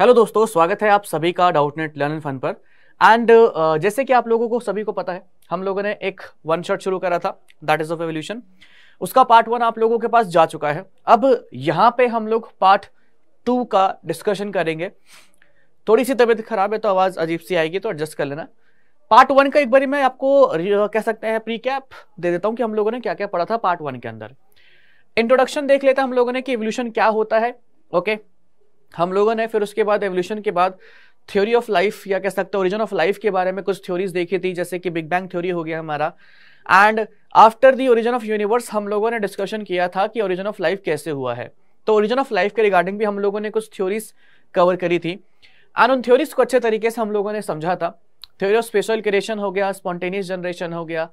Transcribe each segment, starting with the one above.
Hello दोस्तों स्वागत है आप सभी का डाउट नेट लर्न फन पर एंड uh, जैसे कि आप लोगों को सभी को पता है हम लोगों ने एक वन शॉट शुरू करा था दैट इज ऑफ एवोल्यूशन उसका पार्ट वन आप लोगों के पास जा चुका है अब यहाँ पे हम लोग पार्ट टू का डिस्कशन करेंगे थोड़ी सी तबीयत खराब है तो आवाज़ अजीब सी आएगी तो एडजस्ट कर लेना पार्ट वन का एक बार मैं आपको uh, कह सकते हैं प्री कैप दे देता हूँ कि हम लोगों ने क्या क्या पढ़ा था पार्ट वन के अंदर इंट्रोडक्शन देख लेते हैं हम लोगों ने कि एवोल्यूशन क्या होता है ओके okay? हम लोगों ने फिर उसके बाद एवोल्यूशन के बाद थ्योरी ऑफ लाइफ या कह सकते ओरिजिन ऑफ लाइफ के बारे में कुछ थ्योरीज देखी थी जैसे कि बिग बैंग थ्योरी हो गया हमारा and after the origin of universe हम लोगों ने डिस्कशन किया था कि ओरिजिन ऑफ लाइफ कैसे हुआ है तो ओरिजिन ऑफ लाइफ के रिगार्डिंग भी हम लोगों ने कुछ थ्योरीज कवर करी थी एंड उन थ्योरीज को अच्छे तरीके से हम लोगों ने समझा था थ्योरी ऑफ स्पेशल क्रिएशन हो गया स्पॉन्टेनियस जनरेशन हो गया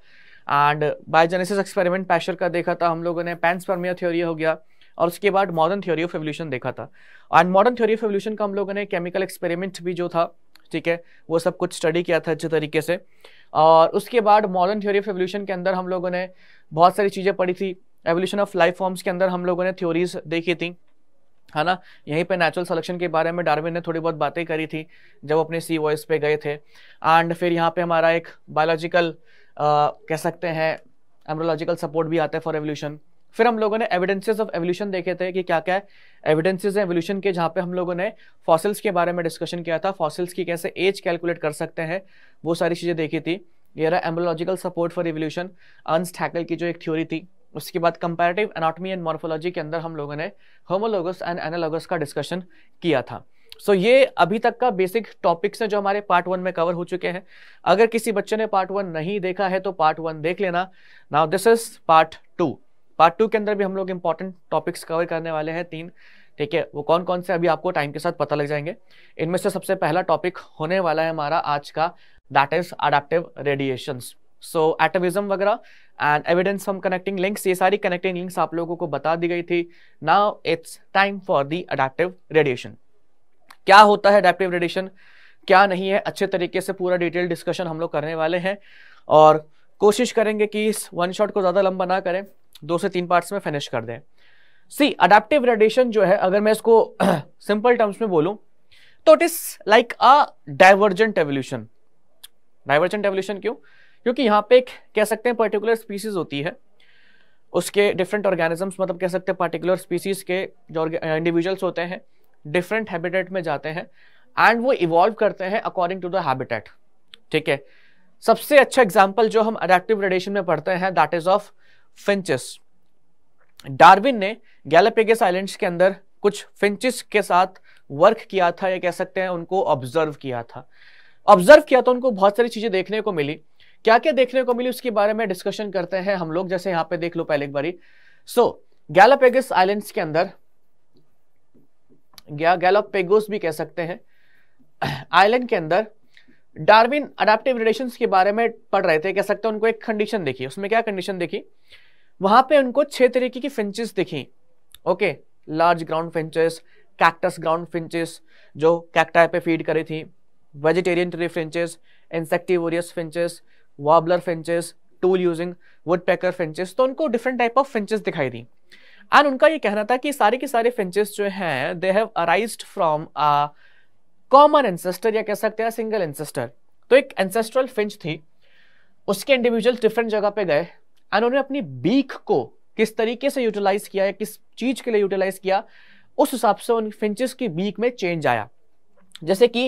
एंड बायोजेनेसिस एक्सपेरिमेंट पैशर का देखा था हम लोगों ने पैंसपर्मिया थ्योरी हो गया और उसके बाद मॉडर्न थ्योरी ऑफ एवोल्यूशन देखा था and modern theory of evolution का हम लोगों ने केमिकल एक्सपेरिमेंट भी जो था ठीक है वो सब कुछ स्टडी किया था अच्छे तरीके से और उसके बाद मॉडर्न थ्योरी ऑफ एवोल्यूशन के अंदर हम लोगों ने बहुत सारी चीज़ें पढ़ी थी एवोल्यूशन ऑफ लाइफ फॉर्म्स के अंदर हम लोगों ने थ्योरीज देखी थी है ना यहीं पे नेचुरल सिलेक्शन के बारे में डार्विन ने थोड़ी बहुत बातें करी थी जब अपने सी वॉइस पे गए थे एंड फिर यहाँ पे हमारा एक बायोलॉजिकल कह सकते हैं एमरोलॉजिकल सपोर्ट भी आता है फॉर एवोल्यूशन फिर हम लोगों ने एविडेंसेज ऑफ एवोल्यूशन देखे थे कि क्या क्या है हैं एवोल्यूशन के जहाँ पे हम लोगों ने फॉसिल्स के बारे में डिस्कशन किया था फॉसिल्स की कैसे एज कैलकुलेट कर सकते हैं वो सारी चीज़ें देखी थी ये रहा एम्बोलॉजिकल सपोर्ट फॉर एवोल्यूशन अंस टैकल की जो एक थ्योरी थी उसके बाद कंपेरेटिव एनाटॉमी एंड मॉर्फोलॉजी के अंदर हम लोगों ने होमोलोगस एंड एनालॉगस का डिस्कशन किया था सो so, ये अभी तक का बेसिक टॉपिक्स हैं जो हमारे पार्ट वन में कवर हो चुके हैं अगर किसी बच्चे ने पार्ट वन नहीं देखा है तो पार्ट वन देख लेना now this is part two part two के अंदर भी हम लोग इंपॉर्टेंट टॉपिक्स कवर करने वाले हैं तीन ठीक है वो कौन कौन से अभी आपको टाइम के साथ पता लग जाएंगे इनमें से सबसे पहला टॉपिक होने वाला है हमारा आज का that is adaptive radiations so atomism वगैरह and evidence from connecting links ये सारी कनेक्टिंग लिंक्स आप लोगों को बता दी गई थी now it's time for the adaptive radiation क्या होता है अडेप्टिव रेडिएशन क्या नहीं है अच्छे तरीके से पूरा डिटेल डिस्कशन हम लोग करने वाले हैं और कोशिश करेंगे कि इस वन शॉट को ज़्यादा लंबा ना करें दो से तीन पार्ट्स में फिनिश कर दें सी अडेप्टिव रेडिएशन जो है अगर मैं इसको सिंपल टर्म्स में बोलूं तो it is like a divergent evolution divergent evolution क्यों क्योंकि यहां पे एक कह सकते हैं पर्टिकुलर स्पीसीज होती है उसके डिफरेंट ऑर्गेनिजम्स मतलब कह सकते हैं पर्टिकुलर स्पीसीज के जो इंडिविजुअल्स uh, होते हैं डिफरेंट हैबिटेट में जाते हैं एंड वो इवॉल्व करते हैं अकॉर्डिंग टू द हैबिटेट ठीक है सबसे अच्छा एग्जाम्पल जो हम अडेप्टिव रेडिएशन में पढ़ते हैं that is of finches Darwin ने गैलापेगस आइलैंड्स के अंदर कुछ फिंचिस के साथ वर्क किया था या कह सकते हैं उनको ऑब्जर्व किया था ऑब्जर्व किया तो उनको बहुत सारी चीज़ें देखने को मिली क्या क्या देखने को मिली उसके बारे में डिस्कशन करते हैं हम लोग जैसे यहां पे देख लो पहले एक बारी सो गैलापेगस आइलैंड्स के अंदर गैलापेगोस भी कह सकते हैं आइलैंड के अंदर डार्विन अडाप्टिव रिलेशन के बारे में पढ़ रहे थे कह सकते हैं उनको एक कंडीशन देखी उसमें क्या कंडीशन देखी वहां पे उनको छह तरीके की फिंचेस दिखी okay large ground finches cactus ground finches जो कैक्टा पे फीड करी थी vegetarian tree finches insectivorous finches warbler finches tool using woodpecker finches तो उनको डिफरेंट टाइप ऑफ फिंचेस दिखाई दी एंड उनका ये कहना था कि सारे के सारे फिंचेस जो हैं they have arise from common ancestor या कह सकते हैं सिंगल एंसेस्टर तो एक एंसेस्ट्रल फिंच थी उसके इंडिविजुअल डिफरेंट जगह पे गए एंड उन्होंने अपनी बीक को किस तरीके से यूटिलाइज किया या किस चीज के लिए यूटिलाइज किया उस हिसाब से उन फिंचेस की बीक में चेंज आया जैसे कि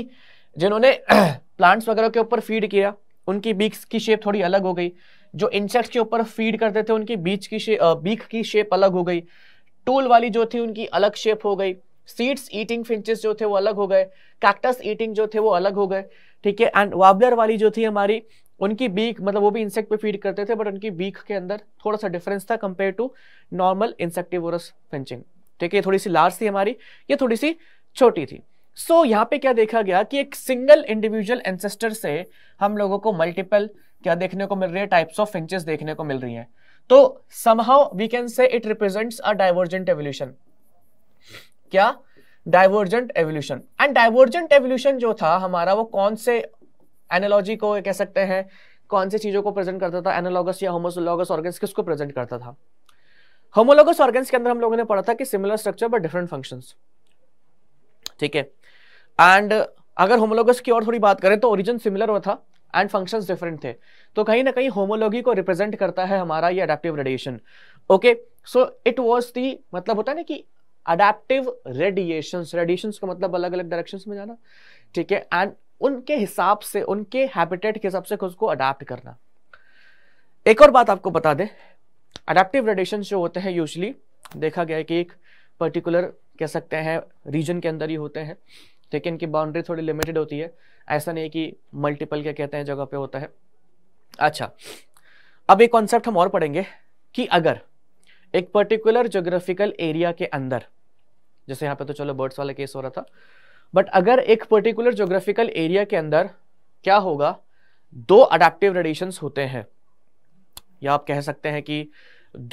जिन्होंने प्लांट्स वगैरह के ऊपर फीड किया उनकी बीक की शेप थोड़ी अलग हो गई जो इंसेक्ट के ऊपर फीड करते थे उनकी बीच की शेप बीक की शेप अलग हो गई टूल वाली जो थी उनकी अलग शेप हो गई सीड्स ईटिंग फिंचेस जो थे वो अलग हो गए कैक्टस ईटिंग जो थे वो अलग हो गए ठीक है एंड वाबलर वाली जो थी हमारी उनकी बीक मतलब वो भी इंसेक्ट पे फीड करते थे बट उनकी बीक के अंदर थोड़ा सा डिफरेंस था compare to normal insectivorous finching ठीक है थोड़ी सी लार्ज थी हमारी ये थोड़ी सी छोटी थी सो so, यहाँ पे क्या देखा गया कि एक सिंगल इंडिविजुअल एंसेस्टर से हम लोगों को मल्टीपल क्या देखने को मिल रही है टाइप्स ऑफ फिंचेस देखने को मिल रही हैं तो somehow we can say it represents a divergent evolution क्या divergent evolution and divergent evolution जो था हमारा वो कौन से एनोलॉजी को कह सकते हैं कौन से चीज़ों को प्रेजेंट करता था एनोलॉगस या होमोसोलॉगस ऑर्गन्स किसको प्रेजेंट करता था होमोलॉगस ऑर्गन्स के अंदर हम लोगों ने पढ़ा था कि similar structure but different function ठीक है एंड अगर होमोलॉगस की और थोड़ी बात करें तो ओरिजिन सिमिलर हुआ था एंड फंक्शन डिफरेंट थे तो कहीं ना कहीं होमोलॉगी को रिप्रेजेंट करता है हमारा ये adaptive radiation okay so it was the मतलब होता है ना कि अडेप्टिव रेडिएशन रेडिएशन का मतलब अलग अलग डायरेक्शन में जाना ठीक है एंड उनके हिसाब से उनके हैबिटेट के हिसाब से खुद को अडेप्ट करना एक और बात आपको बता दें अडेप्टिव रेडिएशन जो होते हैं यूजली देखा गया है कि एक पर्टिकुलर कह सकते हैं रीजन के अंदर ही होते हैं ठीक है इनकी बाउंड्री थोड़ी लिमिटेड होती है ऐसा नहीं कि मल्टीपल क्या कहते हैं जगह पे होता है अच्छा अब एक कॉन्सेप्ट हम और पढ़ेंगे कि अगर एक पर्टिकुलर जोग्राफिकल एरिया के अंदर जैसे यहाँ पे तो चलो बर्ड्स वाला केस हो रहा था बट अगर एक पर्टिकुलर जोग्राफिकल एरिया के अंदर क्या होगा दो अडेप्टिव रेडिएशन होते हैं या आप कह सकते हैं कि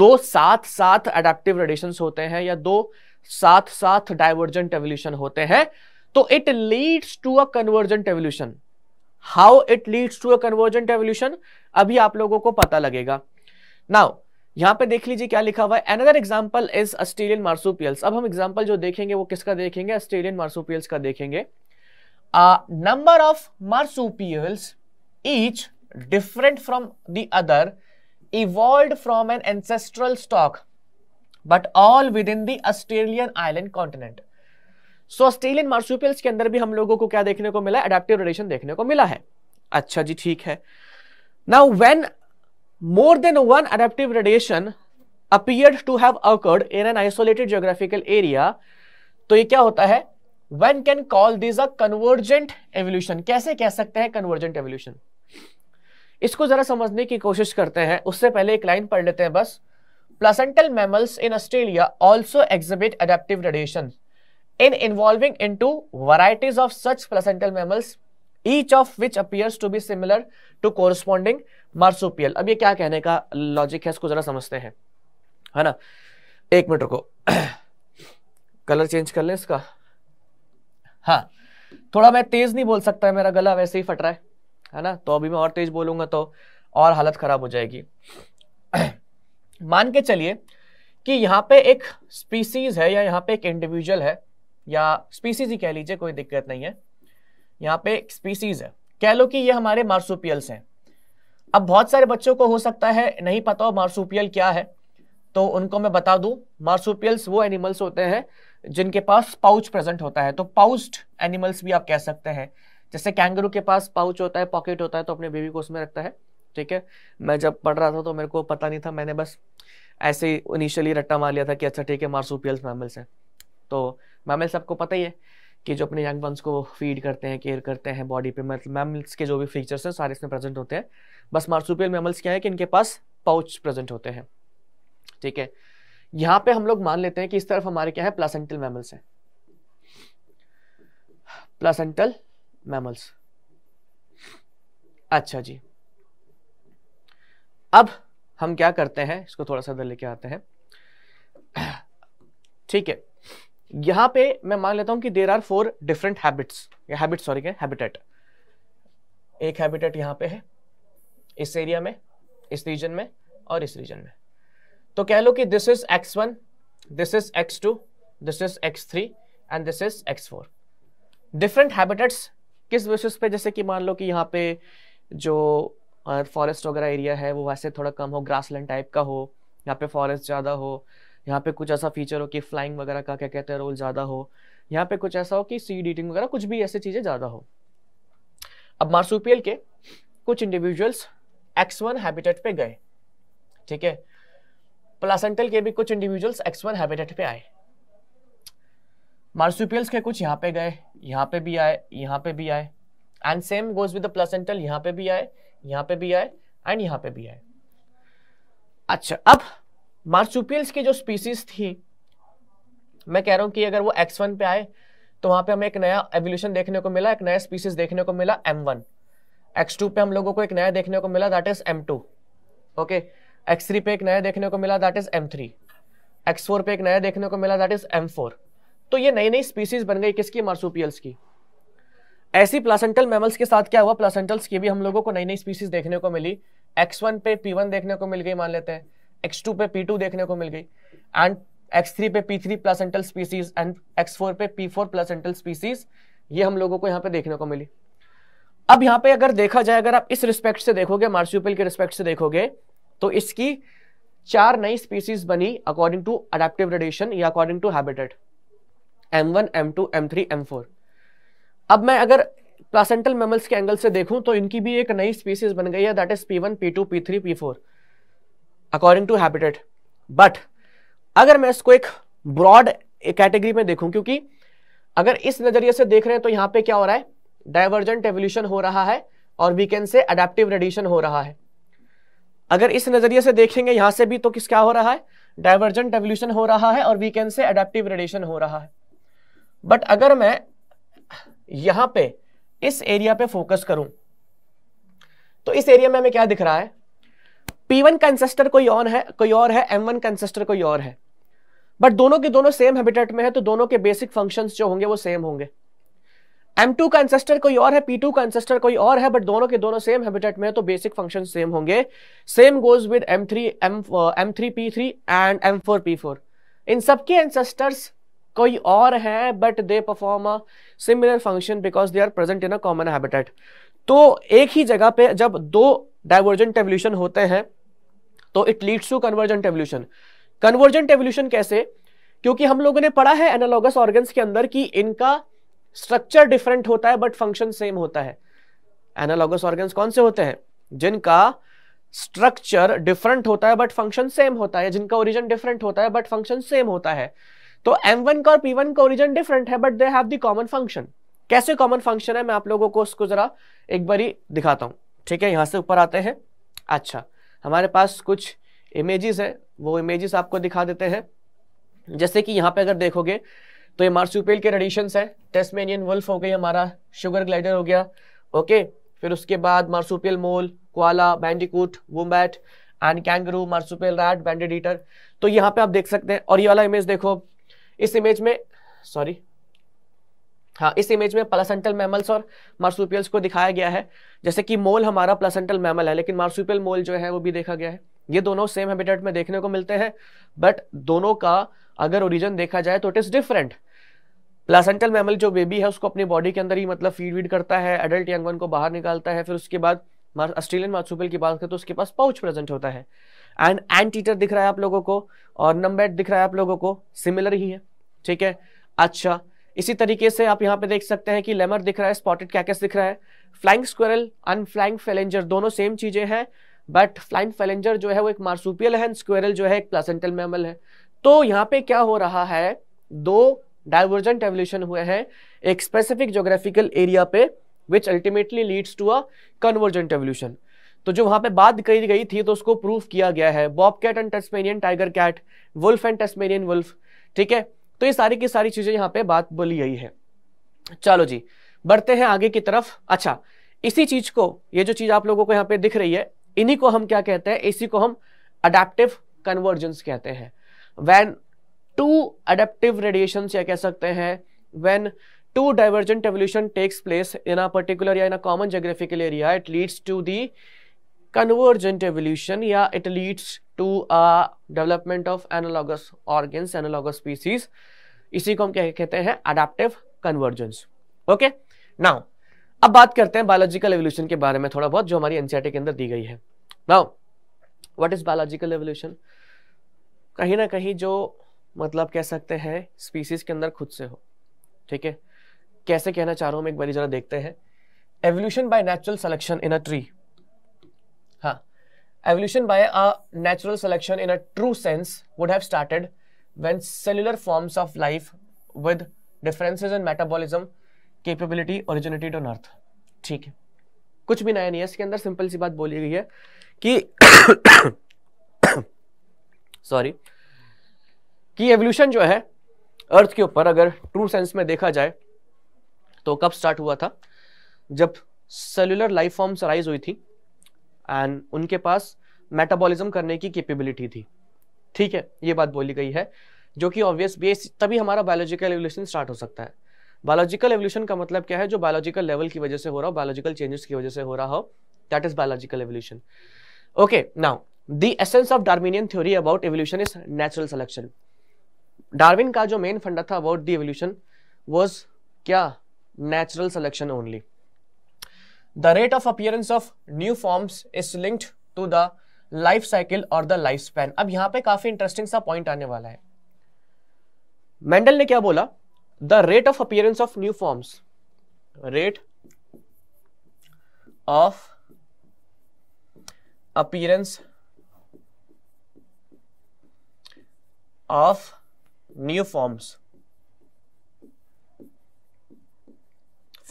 दो साथ साथ अडेप्टिव रेडिएशन होते हैं या दो साथ साथ डाइवर्जेंट एवोल्यूशन होते हैं तो it leads to a convergent evolution how it leads to a convergent evolution अभी आप लोगों को पता लगेगा नाउ यहाँ पे देख लीजिए क्या लिखा हुआ है another example is Australian marsupials अब हम एग्जाम्पल जो देखेंगे वो किसका देखेंगे ऑस्ट्रेलियन मार्सोपियल्स का देखेंगे number of marsupials each different from the other from an ancestral stock but all within the Australian island continent so Australian marsupials के अंदर भी हम लोगों को क्या देखने को मिला है अडेप्टिव रेडिएशन देखने को मिला है अच्छा जी ठीक है now when more than one adaptive radiation appear to have occurred in an isolated geographical area तो ये क्या होता है we can call these a convergent evolution कैसे कह सकते हैं कन्वर्जेंट एवोल्यूशन इसको जरा समझने की कोशिश करते हैं उससे पहले एक लाइन पढ़ लेते हैं बस placental mammals in Australia also exhibit adaptive radiation in involving into varieties of such placental mammals each of which appears to be similar to corresponding marsupial अब ये क्या कहने का लॉजिक है इसको जरा समझते हैं है ना एक मिनट रुको कलर चेंज कर लें इसका हाँ थोड़ा मैं तेज नहीं बोल सकता है मेरा गला वैसे ही फट रहा है है ना तो अभी मैं और तेज बोलूंगा तो और हालत खराब हो जाएगी मान के चलिए कि यहाँ पे एक स्पीसीज है या यहाँ पे एक इंडिविजुअल है या स्पीसीज ही कह लीजिए कोई दिक्कत नहीं है यहाँ पे एक स्पीसीज है कह लो कि ये हमारे मार्सोपियल्स हैं अब बहुत सारे बच्चों को हो सकता है नहीं पता हो मार्सूपियल क्या है तो उनको मैं बता दूं मार्सूपियल्स वो एनिमल्स होते हैं जिनके पास पाउच प्रेजेंट होता है तो पाउस्ड एनिमल्स भी आप कह सकते हैं जैसे कैंगरू के पास पाउच होता है पॉकेट होता है तो अपने बेबी को उसमें रखता है ठीक है मैं जब पढ़ रहा था तो मेरे को पता नहीं था मैंने बस ऐसे ही इनिशियली रट्टा मार लिया था कि अच्छा ठीक है मार्सूपियल्स मैमल्स हैं तो मैमल्स आपको पता ही है कि जो अपने यंग वंस को फीड करते हैं केयर करते हैं बॉडी पे मतलब मैमल्स के जो भी फीचर्स हैं सारे इसमें प्रेजेंट होते हैं बस मार्सुपियल मैमल्स क्या है कि इनके पास पाउच प्रेजेंट होते हैं ठीक है यहाँ पे हम लोग मान लेते हैं कि इस तरफ हमारे क्या है प्लासेंटल मैमल्स हैं प्लासेंटल मैमल्स अच्छा जी अब हम क्या करते हैं इसको थोड़ा सा इधर लेके आते हैं ठीक है यहाँ पे मैं मान लेता हूँ कि there are four different habits या हैबिट सॉरी क्या हैबिटेट एक हैबिटेट यहाँ पे है इस एरिया में इस रीजन में और इस रीजन में तो कह लो कि this is X one this is X two this is X three and this is X four different habitats किस बेसिस पे जैसे कि मान लो कि यहाँ पे जो फॉरेस्ट वगैरह एरिया है वो वैसे थोड़ा कम हो ग्रासलैंड टाइप का हो यहाँ पे फॉरेस्ट ज़्यादा हो यहाँ पे कुछ ऐसा फीचर हो कि फ्लाइंग वगैरह का क्या कहते हैं रोल ज़्यादा हो यहाँ पे कुछ ऐसा हो कि सी ईटिंग वगैरह कुछ भी ऐसी चीज़ें ज़्यादा हो अब मार्सूपियल के कुछ इंडिविजुअल्स एक्स वन हैबिटेट पे गए ठीक है प्लासेंटल के भी कुछ इंडिविजुअल्स एक्स वन हैबिटेट पे आए मार्सूपियल्स के कुछ यहाँ पे गए यहाँ पे भी आए यहाँ पे भी आए and same goes with placental यहाँ पे भी आए यहाँ पे भी आए एंड यहाँ पे भी आए अच्छा अब मार्सुपियल्स की जो स्पीसीज थी मैं कह रहा हूं कि अगर वो एक्स वन पे आए तो वहां पे हमें एक नया एवोल्यूशन देखने को मिला एक नया स्पीसीज देखने को मिला एम वन एक्स टू पे हम लोगों को एक नया देखने को मिला that is M two okay X three पे एक नया देखने को मिला that is M three X four पे एक नया देखने को मिला दैट इज एम फोर तो ये नई नई स्पीसीज बन गई किसकी मार्सुपियल्स की ऐसी प्लासेंटल मेमल्स के साथ क्या हुआ प्लासेंटल्स की भी हम लोगों को नई नई स्पीसीज देखने को मिली एक्स वन पे पी वन देखने को मिल गई मान लेते हैं एक्स टू पे पी टू देखने को मिल गई एंड एक्स थ्री पे पी थ्री एंटल स्पीसीज एंड एक्स फोर पे पी फोर एंटल स्पीसीज ये हम लोगों को यहाँ पे देखने को मिली अब यहाँ पे अगर देखा जाए अगर आप इस रिस्पेक्ट से देखोगे मार्सूपिल के रिस्पेक्ट से देखोगे तो इसकी चार नई स्पीसीज बनी अकॉर्डिंग टू अडेप्टिव रेडिएशन या according to habitat M one M two M three M four अब मैं अगर प्लासेंटल मेमल्स के एंगल से देखूं तो इनकी भी एक नई स्पीसीज बन गई है that is P one P two P three P four according to habitat but अगर मैं इसको एक ब्रॉड कैटेगरी में देखूं क्योंकि अगर इस नजरिए से देख रहे हैं तो यहां पे क्या हो रहा है डाइवर्जेंट एवोल्यूशन हो रहा है और we can say adaptive radiation हो रहा है अगर इस नजरिए से देखेंगे यहां से भी तो किस क्या हो रहा है डाइवर्जेंट एवोल्यूशन हो रहा है और we can say adaptive radiation हो रहा है बट अगर मैं यहां पे इस एरिया पे फोकस करूं तो इस एरिया में हमें क्या दिख रहा है पी वन कंसेस्टर कोई और है कोई और है एम वन कंसेस्टर कोई और है बट दोनों के दोनों सेम हैबिटेट में है तो दोनों के बेसिक फंक्शन जो होंगे वो सेम होंगे एम टू एंसेस्टर कोई और है पी टू कंसेस्टर कोई और है बट दोनों के दोनों सेम हैबिटेट में है तो बेसिक फंक्शन सेम होंगे same goes with M three M M three P three and M four P four इन सबके एंसेस्टर्स कोई और है but they perform a similar function because they are present in a common habitat तो एक ही जगह पे जब दो डाइवर्जेंट एवोल्यूशन होते हैं तो it leads to convergent evolution convergent evolution कैसे क्योंकि हम लोगों ने पढ़ा है एनालॉगस ऑर्गन्स के अंदर कि इनका स्ट्रक्चर डिफरेंट होता है बट फंक्शन सेम होता है एनालॉगस ऑर्गन्स कौन से होते हैं जिनका स्ट्रक्चर डिफरेंट होता है बट फंक्शन सेम होता है जिनका ओरिजन डिफरेंट होता है बट फंक्शन सेम होता है तो M1 का और P1 का ओरिजन डिफरेंट है but they have the common function कैसे कॉमन फंक्शन है मैं आप लोगों को उसको जरा एक बारी दिखाता हूं ठीक है यहां से ऊपर आते हैं अच्छा हमारे पास कुछ इमेजेस हैं वो इमेजेस आपको दिखा देते हैं जैसे कि यहाँ पे अगर देखोगे तो ये मार्सुपेल के रेडिशंस है टेस्मेनियन वुल्फ हो गई हमारा शुगर ग्लाइडर हो गया ओके फिर उसके बाद marsupial mole koala bandicoot wombat and kangaroo marsupial rat banded anteater तो यहाँ पे आप देख सकते हैं और ये वाला इमेज देखो इस इमेज में सॉरी हाँ इस इमेज में प्लासेंटल मैमल्स और मार्सुपियल्स को दिखाया गया है जैसे कि मोल हमारा प्लासेंटल मैमल है लेकिन मार्सुपियल मोल जो है वो भी देखा गया है ये दोनों सेम हैबिटेट में देखने को मिलते हैं बट दोनों का अगर ओरिजिन देखा जाए तो it is different placental mammal जो बेबी है उसको अपनी बॉडी के अंदर ही मतलब फीड वीड करता है एडल्ट यंग वन को बाहर निकालता है फिर उसके बाद ऑस्ट्रेलियन मार्सुपियल की बात करें तो उसके पास पाउच प्रेजेंट होता है एंड एंड टीटर दिख रहा है आप लोगों को और नम्बेट दिख रहा है आप लोगों को सिमिलर ही है ठीक है अच्छा इसी तरीके से आप यहाँ पे देख सकते हैं कि लेमर दिख रहा है स्पॉटेड कैकेस दिख रहा है फ्लाइंग स्क्वेरल अनफ्लाइंग फेलेंजर दोनों सेम चीज़ें हैं बट फ्लाइंग फेलेंजर जो है वो एक मार्सुपियल है स्क्वेरल जो है एक प्लासेंटल मैमल है तो यहाँ पे क्या हो रहा है दो डाइवर्जेंट एवोल्यूशन हुए हैं एक स्पेसिफिक जोग्राफिकल एरिया पे which ultimately leads to a convergent evolution तो जो वहां पे बात कही गई थी तो उसको प्रूफ किया गया है bobcat and Tasmanian tiger cat wolf and Tasmanian wolf ठीक है तो ये सारी की सारी चीजें यहाँ पे बात बोली गई है चलो जी बढ़ते हैं आगे की तरफ अच्छा इसी चीज को ये जो चीज आप लोगों को यहाँ पे दिख रही है इन्हीं को हम क्या कहते हैं इसी को हम अडेप्टिव कन्वर्जेंस कहते हैं वैन टू अडेप्टिव रेडिएशन या कह सकते हैं when two divergent evolution takes place in a particular या in a common geographical area it leads to the convergent evolution या it leads to development of analogous organs analogous species इसी को हम क्या कहते हैं अडेप्टिव कन्वर्जेंस ओके नाउ अब बात करते हैं बायोलॉजिकल एवोल्यूशन के बारे में थोड़ा बहुत जो हमारी एनसीआरटी के अंदर दी गई है now what is biological evolution कहीं ना कहीं जो मतलब कह सकते हैं स्पीसीज के अंदर खुद से हो ठीक है कैसे कहना चाह रहा हूँ एक बार जरा देखते हैं evolution by natural selection in a tree Evolution by a natural selection in a true sense would have started when cellular forms of life with differences in metabolism capability originated on earth ठीक है कुछ भी नया नहीं है इसके अंदर simple सी बात बोली गई है कि सॉरी कि एवोल्यूशन जो है अर्थ के ऊपर अगर ट्रू सेंस में देखा जाए तो कब स्टार्ट हुआ था जब सेलुलर लाइफ फॉर्म्स राइज हुई थी एंड उनके पास मेटाबॉलिज्म करने की कैपेबिलिटी थी ठीक है ये बात बोली गई है जो कि ऑब्वियस बेस तभी हमारा बायोलॉजिकल एवोल्यूशन स्टार्ट हो सकता है बायोलॉजिकल एवोल्यूशन का मतलब क्या है जो बायोलॉजिकल लेवल की वजह से हो रहा हो बायोलॉजिकल चेंजेस की वजह से हो रहा हो that is biological evolution okay now the essence of Darwinian theory about evolution is natural selection Darwin का जो मेन फंडा था अबाउट द एवोल्यूशन वाज क्या natural selection only the rate of appearance of new forms is linked to the life cycle और the life span अब यहां पे काफी इंटरेस्टिंग सा पॉइंट आने वाला है मेंडल ने क्या बोला the rate of appearance of new forms rate of appearance of new forms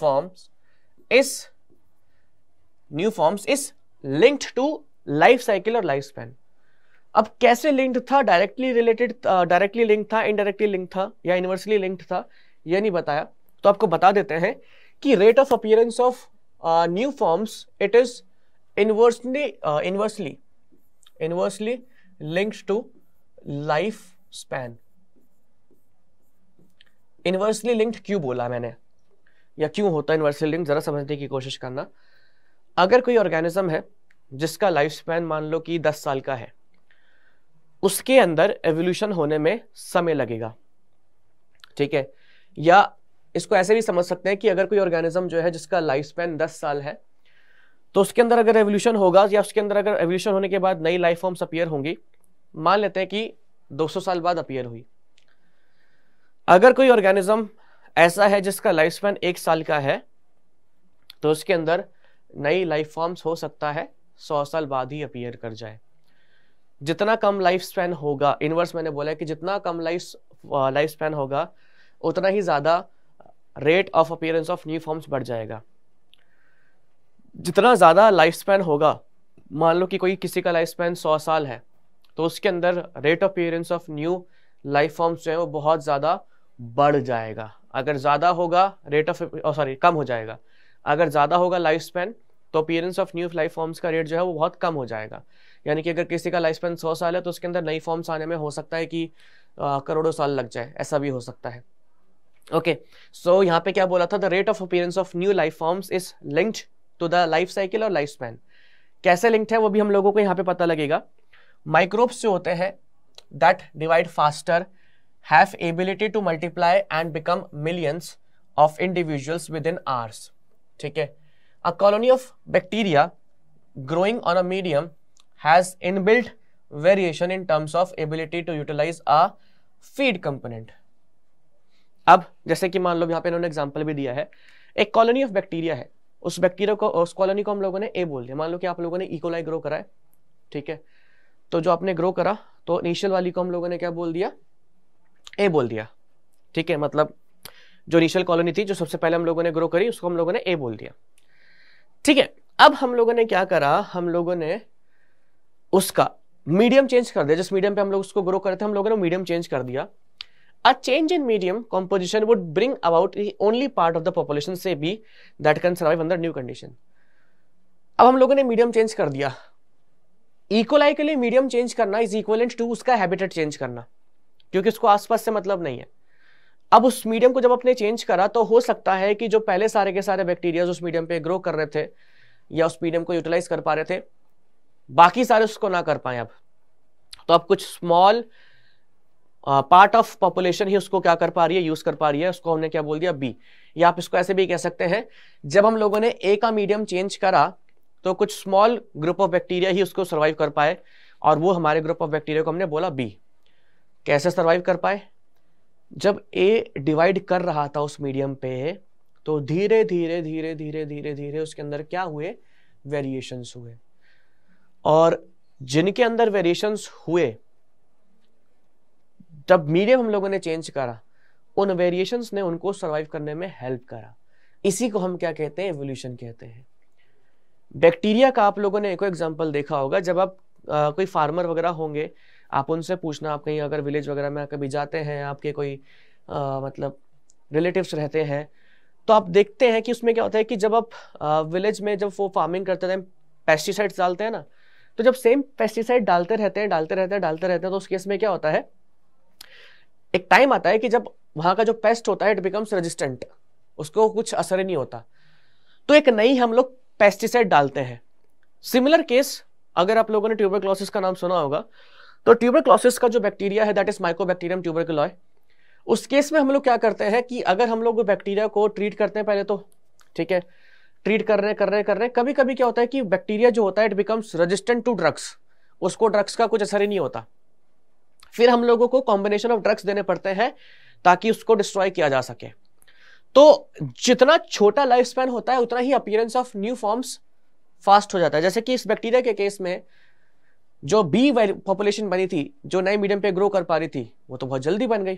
forms इस new forms is linked to life cycle और लाइफ स्पैन अब कैसे लिंक्ड था डायरेक्टली रिलेटेड डायरेक्टली लिंक था इनडायरेक्टली लिंक था या इनवर्सली लिंक्ड था यह नहीं बताया तो आपको बता देते हैं कि rate of appearance of new forms it is inversely inversely inversely linked to life span inversely linked क्यों बोला मैंने या क्यों होता है इनवर्सली लिंक जरा समझने की कोशिश करना अगर कोई ऑर्गेनिज्म है जिसका लाइफ स्पैन मान लो कि दस साल का है उसके अंदर एवोल्यूशन होने में समय लगेगा ठीक है या इसको ऐसे भी समझ सकते हैं कि अगर कोई ऑर्गेनिज्म जो है जिसका लाइफ स्पैन दस साल है तो उसके अंदर अगर एवोल्यूशन होगा या उसके अंदर अगर एवोल्यूशन होने के बाद नई लाइफ फॉर्म्स अपियर होंगी मान लेते हैं कि 200 साल बाद अपियर हुई अगर कोई ऑर्गेनिज्म ऐसा है जिसका लाइफ स्पैन एक साल का है तो उसके अंदर नई लाइफ फॉर्म्स हो सकता है सौ साल बाद ही अपीयर कर जाए जितना कम लाइफ स्पैन होगा इनवर्स मैंने बोला है कि जितना कम लाइफ लाइफ स्पैन होगा उतना ही ज़्यादा rate of appearance of new forms बढ़ जाएगा जितना ज़्यादा लाइफ स्पैन होगा मान लो कि कोई किसी का लाइफ स्पैन सौ साल है तो उसके अंदर rate of appearance of new life forms जो है वो बहुत ज़्यादा बढ़ जाएगा अगर ज़्यादा होगा रेट ऑफ सॉरी कम हो जाएगा अगर ज़्यादा होगा लाइफ स्पैन तो appearance of new life forms का रेट जो है वो बहुत कम हो जाएगा यानी कि अगर किसी का लाइफ स्पैन सौ साल है तो उसके अंदर नई फॉर्म्स आने में हो सकता है कि करोड़ों साल लग जाए ऐसा भी हो सकता है ओके सो यहाँ पे क्या बोला था the rate of appearance of new life forms is linked to the life cycle और लाइफ स्पैन कैसे लिंक्ड है वो भी हम लोगों को यहाँ पे पता लगेगा माइक्रोब्स जो होते हैं that divide faster have ability to multiply and become millions of individuals within hours ठीक है a colony of bacteria growing on a medium has inbuilt variation in terms of ability to utilize a feed component अब जैसे कि मान लो यहां पे इन्होंने example भी दिया है एक कॉलोनी ऑफ बैक्टीरिया है उस बैक्टीरिया को उस कॉलोनी को हम लोगों ने ए बोल दिया मान लो कि आप लोगों ने इकोलाई e ग्रो करा है ठीक है तो जो आपने ग्रो करा तो इनिशियल वाली को हम लोगों ने क्या बोल दिया ए बोल दिया ठीक है मतलब जो इनिशियल कॉलोनी थी जो सबसे पहले हम लोगों ने ग्रो करी उसको हम लोगों ने ए बोल दिया ठीक है अब हम लोगों ने क्या करा हम लोगों ने उसका मीडियम चेंज कर दिया जिस मीडियम पे हम लोग उसको ग्रो करते हम लोगों ने मीडियम चेंज कर दिया a change in medium composition would bring about the only part of the population say B that can survive under new अब हम लोगों ने मीडियम चेंज कर दिया इकोलाई के लिए मीडियम चेंज करना इज इक्वलेंट टू उसका हैबिटेट चेंज करना क्योंकि उसको आसपास से मतलब नहीं है अब उस मीडियम को जब आपने चेंज करा तो हो सकता है कि जो पहले सारे के सारे बैक्टीरिया उस मीडियम पे ग्रो कर रहे थे या उस मीडियम को यूटिलाइज कर पा रहे थे बाकी सारे उसको ना कर पाए अब तो अब कुछ स्मॉल पार्ट ऑफ पॉपुलेशन ही उसको क्या कर पा रही है यूज कर पा रही है उसको हमने क्या बोल दिया बी या आप इसको ऐसे भी कह सकते हैं जब हम लोगों ने ए का मीडियम चेंज करा तो कुछ स्मॉल ग्रुप ऑफ बैक्टीरिया ही उसको सर्वाइव कर पाए और वो हमारे ग्रुप ऑफ बैक्टीरिया को हमने बोला बी कैसे सर्वाइव कर पाए जब ए डिवाइड कर रहा था उस मीडियम पे तो धीरे धीरे धीरे धीरे धीरे धीरे उसके अंदर क्या हुए वेरिएशंस हुए और जिनके अंदर वेरिएशंस हुए जब मीडियम हम लोगों ने चेंज करा उन वेरिएशंस ने उनको सर्वाइव करने में हेल्प करा इसी को हम क्या कहते हैं एवोल्यूशन कहते हैं बैक्टीरिया का आप लोगों ने एक एग्जाम्पल देखा होगा जब आप आ, कोई फार्मर वगैरह होंगे आप उनसे पूछना आप कहीं अगर विलेज वगैरह में कभी जाते हैं आपके कोई आ, मतलब रिलेटिव्स रहते हैं तो आप देखते हैं कि उसमें क्या होता है कि जब आप विलेज में जब वो फार्मिंग करते टाइम पेस्टिसाइड्स डालते हैं ना तो जब सेम पेस्टिसाइड डालते रहते हैं डालते रहते हैं डालते रहते हैं तो उस केस में क्या होता है एक टाइम आता है कि जब वहां का जो पेस्ट होता है इट बिकम्स रेजिस्टेंट उसको कुछ असर ही नहीं होता तो एक नई हम लोग पेस्टिसाइड डालते हैं सिमिलर केस अगर आप लोगों ने ट्यूबर का नाम सुना होगा तो ट्यूबरक्लोसिस का जो बैक्टीरिया है दैट इज माइकोबैक्टीरियम ट्यूबरकुलॉय उस केस में हम लोग क्या करते हैं कि अगर हम लोग बैक्टीरिया को ट्रीट करते हैं पहले तो ठीक है ट्रीट कर रहे कर रहे कर रहे कभी कभी क्या होता है कि बैक्टीरिया जो होता है it becomes resistant to drugs उसको ड्रग्स का कुछ असर ही नहीं होता फिर हम लोगों को कॉम्बिनेशन ऑफ ड्रग्स देने पड़ते हैं ताकि उसको डिस्ट्रॉय किया जा सके तो जितना छोटा लाइफ स्पैन होता है उतना ही appearance of new forms fast हो जाता है जैसे कि इस बैक्टीरिया के केस में जो बी पॉपुलेशन बनी थी जो नए मीडियम पे ग्रो कर पा रही थी वो तो बहुत जल्दी बन गई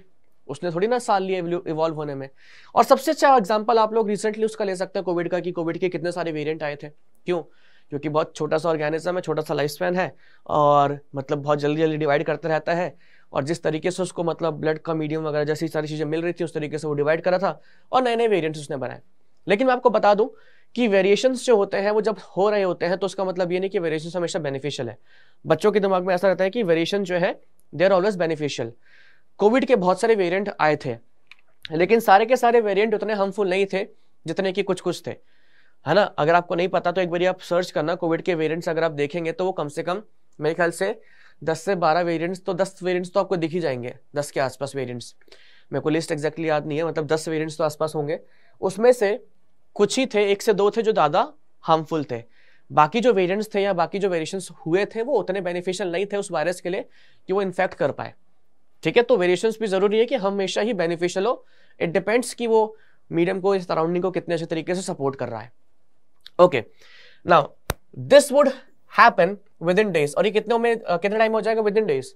उसने थोड़ी ना साल लिए इवॉल्व होने में और सबसे अच्छा एग्जाम्पल आप लोग रिसेंटली उसका ले सकते हैं कोविड का कि कोविड के कितने सारे वेरियंट आए थे क्यों क्योंकि बहुत छोटा सा ऑर्गेनिज्म है छोटा सा लाइफ स्पैन है और मतलब बहुत जल्दी जल्दी डिवाइड करता रहता है और जिस तरीके से उसको मतलब ब्लड का मीडियम वगैरह जैसी सारी चीज़ें मिल रही थी उस तरीके से वो डिवाइड करा था और नए नए वेरियंट्स उसने बनाए लेकिन मैं आपको बता दूँ कि वेरिएशंस जो होते हैं वो जब हो रहे होते हैं तो उसका मतलब ये नहीं कि वेरिएशन हमेशा बेनिफिशियल है बच्चों के दिमाग में ऐसा रहता है कि वेरिएशन जो है they are always beneficial Covid के बहुत सारे वेरियंट आए थे लेकिन सारे के सारे वेरियंट उतने हार्मफुल नहीं थे जितने कि कुछ कुछ थे है ना अगर आपको नहीं पता तो एक बार आप सर्च करना कोविड के वेरियंट्स अगर आप देखेंगे तो वो कम से कम मेरे ख्याल से 10 से 12 वेरिएंट्स तो 10 वेरिएंट्स तो आपको दिख ही जाएंगे 10 के आसपास वेरिएंट्स मेरे को लिस्ट एग्जैक्टली याद नहीं है मतलब 10 वेरिएंट्स तो आसपास होंगे उसमें से कुछ ही थे एक से दो थे जो ज़्यादा हार्मफुल थे बाकी जो वेरियंट्स थे या बाकी जो वेरिएशंस हुए थे वो उतने बेनिफिशियल नहीं थे उस वायरस के लिए कि वो इन्फेक्ट कर पाए ठीक है तो वेरिएशंस भी ज़रूरी है कि हमेशा ही बेनिफिशियल हो इट डिपेंड्स कि वो मीडियम को इस सराउंडिंग को कितने अच्छे तरीके से सपोर्ट कर रहा है okay now this would happen within days और ये कितने में कितने टाइम हो जाएगा within days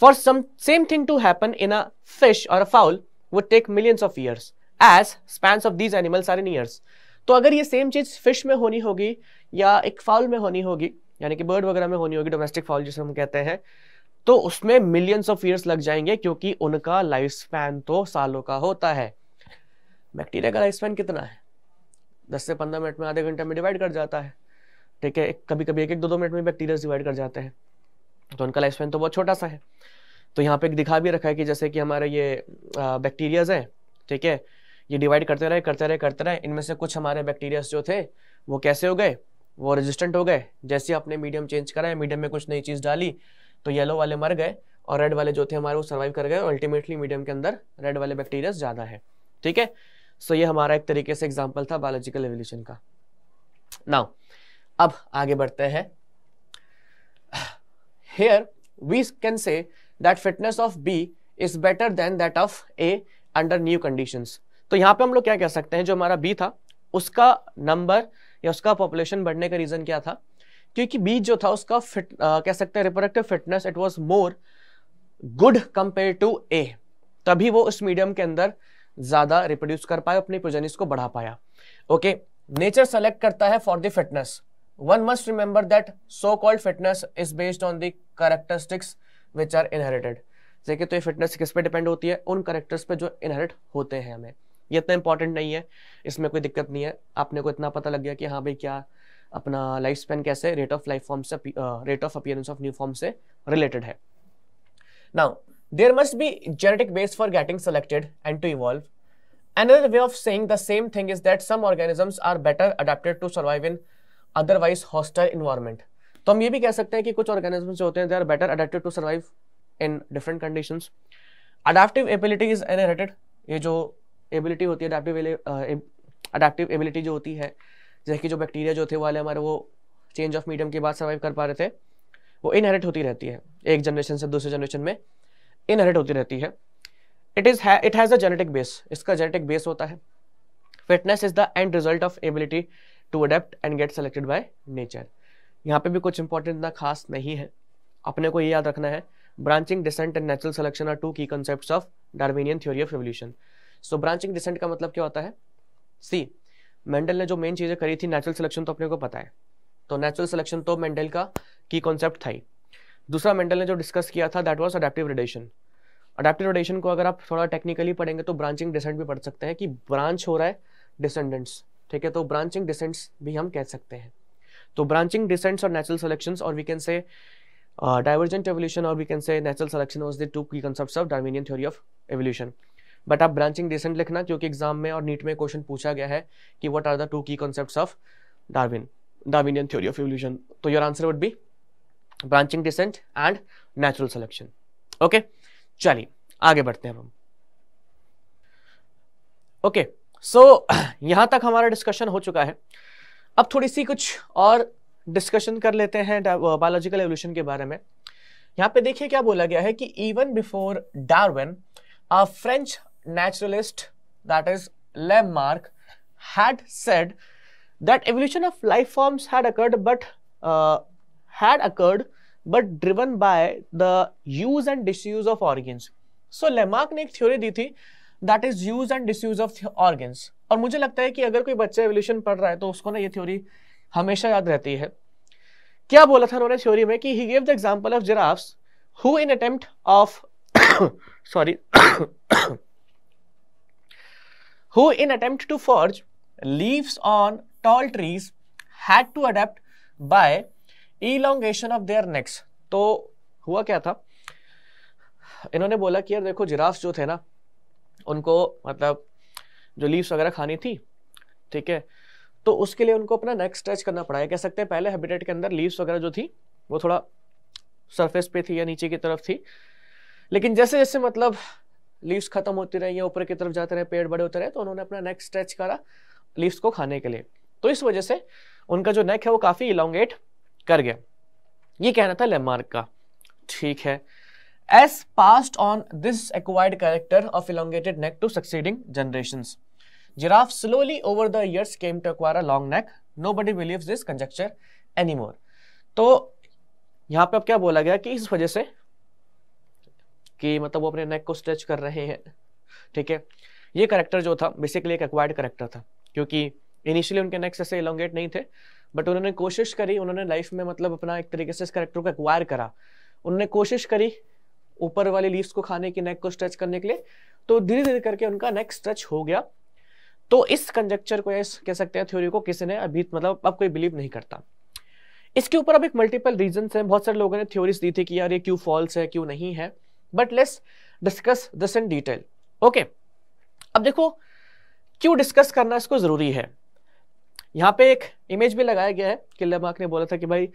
for some same thing to happen in a fish और a fowl would take millions of years as spans of these animals are in years तो अगर ये सेम चीज़ फिश में होनी होगी या एक फाउल में होनी होगी यानी कि बर्ड वगैरह में होनी होगी डोमेस्टिक फाउल जिसे हम कहते हैं तो उसमें मिलियंस ऑफ ईयर्स लग जाएंगे क्योंकि उनका लाइफ स्पैन तो सालों का होता है बैक्टीरिया का लाइफ स्पैन कितना है दस से पंद्रह मिनट में आधे घंटे में डिवाइड कर जाता है ठीक है कभी कभी एक एक दो दो मिनट में बैक्टीरिया डिवाइड कर जाते हैं तो उनका लाइफ स्पैन तो बहुत छोटा सा है तो यहाँ पे एक दिखा भी रखा है कि जैसे कि हमारे ये बैक्टीरियाज हैं ठीक है ये डिवाइड करते रहे करते रहे करते रहे इनमें से कुछ हमारे बैक्टीरियाज जो थे वो कैसे हो गए वो रेजिस्टेंट हो गए जैसे आपने मीडियम चेंज कराया मीडियम में कुछ नई चीज़ डाली तो येलो वाले मर गए और रेड वाले जो थे हमारे वो सर्वाइव कर गए और अल्टीमेटली मीडियम के अंदर रेड वाले बैक्टीरियाज ज़्यादा है ठीक है सो ये हमारा एक तरीके से एग्जाम्पल था बायोलॉजिकल एवोल्यूशन का नाउ अब आगे बढ़ते हैं here we can say that fitness of B is better than that of A under new conditions तो यहाँ पे हम लोग क्या कह सकते हैं जो हमारा बी था उसका नंबर या उसका पॉपुलेशन बढ़ने का रीजन क्या था क्योंकि बी जो था उसका फिट आ, कह सकते हैं reproductive fitness it was more good compare to A तभी वो उस मीडियम के अंदर ज्यादा रिप्रोड्यूस कर पाया अपनी प्रोजेनिस को बढ़ा पाया ओके नेचर सेलेक्ट करता है for the fitness one must remember that so called fitness is based on the characteristics which are inherited देखिए तो ये फिटनेस किस पे डिपेंड होती है उन करेक्टर्स पे जो इनहेरिट होते हैं हमें ये इतना इंपॉर्टेंट नहीं है इसमें कोई दिक्कत नहीं है आपने को इतना पता लग गया कि हाँ भाई क्या अपना लाइफ स्पेन कैसे रेट ऑफ लाइफ फॉर्म से rate of appearance of new form से रिलेटेड है now there must be genetic base for getting selected and to evolve another way of saying the same thing is that some organisms are better adapted to survive in otherwise hostile environment तो हम ये भी कह सकते हैं कि कुछ organisms जो होते हैं they are better adapted to survive in different conditions adaptive ability is inherited ये जो एबिलिटी होती है अडेप्टिव एबिलिटी जो होती है जैसे कि जो बैक्टीरिया जो थे वाले हमारे वो चेंज ऑफ मीडियम के बाद सर्वाइव कर पा रहे थे वो इनहेरिट होती रहती है एक जनरेशन से दूसरे जनरेशन में इनहेरिट होती रहती है it is it has a genetic base इसका जेनेटिक बेस होता है fitness is the end result of ability to adapt and get selected by nature यहाँ पे भी कुछ इंपॉर्टेंट इतना खास नहीं है अपने को ये याद रखना है branching descent and natural selection are two key concept of Darwinian theory of evolution so branching descent का मतलब क्या होता है सी मेंडल ने जो मेन चीज़ें करी थी नेचुरल सिलेक्शन तो अपने को पता है तो नेचुरल सिलेक्शन तो मेंडल का की कॉन्सेप्ट था ही दूसरा मेंडल ने जो डिस्कस किया था that was adaptive radiation adaptive radiation को अगर आप थोड़ा टेक्निकली पढ़ेंगे तो ब्रांचिंग डिसेंट भी पढ़ सकते हैं कि ब्रांच हो रहा है डिसेंडेंट्स ठीक है तो ब्रांचिंग डिसेंट्स भी हम कह सकते हैं तो ब्रांचिंग डिसेंट्स और नेचुरल सिलेक्शन और we can say divergent evolution और we can say natural selection was the two key concept of Darwinian theory of evolution but आप ब्रांचिंग डिसेंट लिखना क्योंकि एग्जाम में और नीट में क्वेश्चन पूछा गया है कि what are the two key concept of Darwin Darwinian theory of evolution तो your answer would be branching descent and natural selection okay चलिए आगे बढ़ते हैं हम ओके सो यहां तक हमारा डिस्कशन हो चुका है अब थोड़ी सी कुछ और डिस्कशन कर लेते हैं बायोलॉजिकल एवोल्यूशन के बारे में यहां पे देखिए क्या बोला गया है कि even before Darwin a French naturalist, that is Lamarck, had said that evolution of life forms had occurred but uh, had occurred but driven by the use and disuse of organs. So so, Lamarck ने एक theory दी थी that is use and disuse of organs और मुझे लगता है कि अगर कोई बच्चा एवोल्यूशन पढ़ रहा है तो उसको ना ये थ्योरी हमेशा याद रहती है क्या बोला था उन्होंने थ्योरी में कि ही gave the example of giraffes who in attempt of sorry who in attempt to forge leaves on tall trees had to adapt by elongation of their necks तो हुआ क्या था इन्होंने बोला कि यार देखो जिराफ जो थे ना उनको मतलब जो लीव्स वगैरह खानी थी ठीक है तो उसके लिए उनको अपना नेक स्ट्रेच करना पड़ा है कह सकते हैं पहले हैबिटेट के अंदर लीव्स वगैरह जो थी वो थोड़ा सरफेस पे थी या नीचे की तरफ थी लेकिन जैसे जैसे मतलब लीव्स खत्म होती रही या ऊपर की तरफ जाते रहे पेड़ बड़े होते रहे तो उन्होंने अपना नेक स्ट्रेच करा लीव्स को खाने के लिए तो इस वजह से उनका जो नेक है वो काफ़ी इलांगेट कर गया ये कहना था लेमार्क का ठीक है as passed on this acquired character of elongated neck to succeeding generation giraffe slowly over the years came to acquire a long neck nobody believe this conjecture any more तो यहाँ पे अब क्या बोला गया कि इस वजह से कि मतलब वो अपने नेक को स्ट्रेच कर रहे हैं ठीक है ये करेक्टर जो था बेसिकली एक एक्वायर्ड करेक्टर था क्योंकि इनिशियली उनके नेक्स ऐसे इलोंगेट नहीं थे बट उन्होंने कोशिश करी उन्होंने लाइफ में मतलब अपना एक तरीके से इस करेक्टर को एक्वायर करा उन्होंने कोशिश करी ऊपर वाले लीव्स को खाने की नेक को स्ट्रेच करने के लिए तो धीरे धीरे करके उनका नेक स्ट्रेच हो गया तो इस कंजेक्चर को इस कह सकते हैं थ्योरी को किसी ने अभी मतलब अब कोई बिलीव नहीं करता इसके ऊपर अब एक मल्टीपल रीजन हैं बहुत सारे लोगों ने थ्योरीज दी थी कि यार ये क्यों फॉल्स है क्यों नहीं है but let's discuss this in detail okay अब देखो क्यों डिस्कस करना इसको ज़रूरी है यहाँ पे एक इमेज भी लगाया गया है कि लेमार्क ने बोला था कि भाई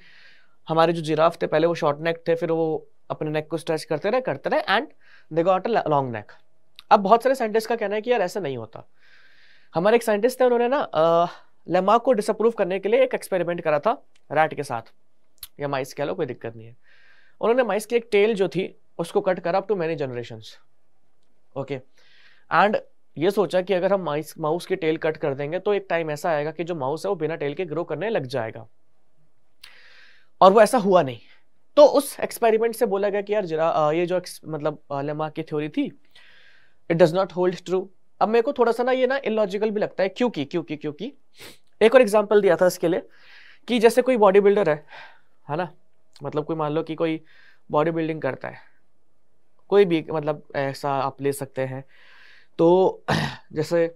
हमारे जो जिराफ थे पहले वो शॉर्ट नेक थे फिर वो अपने नेक को स्ट्रेच करते रहे करते रहे and they got a long neck अब बहुत सारे साइंटिस्ट का कहना है कि यार ऐसा नहीं होता हमारे एक साइंटिस्ट थे उन्होंने ना लेमार्क को डिसअप्रूव करने के लिए एक एक्सपेरिमेंट करा था रैट के साथ या माइस कह लो कोई दिक्कत नहीं है उन्होंने माइस की एक टेल जो थी उसको कट करा up to many generation okay and ये सोचा कि अगर हम माइस माउस की टेल कट कर देंगे तो एक टाइम ऐसा आएगा कि जो माउस है वो बिना टेल के ग्रो करने लग जाएगा और वो ऐसा हुआ नहीं तो उस एक्सपेरिमेंट से बोला गया कि यार जरा ये जो मतलब लेमा की थ्योरी थी it does not hold true अब मेरे को थोड़ा सा ना ये ना इलॉजिकल भी लगता है क्योंकि क्योंकि क्योंकि एक और एग्जाम्पल दिया था इसके लिए कि जैसे कोई बॉडी बिल्डर है है ना मतलब कोई मान लो कि कोई बॉडी बिल्डिंग करता है कोई भी मतलब ऐसा आप ले सकते हैं तो जैसे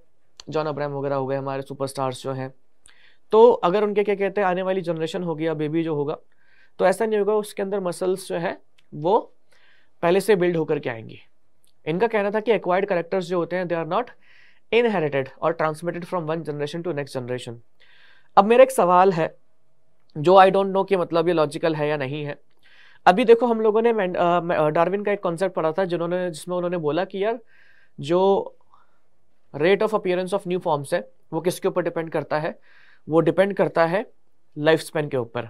जॉन अब्राहम वगैरह हो गए हमारे सुपरस्टार्स जो हैं तो अगर उनके क्या कहते हैं आने वाली जनरेशन होगी या बेबी जो होगा तो ऐसा नहीं होगा उसके अंदर मसल्स जो है वो पहले से बिल्ड होकर के आएंगी इनका कहना था कि एक्वायर्ड करेक्टर्स जो होते हैं दे आर नॉट इनहेरिटेड और transmitted from one generation to next generation अब मेरा एक सवाल है जो आई डोंट नो कि मतलब ये लॉजिकल है या नहीं है अभी देखो हम लोगों ने डार्विन का एक कॉन्सेप्ट पढ़ा था जिन्होंने जिसमें उन्होंने बोला कि यार जो rate of appearance of new forms है वो किसके ऊपर डिपेंड करता है वो डिपेंड करता है लाइफ स्पेन के ऊपर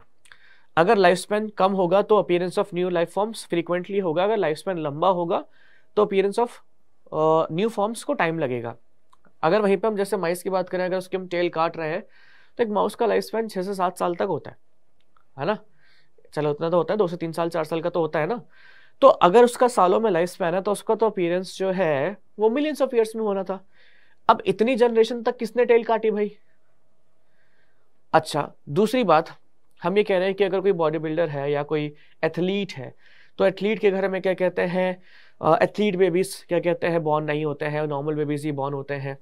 अगर लाइफ स्पेन कम होगा तो appearance of new life forms frequently होगा अगर लाइफ स्पेन लंबा होगा तो अपियरेंस ऑफ न्यू फॉर्म्स को टाइम लगेगा अगर वहीं पर हम जैसे माइस की बात करें अगर उसके हम टेल काट रहे हैं तो एक माउस का लाइफ स्पेन छः से सात साल तक होता है है ना चलो उतना तो होता है दो से तीन साल चार साल का तो होता है ना तो अगर उसका सालों में लाइफ स्पैन है तो उसका तो अपीयरेंस जो है वो मिलियंस ऑफ ईयर्स में होना था अब इतनी जनरेशन तक किसने टेल काटी भाई अच्छा दूसरी बात हम ये कह रहे हैं कि अगर कोई बॉडी बिल्डर है या कोई एथलीट है तो एथलीट के घर में क्या कहते हैं एथलीट बेबीज क्या कहते हैं बॉर्न नहीं होते हैं नॉर्मल बेबीज ही बॉर्न होते हैं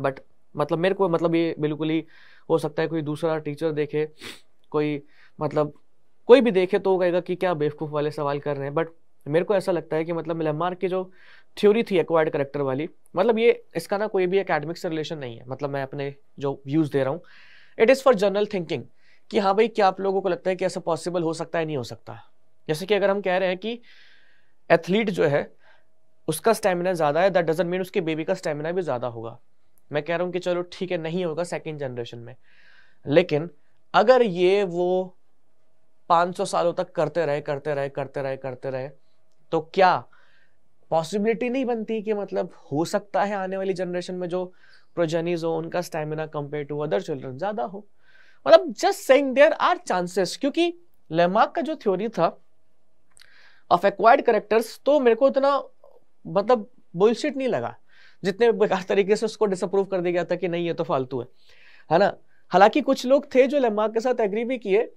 बट मतलब मेरे को मतलब ये बिल्कुल ही हो सकता है कोई दूसरा टीचर देखे कोई मतलब कोई भी देखे तो वो कहेगा कि क्या बेवकूफ़ वाले सवाल कर रहे हैं बट मेरे को ऐसा लगता है कि मतलब मिलमार की जो थ्योरी थी एक्वायर्ड करेक्टर वाली मतलब ये इसका ना कोई भी एकेडमिक से रिलेशन नहीं है मतलब मैं अपने जो व्यूज़ दे रहा हूँ it is for general thinking कि हाँ भाई क्या आप लोगों को लगता है कि ऐसा पॉसिबल हो सकता है नहीं हो सकता जैसे कि अगर हम कह रहे हैं कि एथलीट जो है उसका स्टेमिना ज़्यादा है दैट डजेंट मीन उसके बेबी का स्टेमिना भी ज़्यादा होगा मैं कह रहा हूँ कि चलो ठीक है नहीं होगा सेकेंड जनरेशन में लेकिन अगर ये वो 500 सालों तक करते रहे करते रहे करते रहे करते रहे तो क्या पॉसिबिलिटी नहीं बनती कि मतलब हो सकता है आने वाली जनरेशन में जो प्रोजेनिज हो उनका stamina compare to other children ज़्यादा हो मतलब just saying there are chances क्योंकि लेमार्क का जो थ्योरी था ऑफ एक्वायर्ड करेक्टर्स तो मेरे को इतना मतलब बुलशिट नहीं लगा जितने बेकार तरीके से उसको डिसअप्रूव कर दिया गया था कि नहीं ये तो फालतू है है ना हालांकि कुछ लोग थे जो लेमार्क के साथ एग्री भी किए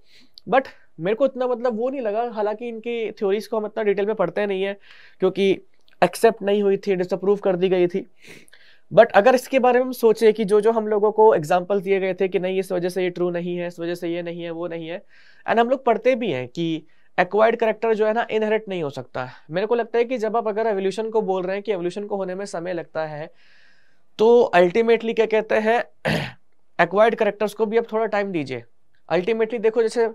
बट मेरे को इतना मतलब वो नहीं लगा हालांकि इनकी थ्योरीज को हम इतना डिटेल में पढ़ते नहीं है क्योंकि एक्सेप्ट नहीं हुई थी डिसअप्रूव कर दी गई थी बट अगर इसके बारे में हम सोचें कि जो जो हम लोगों को एग्जाम्पल दिए गए थे कि नहीं इस वजह से ये ट्रू नहीं है इस वजह से ये नहीं है वो नहीं है एंड हम लोग पढ़ते भी हैं कि एक्वायर्ड करेक्टर जो है ना इनहेरिट नहीं हो सकता है मेरे को लगता है कि जब आप अगर एवोल्यूशन को बोल रहे हैं कि एवोल्यूशन को होने में समय लगता है तो अल्टीमेटली क्या कहते हैं एक्वायर्ड करेक्टर्स को भी आप थोड़ा टाइम दीजिए अल्टीमेटली देखो जैसे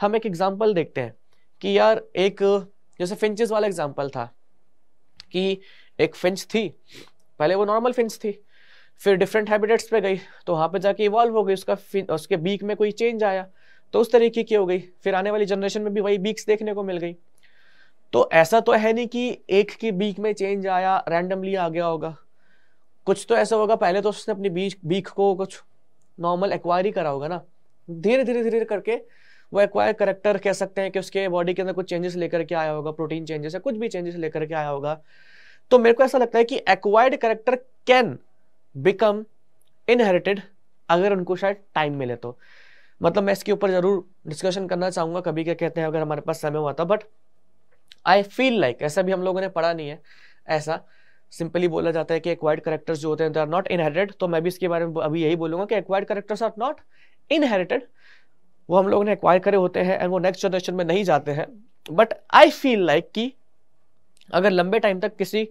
हम एक एग्जाम्पल देखते हैं कि यार एक जैसे फिंचेस वाला एग्जाम्पल था कि एक फिंच थी पहले वो नॉर्मल फिंच थी फिर डिफरेंट हैबिटेट्स पे गई तो वहाँ पे जाके इवॉल्व हो गई उसका उसके बीक में कोई चेंज आया तो उस तरीके की हो गई फिर आने वाली जनरेशन में भी वही बीक्स देखने को मिल गई तो ऐसा तो है नहीं कि एक की बीक में चेंज आया रैंडमली आ गया होगा कुछ तो ऐसा होगा पहले तो उसने अपनी बीक बीक को कुछ नॉर्मल एक्वायरी करा होगा ना धीरे धीरे धीरे करके वो एक्वायर करेक्टर कह सकते हैं कि उसके बॉडी के अंदर कुछ चेंजेस लेकर के आया होगा प्रोटीन चेंजेस या कुछ भी चेंजेस लेकर के आया होगा तो मेरे को ऐसा लगता है कि acquired character can become inherited अगर उनको शायद टाइम मिले तो मतलब मैं इसके ऊपर जरूर डिस्कशन करना चाहूंगा कभी क्या कहते हैं अगर हमारे पास समय हुआ था बट आई फील लाइक ऐसा भी हम लोगों ने पढ़ा नहीं है ऐसा सिंपली बोला जाता है कि एक्वायर्ड करेक्टर्स जो होते हैं दे आर नॉट इनहेरिटेड तो मैं भी इसके बारे में अभी यही बोलूंगा कि acquired characters are not inherited वो हम लोगों ने एक्वायर करे होते हैं एंड वो नेक्स्ट जनरेशन में नहीं जाते हैं बट आई फील लाइक कि अगर लंबे टाइम तक किसी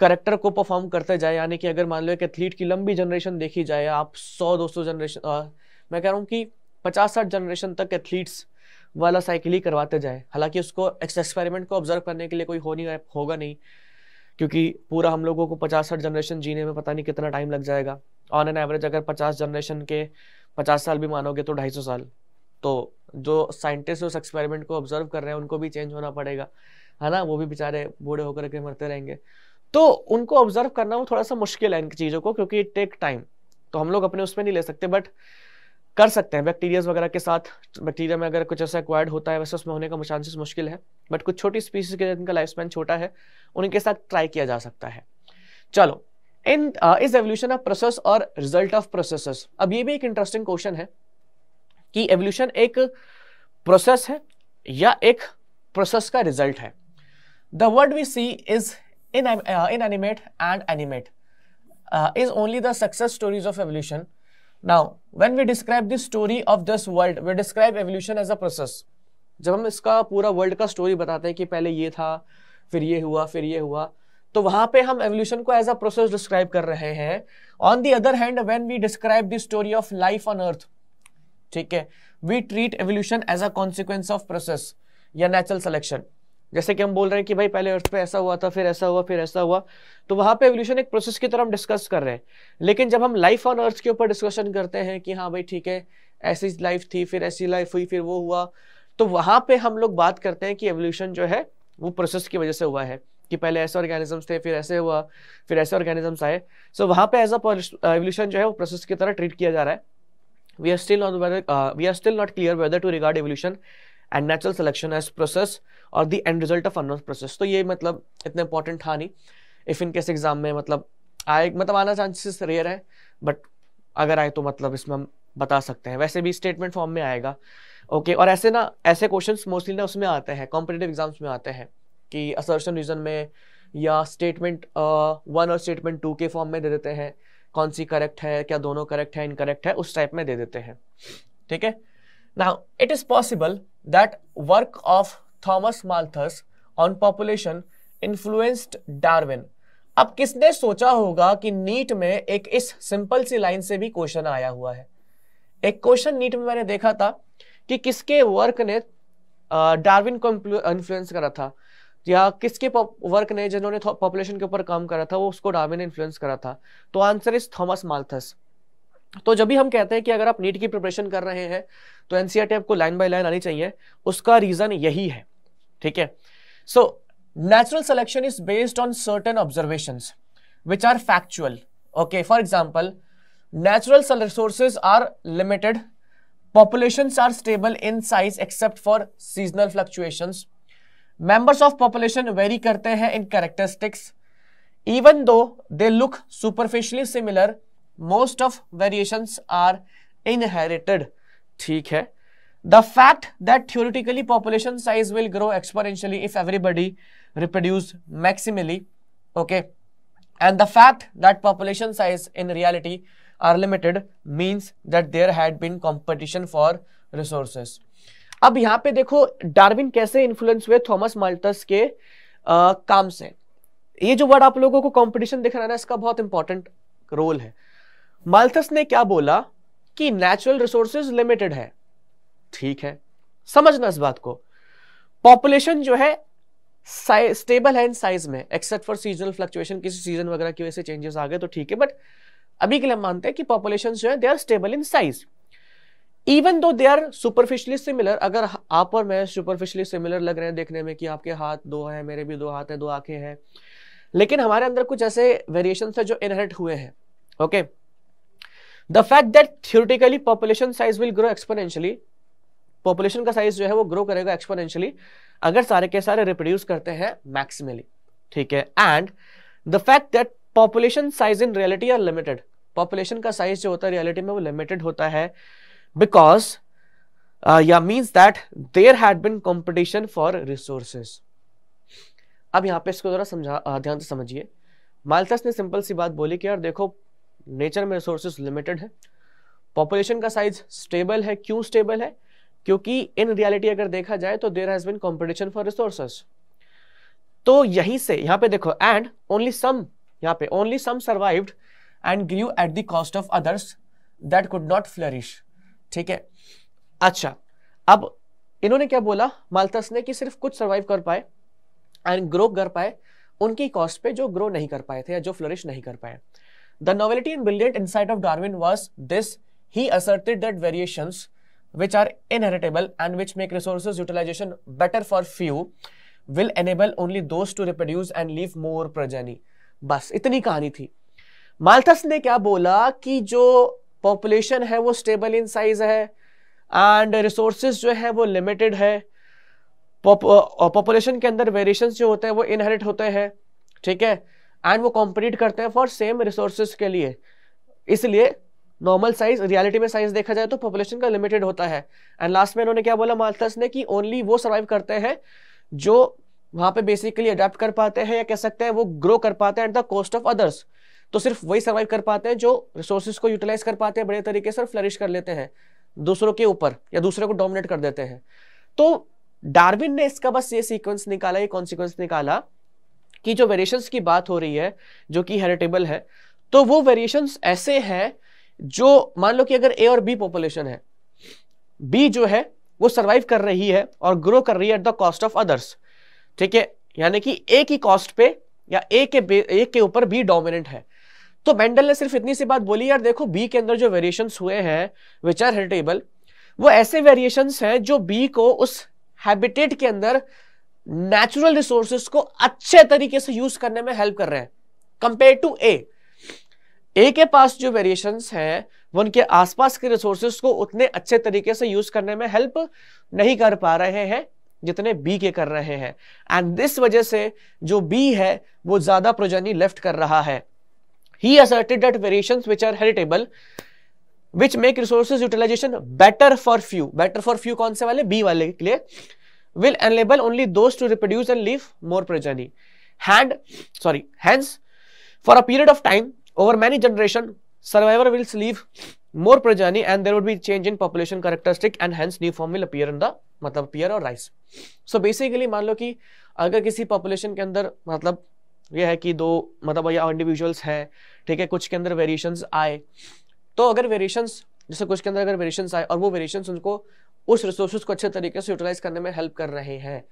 करेक्टर को परफॉर्म करते जाए यानी कि अगर मान लो एक एथलीट की लंबी जनरेशन देखी जाए आप सौ दो सौ जनरेशन मैं कह रहा हूँ कि पचास साठ जनरेशन तक एथलीट्स वाला साइकिल ही करवाते जाए हालांकि उसको एक्सपेरिमेंट को ऑब्जर्व करने के लिए कोई हो नहीं होगा नहीं क्योंकि पूरा हम लोगों को पचास साठ जनरेशन जीने में पता नहीं कितना टाइम लग जाएगा ऑन एन एवरेज अगर पचास जनरेशन के पचास साल भी मानोगे तो ढाई सौ साल तो जो साइंटिस्ट उस एक्सपेरिमेंट को ऑब्जर्व कर रहे हैं उनको भी चेंज होना पड़ेगा है ना वो भी बेचारे बूढ़े होकर के मरते रहेंगे तो उनको ऑब्जर्व करना वो थोड़ा सा मुश्किल है इन चीज़ों को क्योंकि इट टेक टाइम तो हम लोग अपने उसमें नहीं ले सकते बट कर सकते हैं बैक्टीरियाज वगैरह के साथ बैक्टीरिया में अगर कुछ ऐसा एक्वायर्ड होता है वैसे उसमें होने का चांसेस मुश्किल है बट कुछ छोटी स्पीसीज के जिनका लाइफ स्पैन छोटा है उनके साथ ट्राई किया जा सकता है चलो इन इज एवोल्यूशन ऑफ प्रोसेस और रिजल्ट ऑफ प्रोसेस अब ये भी एक इंटरेस्टिंग क्वेश्चन है कि एवोल्यूशन एक प्रोसेस है या एक प्रोसेस का रिजल्ट है the world we see is in inanimate and animate is only the success stories of evolution now when we describe the story of this world we describe evolution as a process जब हम इसका पूरा world का story बताते हैं कि पहले ये था फिर ये हुआ फिर ये हुआ तो वहां पे हम एवोल्यूशन को एज अ प्रोसेस डिस्क्राइब कर रहे हैं on the other hand when we describe the story of life on earth ठीक है we treat evolution as a consequence of process या नेचुरल सिलेक्शन जैसे कि हम बोल रहे हैं कि भाई पहले अर्थ पे ऐसा हुआ था फिर ऐसा हुआ फिर ऐसा हुआ तो वहां पे एवोल्यूशन एक प्रोसेस की तरह हम डिस्कस कर रहे हैं लेकिन जब हम लाइफ ऑन अर्थ के ऊपर डिस्कशन करते हैं कि हाँ भाई ठीक है ऐसी लाइफ थी फिर ऐसी लाइफ हुई फिर वो हुआ तो वहां पे हम लोग बात करते हैं कि एवोल्यूशन जो है वो प्रोसेस की वजह से हुआ है कि पहले ऐसे ऑर्गेनिजम्स थे फिर ऐसे हुआ फिर ऐसे ऑर्गेनिजम्स आए सो वहां वहाँ पे एज अ एवोल्यूशन जो है वो प्रोसेस की तरह ट्रीट किया जा रहा है we are still not whether uh, we are still not clear whether to regard evolution and natural selection as process और the end result of unknown process तो ये मतलब इतना इंपॉर्टेंट था नहीं इफ इन केस एग्जाम में मतलब आए मतलब आना चांसेस रेयर है बट अगर आए तो मतलब इसमें हम बता सकते हैं वैसे भी स्टेटमेंट फॉर्म में आएगा ओके okay, और ऐसे ना ऐसे क्वेश्चन मोस्टली ना उसमें आते हैं कॉम्पिटेटिव एग्जाम्स में आते हैं कि असर्शन रीजन में या स्टेटमेंट वन uh, और स्टेटमेंट टू के फॉर्म में दे देते हैं कौन सी करेक्ट है क्या दोनों करेक्ट है इनकरेक्ट है उस टाइप में दे देते हैं ठीक है now it is possible that work of Thomas Malthus on population influenced Darwin अब किसने सोचा होगा कि नीट में एक इस सिंपल सी लाइन से भी क्वेश्चन आया हुआ है एक क्वेश्चन नीट में मैंने देखा था कि किसके वर्क ने डार्विन को इन्फ्लुएंस करा था या किसके वर्क ने जिन्होंने पॉपुलेशन के ऊपर काम करा था वो उसको डार्विन ने इन्फ्लुएंस करा था तो आंसर इज थॉमस माल्थस तो जब भी हम कहते हैं कि अगर आप नीट की प्रिपरेशन कर रहे हैं तो एनसीआरटी e आपको लाइन बाय लाइन आनी चाहिए उसका रीजन यही है ठीक है so natural selection is based on certain observation which are factual okay for example natural resources are limited population are stable in size except for seasonal fluctuation members of population vary करते हैं in characteristics even though they look superficially similar most of variations are inherited ठीक है the fact that theoretically population size will grow exponentially if everybody reproduce maximally okay and the fact that population size in reality are limited means that there had been competition for resources अब यहाँ पे देखो Darwin कैसे influence हुए Thomas माल्टस के आ, काम से ये जो वर्ड आप लोगों को कंपटीशन दिख रहा है ना इसका बहुत इंपॉर्टेंट रोल है माल्थस ने क्या बोला कि नेचुरल रिसोर्सेज लिमिटेड है ठीक है समझना इस बात को पॉपुलेशन जो है स्टेबल है इन साइज में एक्सेप्ट फॉर सीजनल फ्लक्चुएशन किसी सीजन वगैरह की वजह से चेंजेस आ गए तो ठीक है बट अभी के लिए मानते हैं कि पॉपुलेशन जो है they are stable in size even though they are superficially similar अगर आप और मैं सुपरफिशली सिमिलर लग रहे हैं देखने में कि आपके हाथ दो हैं मेरे भी दो हाथ हैं दो आंखें हैं लेकिन हमारे अंदर कुछ ऐसे वेरिएशन है जो इनहेरिट हुए हैं okay the fact that theoretically population size will grow exponentially population का साइज जो है वो ग्रो करेगा एक्सपोनेंशियली अगर सारे के सारे रिप्रोड्यूस करते हैं मैक्सिमली ठीक है and the fact that population size in reality are limited population का साइज जो होता है रियलिटी में वो लिमिटेड होता है बिकॉज या means that there had been competition for for अब यहाँ पे इसको जरा समझा ध्यान से समझिए माल्थस ने सिंपल सी बात बोली कि यार देखो नेचर में रिसोर्सेज लिमिटेड है पॉपुलेशन का साइज स्टेबल है क्यों स्टेबल है क्योंकि इन रियलिटी अगर देखा जाए तो there has been competition for resources तो यहीं से यहाँ पे देखो एंड ओनली सम यहाँ पे only some survived and grew at the cost of others that could not flourish ठीक है अच्छा अब इन्होंने क्या बोला माल्टस ने कि सिर्फ कुछ सर्वाइव कर पाए एंड ग्रो कर पाए उनकी कॉस्ट पे जो ग्रो नहीं कर पाए थे या जो फ्लरिश नहीं कर पाए the novelty in brilliant insight of Darwin was this he asserted that variation which are inheritable and which make resource utilization better for few will enable only those to reproduce and leave more progeny बस इतनी कहानी थी Malthus ने क्या बोला कि जो population है वो स्टेबल इन साइज है एंड रिसोर्स जो है वो लिमिटेड है पॉपुलेशन के अंदर वेरिएशन जो होते हैं वो इनहेरिट होते हैं ठीक है एंड वो कॉम्पीट करते हैं फॉर सेम रिसोर्स के लिए इसलिए नॉर्मल साइज रियलिटी में साइज देखा जाए तो पॉपुलेशन का लिमिटेड होता है एंड लास्ट में उन्होंने क्या बोला मालथस ने कि ओनली वो सर्वाइव करते हैं जो वहाँ पे बेसिकली अडेप्ट कर पाते हैं या कह सकते हैं वो ग्रो कर पाते हैं at the cost of others तो सिर्फ वही सर्वाइव कर पाते हैं जो रिसोर्सेज को यूटिलाइज कर पाते हैं बड़े तरीके से फ्लरिश कर लेते हैं दूसरों के ऊपर या दूसरे को डोमिनेट कर देते हैं तो डार्विन ने इसका बस ये सीक्वेंस निकाला ये कॉन्सिक्वेंस निकाला कि जो वेरिएशंस की बात हो रही है जो कि हेरिटेबल है तो वो वेरिएशंस ऐसे हैं जो मान लो कि अगर ए और बी पॉपुलेशन है बी जो है वो सर्वाइव कर रही है और ग्रो कर रही है at the cost of others ठीक है यानी कि ए की कॉस्ट पे या ए के ए के ऊपर बी डोमिनेंट है तो मेंडल ने सिर्फ इतनी सी बात बोली यार देखो बी के अंदर जो वेरिएशन हुए हैं विच आर हेरिटेबल वो ऐसे वेरिएशन हैं जो बी को उस हैबिटेट के अंदर नेचुरल रिसोर्सेस को अच्छे तरीके से यूज करने में हेल्प कर रहे हैं कंपेयर टू ए ए के पास जो वेरिएशन है वो उनके आसपास के रिसोर्सेस को उतने अच्छे तरीके से यूज करने में हेल्प नहीं कर पा रहे हैं जितने बी के कर रहे हैं एंड दिस वजह से जो बी है वो ज्यादा प्रोजनी लेफ्ट कर रहा है He asserted that variations which are heritable which make resources utilization better for few better for few kaun se wale B wale ke liye will enable only those to reproduce and leave more progeny and sorry hence for a period of time over many generation survivor will leave more progeny and there would be change in population characteristic and hence new form will appear in the matlab appear or rise so basically maan lo ki agar kisi population ke andar matlab ये है कि दो मतलब या individuals हैं ठीक है कुछ के अंदर वेरिएशंस आए तो अगर वेरिएशंस जैसे कुछ के अंदर अगर वेरिएशंस आए और वो वेरिएशंस उनको उस रिसोर्सेज को अच्छे तरीके से यूटिलाइज करने में हेल्प कर रहे हैं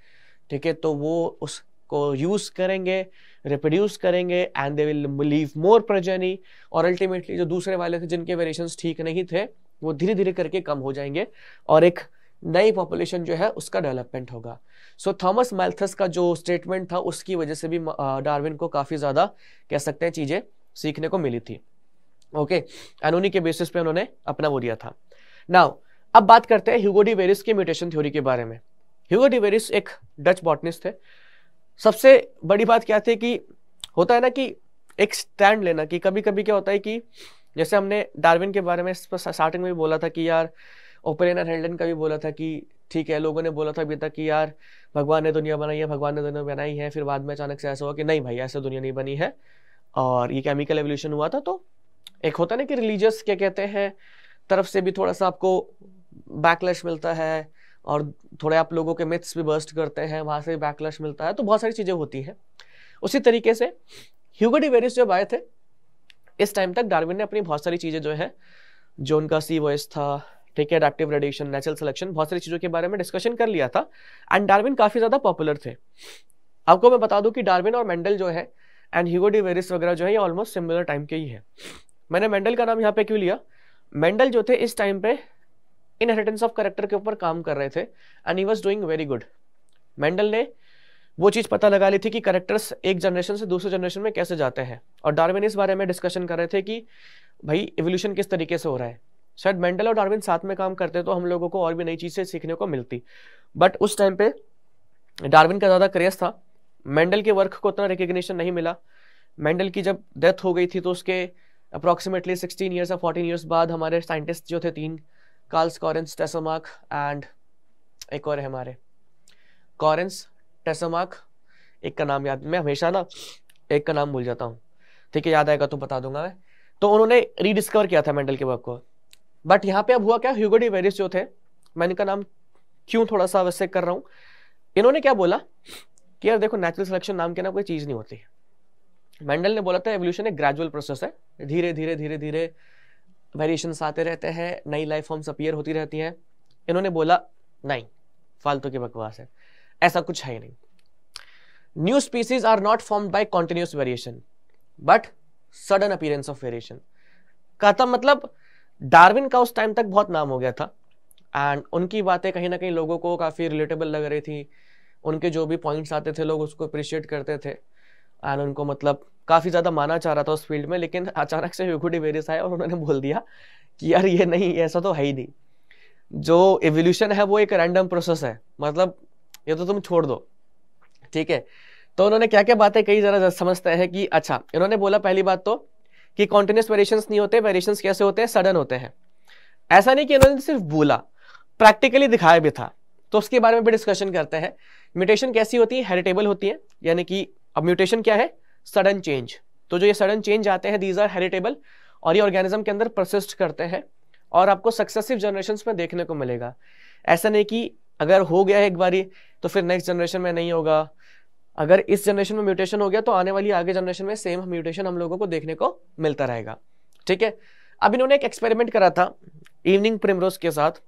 ठीक है तो वो उसको यूज करेंगे रिप्रोड्यूस करेंगे and they will leave more progeny और अल्टीमेटली जो दूसरे वाले थे जिनके वेरिएशंस ठीक नहीं थे वो धीरे धीरे करके कम हो जाएंगे और एक नई पॉपुलेशन जो है उसका डेवलपमेंट होगा सो थॉमस मेल्थस का जो स्टेटमेंट था उसकी वजह से भी डार्विन को काफ़ी ज़्यादा कह सकते हैं चीज़ें सीखने को मिली थी ओके okay? एनोनी के बेसिस पे उन्होंने अपना वो दिया था नाउ अब बात करते हैं ह्यूगोडी वेरिस की म्यूटेशन थ्योरी के बारे में ह्यूगोडी वेरिस एक डच बॉटनिस्ट थे सबसे बड़ी बात क्या थी कि होता है ना कि एक स्टैंड लेना कि कभी कभी क्या होता है कि जैसे हमने डार्विन के बारे में स्टार्टिंग में भी बोला था कि यार ओपेलियन हेल्डन का भी बोला था कि ठीक है लोगों ने बोला था अभी तक कि यार भगवान ने दुनिया बनाई है भगवान ने दुनिया बनाई है फिर बाद में अचानक से ऐसा हुआ कि नहीं भाई ऐसे दुनिया नहीं बनी है और ये केमिकल एवोल्यूशन हुआ था तो एक होता ना कि रिलीजियस क्या कहते हैं तरफ से भी थोड़ा सा आपको बैकलैश मिलता है और थोड़े आप लोगों के मिथ्स भी बर्स्ट करते हैं वहाँ से भी बैकलैश मिलता है तो बहुत सारी चीज़ें होती हैं उसी तरीके से ह्यूगडी वेरिस जब आए थे इस टाइम तक डार्विन ने अपनी बहुत सारी चीज़ें जो है जो उनका सी वॉइस था ठीक है अडेप्टिव रेडिएशन नेचुरल सिलेक्शन बहुत सारी चीज़ों के बारे में डिस्कशन कर लिया था एंड डार्विन काफ़ी ज़्यादा पॉपुलर थे आपको मैं बता दूं कि डार्विन और मेंडल जो है एंड हीगो डी वेरिस वगैरह जो है ये ऑलमोस्ट सिमिलर टाइम के ही है मैंने मेंडल का नाम यहाँ पे क्यों लिया मेंडल जो थे इस टाइम पे इनहेरिटेंस ऑफ करेक्टर के ऊपर काम कर रहे थे and he was doing very good Mendel ने वो चीज़ पता लगा ली थी कि करेक्टर्स एक जनरेशन से दूसरे जनरेशन में कैसे जाते हैं और डार्विन इस बारे में डिस्कशन कर रहे थे कि भाई एवोल्यूशन किस तरीके से हो रहा है शायद मेंडल और डार्विन साथ में काम करते तो हम लोगों को और भी नई चीज़ें सीखने को मिलती बट उस टाइम पे डार्विन का ज़्यादा क्रेज था मेंडल के वर्क को उतना रिकग्निशन नहीं मिला मेंडल की जब डेथ हो गई थी तो उसके अप्रॉक्सीमेटली सिक्सटीन ईयर्स या फोर्टीन ईयर्स बाद हमारे साइंटिस्ट जो थे तीन कार्ल्स कॉरेंस टेसोमार्क एंड एक और है हमारे कॉरेंस टेसोमार्क एक का नाम याद मैं हमेशा ना एक का नाम भूल जाता हूँ ठीक है याद आएगा तो बता दूंगा मैं तो उन्होंने रीडिस्कवर किया था मेंडल के वर्क को बट यहाँ पे अब हुआ क्या ह्यूगोडी वेरिस जो थे मैं इनका नाम क्यों थोड़ा सा आवश्यक कर रहा हूँ इन्होंने क्या बोला कि यार देखो नेचुरल सिलेक्शन नाम के ना कोई चीज़ नहीं होती मेंडल ने बोला था एवोल्यूशन एक ग्रेजुअल प्रोसेस है धीरे धीरे धीरे धीरे वेरिएशन आते रहते हैं नई लाइफ फॉर्म्स अपीयर होती रहती हैं इन्होंने बोला नहीं फालतू की बकवास है ऐसा कुछ है ही नहीं new species are not form by continuous variation but sudden appearance of variation कहता मतलब डार्विन का उस टाइम तक बहुत नाम हो गया था एंड उनकी बातें कहीं ना कहीं लोगों को काफ़ी रिलेटेबल लग रही थी उनके जो भी पॉइंट्स आते थे लोग उसको अप्रिशिएट करते थे एंड उनको मतलब काफ़ी ज़्यादा माना चाह रहा था उस फील्ड में लेकिन अचानक से ह्यूगो वेरियस आया और उन्होंने बोल दिया कि यार ये नहीं ऐसा तो है ही नहीं जो एवोल्यूशन है वो एक रैंडम प्रोसेस है मतलब ये तो तुम छोड़ दो ठीक है तो उन्होंने क्या क्या बातें कई ज़रा समझते हैं कि अच्छा इन्होंने बोला पहली बात तो कि कॉन्टिन्यूस वेरिएशन नहीं होते वेरिएशन कैसे होते हैं सडन होते हैं ऐसा नहीं कि इन्होंने सिर्फ बोला प्रैक्टिकली दिखाया भी था तो उसके बारे में भी डिस्कशन करते हैं म्यूटेशन कैसी होती है हेरिटेबल होती है यानी कि अब म्यूटेशन क्या है सडन चेंज तो जो ये सडन चेंज आते हैं दीज आर हेरिटेबल और ये ऑर्गेनिज्म के अंदर प्रोसिस्ट करते हैं और आपको सक्सेसिव जनरेशन में देखने को मिलेगा ऐसा नहीं कि अगर हो गया है एक बारी तो फिर नेक्स्ट जनरेशन में नहीं होगा अगर इस जनरेशन में म्यूटेशन हो गया तो आने वाली आगे जनरेशन में सेम म्यूटेशन हम लोगों को देखने को मिलता रहेगा ठीक है अब इन्होंने एक एक्सपेरिमेंट करा था इवनिंग प्रिमरोज के साथ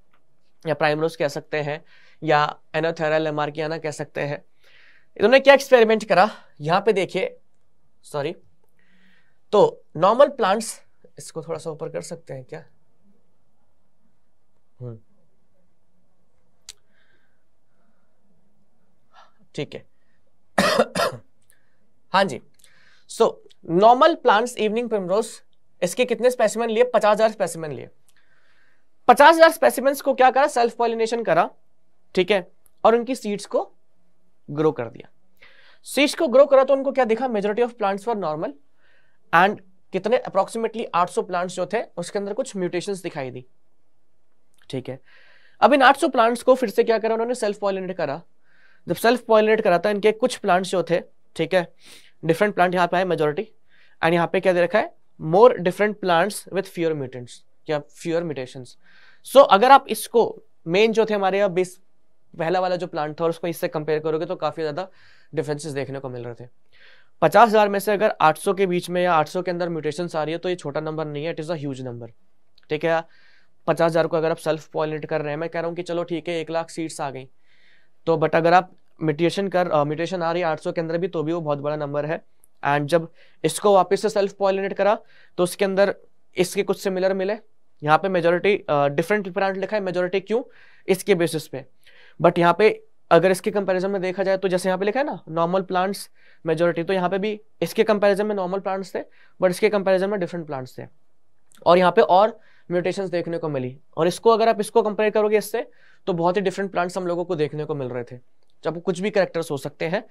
या प्राइमरोज कह सकते हैं या एनाथेरल एमार्कियाना कह सकते हैं इन्होंने क्या एक्सपेरिमेंट करा यहाँ पे देखिए सॉरी तो नॉर्मल प्लांट्स इसको थोड़ा सा ऊपर कर सकते हैं क्या हम्म। ठीक है हाँ जी so normal plants evening primrose इसके कितने स्पेसिमेंट लिए पचास हजार स्पेसिमेंट लिए पचास हजार स्पेसिमेंट्स को क्या करा सेल्फ पॉलिनेशन करा ठीक है और उनकी सीड्स को ग्रो कर दिया सीड्स को ग्रो करा तो उनको क्या दिखा majority of plants for normal and कितने अप्रोक्सीमेटली 800 प्लांट्स जो थे उसके अंदर कुछ म्यूटेशंस दिखाई दी ठीक है अब इन 800 प्लांट्स को फिर से क्या करा उन्होंने सेल्फ पॉलिनेट करा जब सेल्फ पॉलिनेट कराता है इनके कुछ प्लांट्स जो थे ठीक है डिफरेंट प्लांट यहाँ पे आए मेजोरिटी एंड यहाँ पे क्या दे रखा है more different plants with fewer mutants या फ्यूर म्यूटेशन सो अगर आप इसको मेन जो थे हमारे यहाँ बेस पहला वाला जो प्लांट था और उसको इससे कंपेयर करोगे तो काफ़ी ज़्यादा डिफरेंसेस देखने को मिल रहे थे पचास हज़ार में से अगर 800 के बीच में या 800 के अंदर म्यूटेशन आ रही है तो ये छोटा नंबर नहीं है it is a huge number ठीक है पचास हज़ार को अगर आप सेल्फ पॉलिनेट कर रहे हैं मैं कह रहा हूँ कि चलो ठीक है एक लाख सीट्स आ गई तो बट अगर आप म्यूटेशन कर म्यूटेशन आ रही है सौ के अंदर भी तो भी वो बहुत बड़ा नंबर है एंड जब इसको वापस से सेल्फ पॉलिनेट करा तो उसके अंदर इसके कुछ सिमिलर मिले यहाँ पे मेजोरिटी डिफरेंट प्लांट लिखा है मेजोरिटी क्यों इसके बेसिस पे बट यहाँ पे अगर इसके कंपैरिजन में देखा जाए तो जैसे यहाँ पे लिखा है ना नॉर्मल प्लांट्स मेजोरिटी तो यहाँ पे भी इसके कंपैरिजन में नॉर्मल प्लांट्स थे बट इसके कंपैरिजन में डिफरेंट प्लांट्स थे और यहाँ पे और म्यूटेशन देखने को मिली और इसको अगर आप इसको कंपेयर करोगे इससे तो बहुत ही डिफरेंट प्लांट्स हम लोगों को देखने को मिल रहे थे जब कुछ भी करेक्टर्स हो सकते हैं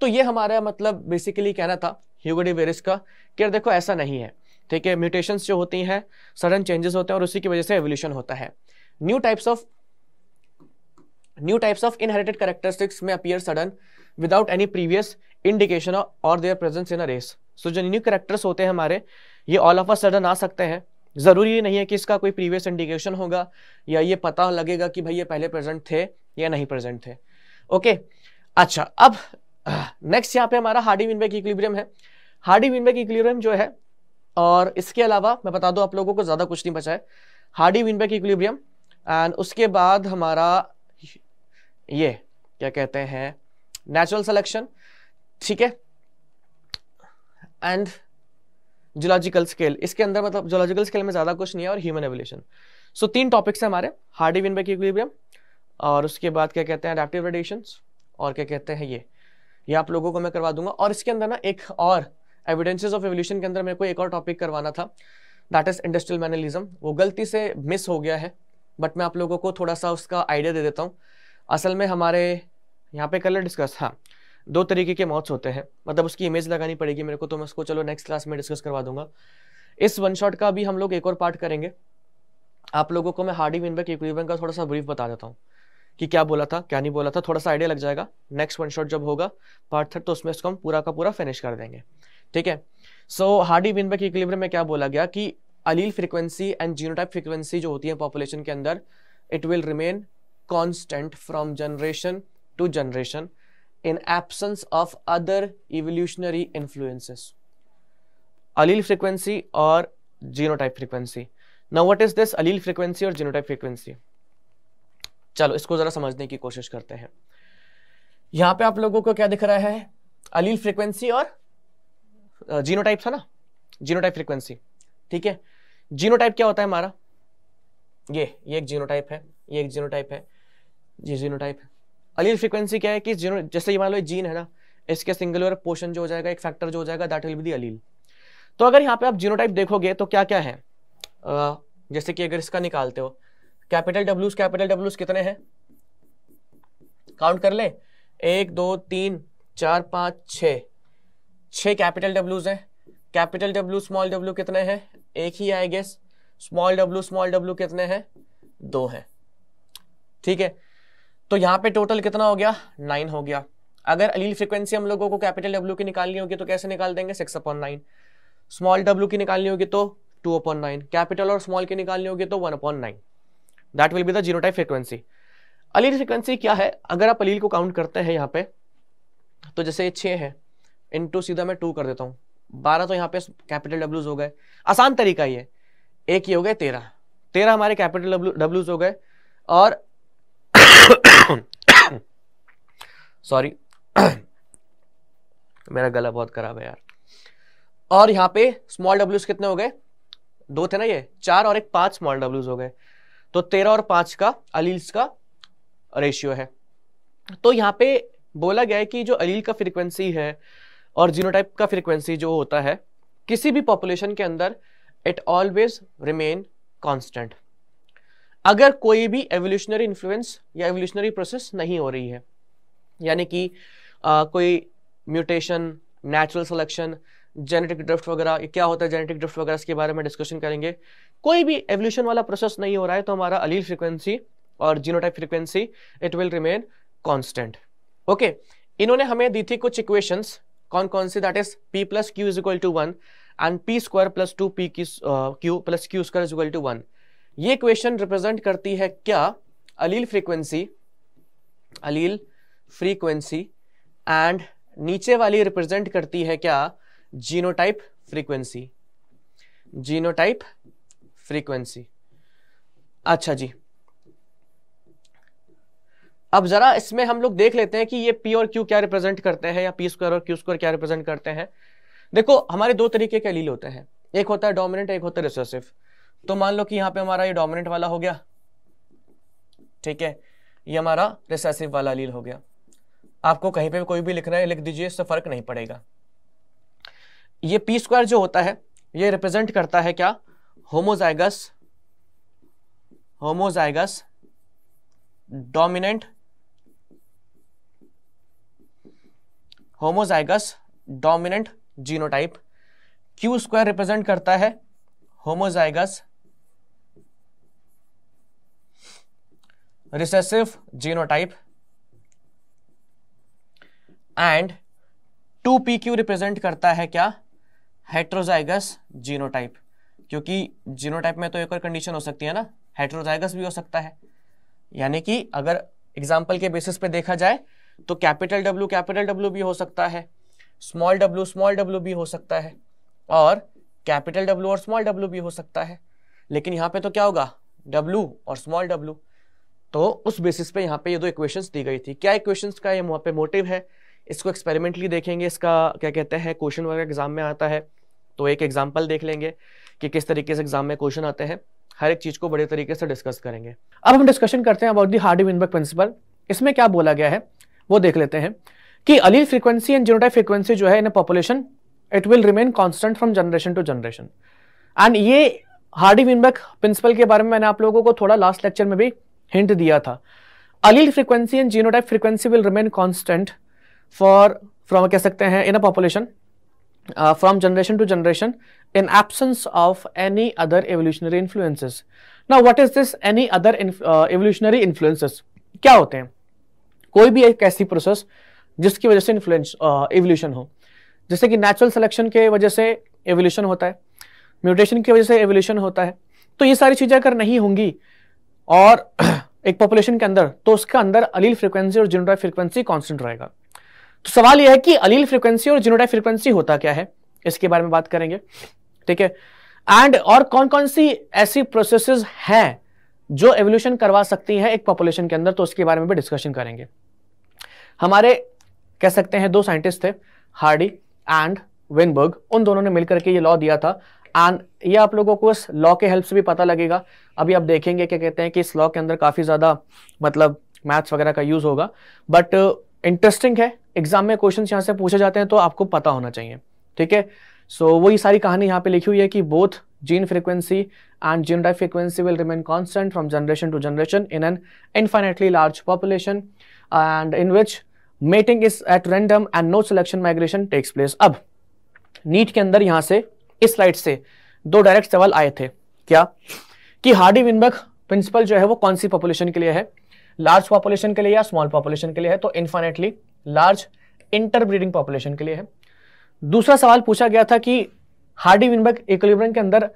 तो ये हमारा मतलब बेसिकली कहना था ह्यूगडी वेरिस का कि देखो ऐसा नहीं है ठीक है म्यूटेशंस जो होती हैं सडन चेंजेस होते हैं और उसी की वजह से एवोल्यूशन होता है new types of new types of inherited characteristics में appear sudden without any previous indication और their presence in a race so जो न्यू करेक्टर्स होते हैं हमारे ये ऑल ऑफ अ सडन आ सकते हैं ज़रूरी नहीं है कि इसका कोई प्रीवियस इंडिकेशन होगा या ये पता लगेगा कि भाई ये पहले प्रेजेंट थे या नहीं प्रेजेंट थे ओके अच्छा अब नेक्स्ट यहाँ पे हमारा हार्डी विनबेक इक्लिब्रियम है हार्डी विनबेक इक्लिब्रियम जो है और इसके अलावा मैं बता दूं आप लोगों को ज़्यादा कुछ नहीं बचा है हार्डी विनबेक इक्लिब्रियम एंड उसके बाद हमारा ये क्या कहते हैं नेचुरल सिलेक्शन ठीक है एंड जोलॉजिकल स्केल इसके अंदर मतलब जोलॉजिकल स्केल में ज़्यादा कुछ नहीं है और ह्यूमन एवोल्यूशन सो तीन टॉपिक्स हैं हमारे हार्डी बैक इक्विलिब्रियम और उसके बाद क्या कहते हैं अडेप्टिव रेडिएशन और क्या कहते हैं ये ये आप लोगों को मैं करवा दूंगा और इसके अंदर ना एक और एविडेंसेस ऑफ एवोल्यूशन के अंदर मेरे को एक और टॉपिक करवाना था दैट इज इंडस्ट्रियल मैनलिज्म वो गलती से मिस हो गया है बट मैं आप लोगों को थोड़ा सा उसका आइडिया दे देता हूँ असल में हमारे यहाँ पे कर डिस्कस हाँ दो तरीके के मॉथ्स होते हैं मतलब उसकी इमेज लगानी पड़ेगी मेरे को तो मैं उसको चलो नेक्स्ट क्लास में डिस्कस करवा दूंगा इस वन शॉट का भी हम लोग एक और पार्ट करेंगे आप लोगों को मैं हार्डी विनबैक इक्विपमेंट का थोड़ा सा ब्रीफ बता देता हूँ कि क्या बोला था क्या नहीं बोला था थोड़ा सा आइडिया लग जाएगा नेक्स्ट वन शॉट जब होगा पार्ट थर्ड तो उसमें इसको हम पूरा का पूरा फिनिश कर देंगे ठीक है सो हार्डी विनबैक इक्विलिब्रियम में क्या बोला गया कि allele frequency and genotype frequency जो होती है पॉपुलेशन के अंदर it will remain constant from generation to generation in absence of other evolutionary influences. Allele frequency or genotype frequency. Now what is this allele frequency or genotype frequency? चलो इसको जरा समझने की कोशिश करते हैं यहाँ पे आप लोगों को क्या दिख रहा है अलील फ्रीक्वेंसी और जीनोटाइप था ना जीनोटाइप फ्रीक्वेंसी ठीक है जीनोटाइप क्या होता है हमारा ये ये एक जीनोटाइप है ये एक जीनोटाइप है ये जीनोटाइप है अलील फ्रीक्वेंसी क्या है कि जैसे ये मान लो जीन है ना इसके सिंगुलर पोर्शन जो हो जाएगा एक फैक्टर जो हो जाएगा that will be the allele तो अगर यहाँ पे आप जीनोटाइप देखोगे तो क्या क्या है जैसे कि अगर इसका निकालते हो कैपिटल डब्ल्यूज कैपिटल डब्ल्यूज कितने हैं काउंट कर ले एक दो तीन चार पाँच छ छः कैपिटल डब्ल्यूज हैं कैपिटल डब्ल्यू स्मॉल डब्ल्यू कितने हैं एक ही I guess small W small W कितने हैं दो हैं ठीक है तो यहाँ पे टोटल कितना हो गया नाइन हो गया अगर अलील फ्रिक्वेंसी हम लोगों को कैपिटल डब्ल्यू की निकालनी होगी तो कैसे निकाल देंगे six upon nine small W की निकालनी होगी तो टू अपॉन नाइन कैपिटल और स्मॉल की निकालनी होगी तो one upon nine that will be the genotype frequency allele frequency क्या है अगर आप अलील को काउंट करते हैं यहाँ पे तो जैसे छः है इन टू सीधा मैं टू कर देता हूँ बारह तो यहाँ पे कैपिटल डब्ल्यूज हो गए आसान तरीका ये एक ही हो गए तेरह तेरह हमारे कैपिटल डब्ल्यूज हो गए और सॉरी मेरा गला बहुत खराब है यार और यहाँ पे स्मॉल डब्ल्यूज कितने हो गए दो थे ना ये चार और एक पांच स्मॉल डब्ल्यूज हो गए तो तेरह और पांच का अलील्स का रेशियो है तो यहाँ पे बोला गया है कि जो अलील का फ्रीक्वेंसी है और जीनोटाइप का फ्रीक्वेंसी जो होता है किसी भी पॉपुलेशन के अंदर इट ऑलवेज रिमेन कांस्टेंट अगर कोई भी एवोल्यूशनरी इन्फ्लुएंस या एवोल्यूशनरी प्रोसेस नहीं हो रही है यानी कि आ, कोई mutation natural selection genetic drift वगैरह क्या होता है जेनेटिक ड्रिफ्ट वगैरह इसके बारे में डिस्कशन करेंगे कोई भी एवोल्यूशन वाला प्रोसेस नहीं हो रहा है तो हमारा अलील फ्रिक्वेंसी और genotype frequency it will remain constant okay इन्होंने हमें दी थी कुछ इक्वेशंस कौन कौन सी that is P plus Q is equal to one and P square plus two P Q plus Q square is equal to one ये question represent करती है क्या allele frequency allele frequency and नीचे वाली represent करती है क्या genotype frequency genotype frequency अच्छा जी अब जरा इसमें हम लोग देख लेते हैं कि ये पी और क्यू क्या रिप्रेजेंट करते हैं या पी स्क्वायर और क्यू स्क्वायर क्या रिप्रेजेंट करते हैं देखो हमारे दो तरीके के अलील होते हैं एक होता है डोमिनेंट एक होता है रिसेसिव तो मान लो कि यहाँ पे हमारा ये डोमिनेंट वाला हो गया ठीक है ये हमारा रिसेसिव वाला लील हो गया आपको कहीं पे भी कोई भी लिखना है लिख दीजिए इससे फर्क नहीं पड़ेगा ये पी स्क्वायर जो होता है ये रिप्रेजेंट करता है क्या homozygous homozygous dominant homozygous dominant genotype Q square represent करता है homozygous recessive genotype and Q represent करता है क्या हेट्रोजाइगस जीनोटाइप क्योंकि जीनोटाइप में तो एक और कंडीशन हो सकती है ना हेट्रोजाइगस भी हो सकता है यानी कि अगर एग्जाम्पल के बेसिस पे देखा जाए तो कैपिटल डब्ल्यू कैपिटल डब्ल्यू भी हो सकता है स्मॉल डब्ल्यू स्मॉल डब्ल्यू भी हो सकता है और कैपिटल डब्ल्यू और स्मॉल डब्ल्यू भी हो सकता है लेकिन यहाँ पे तो क्या होगा डब्ल्यू और स्मॉल डब्ल्यू तो उस बेसिस पे यहाँ पे ये दो इक्वेशंस दी गई थी क्या इक्वेशंस का ये वहाँ पे मोटिव है इसको एक्सपेरिमेंटली देखेंगे इसका क्या कहते हैं क्वेश्चन वगैरह एग्जाम में आता है तो एक एग्जाम्पल देख लेंगे कि किस तरीके से एग्जाम में क्वेश्चन आते हैं हर एक चीज को बड़े तरीके से डिस्कस करेंगे अब हम डिस्कशन करते हैं about the Hardy Weinberg principle इसमें क्या बोला गया है वो देख लेते हैं कि allele frequency and genotype frequency जो है in population it will remain constant from generation to generation and ये हार्डी विनबर्ग प्रिंसिपल के बारे में मैंने आप लोगों को थोड़ा लास्ट लेक्चर में भी हिंट दिया था allele frequency and genotype frequency will remain constant for from कह सकते हैं in a population from generation to generation in absence of any other evolutionary influences ना what is this any other evolutionary influences क्या होते हैं कोई भी एक ऐसी प्रोसेस जिसकी वजह से इन्फ्लुएंस एवोल्यूशन uh, हो जैसे कि नेचुरल सिलेक्शन के वजह से एवोल्यूशन होता है म्यूटेशन की वजह से एवोल्यूशन होता है तो ये सारी चीज़ें अगर नहीं होंगी और एक पॉपुलेशन के अंदर तो उसके अंदर अलील फ्रीक्वेंसी और जीनोटाइप फ्रीक्वेंसी कॉन्स्टेंट रहेगा तो सवाल यह है कि अलील फ्रीक्वेंसी और जीनोटाइप फ्रीक्वेंसी होता क्या है इसके बारे में बात करेंगे ठीक है एंड और कौन कौन सी ऐसी प्रोसेस हैं जो एवोल्यूशन करवा सकती है एक पॉपुलेशन के अंदर तो उसके बारे में भी डिस्कशन करेंगे हमारे कह सकते हैं दो साइंटिस्ट थे हार्डी एंड वेनबर्ग उन दोनों ने मिलकर के ये लॉ दिया था आन ये आप लोगों को इस लॉ के हेल्प से भी पता लगेगा अभी आप देखेंगे क्या कहते हैं कि इस लॉ के अंदर काफ़ी ज़्यादा मतलब मैथ्स वगैरह का यूज़ होगा बट इंटरेस्टिंग है एग्जाम में क्वेश्चन यहाँ से पूछे जाते हैं तो आपको पता होना चाहिए ठीक है सो so, वही सारी कहानी यहाँ पे लिखी हुई है कि both gene frequency and genotype frequency will remain constant from generation to generation in an infinitely large population and in which mating is at random and no selection migration takes place अब NEET के अंदर यहाँ से इस slide से दो direct सवाल आए थे क्या कि हार्डी विनबर्ग प्रिंसिपल जो है वो कौन सी पॉपुलेशन के लिए है लार्ज पॉपुलेशन के लिए या स्मॉल पॉपुलेशन के लिए है तो इन्फानेटली लार्ज इंटरब्रीडिंग पॉपुलेशन के लिए है दूसरा सवाल पूछा गया था कि हार्डी विनबर्ग इक्विलिब्रियम के अंदर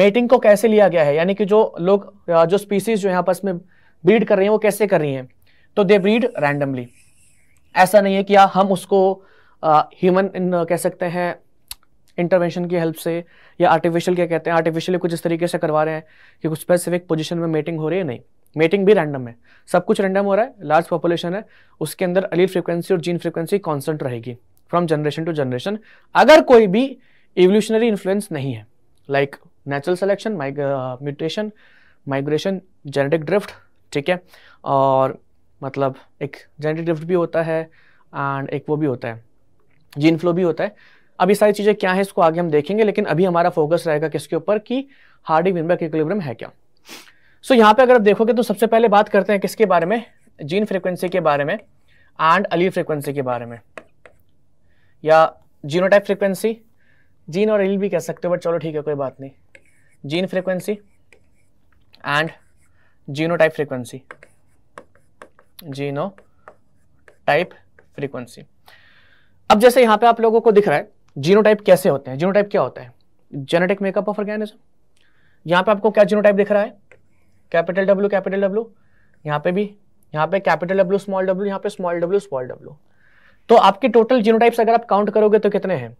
मेटिंग को कैसे लिया गया है यानी कि जो लोग जो स्पीसीज जो है आपस में ब्रीड कर रही हैं वो कैसे कर रही हैं तो दे ब्रीड रैंडमली ऐसा नहीं है कि हम उसको ह्यूमन कह सकते हैं इंटरवेंशन की हेल्प से या आर्टिफिशियल क्या कहते हैं आर्टिफिशियल कुछ इस तरीके से करवा रहे हैं कि कुछ स्पेसिफिक पोजीशन में मेटिंग हो रही है नहीं मेटिंग भी रैंडम है सब कुछ रैंडम हो रहा है लार्ज पॉपुलेशन है उसके अंदर अलील फ्रिक्वेंसी और जीन फ्रिक्वेंसी कॉन्सेंट रहेगी फ्रॉम जनरेशन टू जनरेशन अगर कोई भी एवोल्यूशनरी इन्फ्लुएंस नहीं है like natural selection mutation migration genetic drift ठीक है और मतलब एक जेनेटिक ड्रिफ्ट भी होता है एंड एक वो भी होता है जीन फ्लो भी होता है अभी सारी चीज़ें क्या है इसको आगे हम देखेंगे लेकिन अभी हमारा फोकस रहेगा किसके ऊपर कि हार्डी विनबर्ग इक्विलिब्रियम है क्या सो so, यहाँ पे अगर आप देखोगे तो सबसे पहले बात करते हैं किसके बारे में जीन फ्रिक्वेंसी के बारे में एंड अली फ्रिक्वेंसी के बारे में या जीनोटाइप फ्रिक्वेंसी जीन और अली भी कह सकते हो बट चलो ठीक है कोई बात नहीं gene frequency and genotype frequency genotype frequency अब जैसे यहाँ पे आप लोगों को दिख रहा है जीनोटाइप कैसे होते हैं जीनोटाइप क्या होता है जेनेटिक मेकअप ऑफ ऑर्गेनिज्म यहाँ पे आपको क्या जीनोटाइप दिख रहा है कैपिटल डब्ल्यू कैपिटल डब्ल्यू यहाँ पे भी यहाँ पे कैपिटल डब्ल्यू स्मॉल डब्ल्यू यहाँ पे स्मॉल डब्ल्यू स्मॉल डब्ल्यू तो आपके टोटल जीनोटाइप्स अगर आप काउंट करोगे तो कितने हैं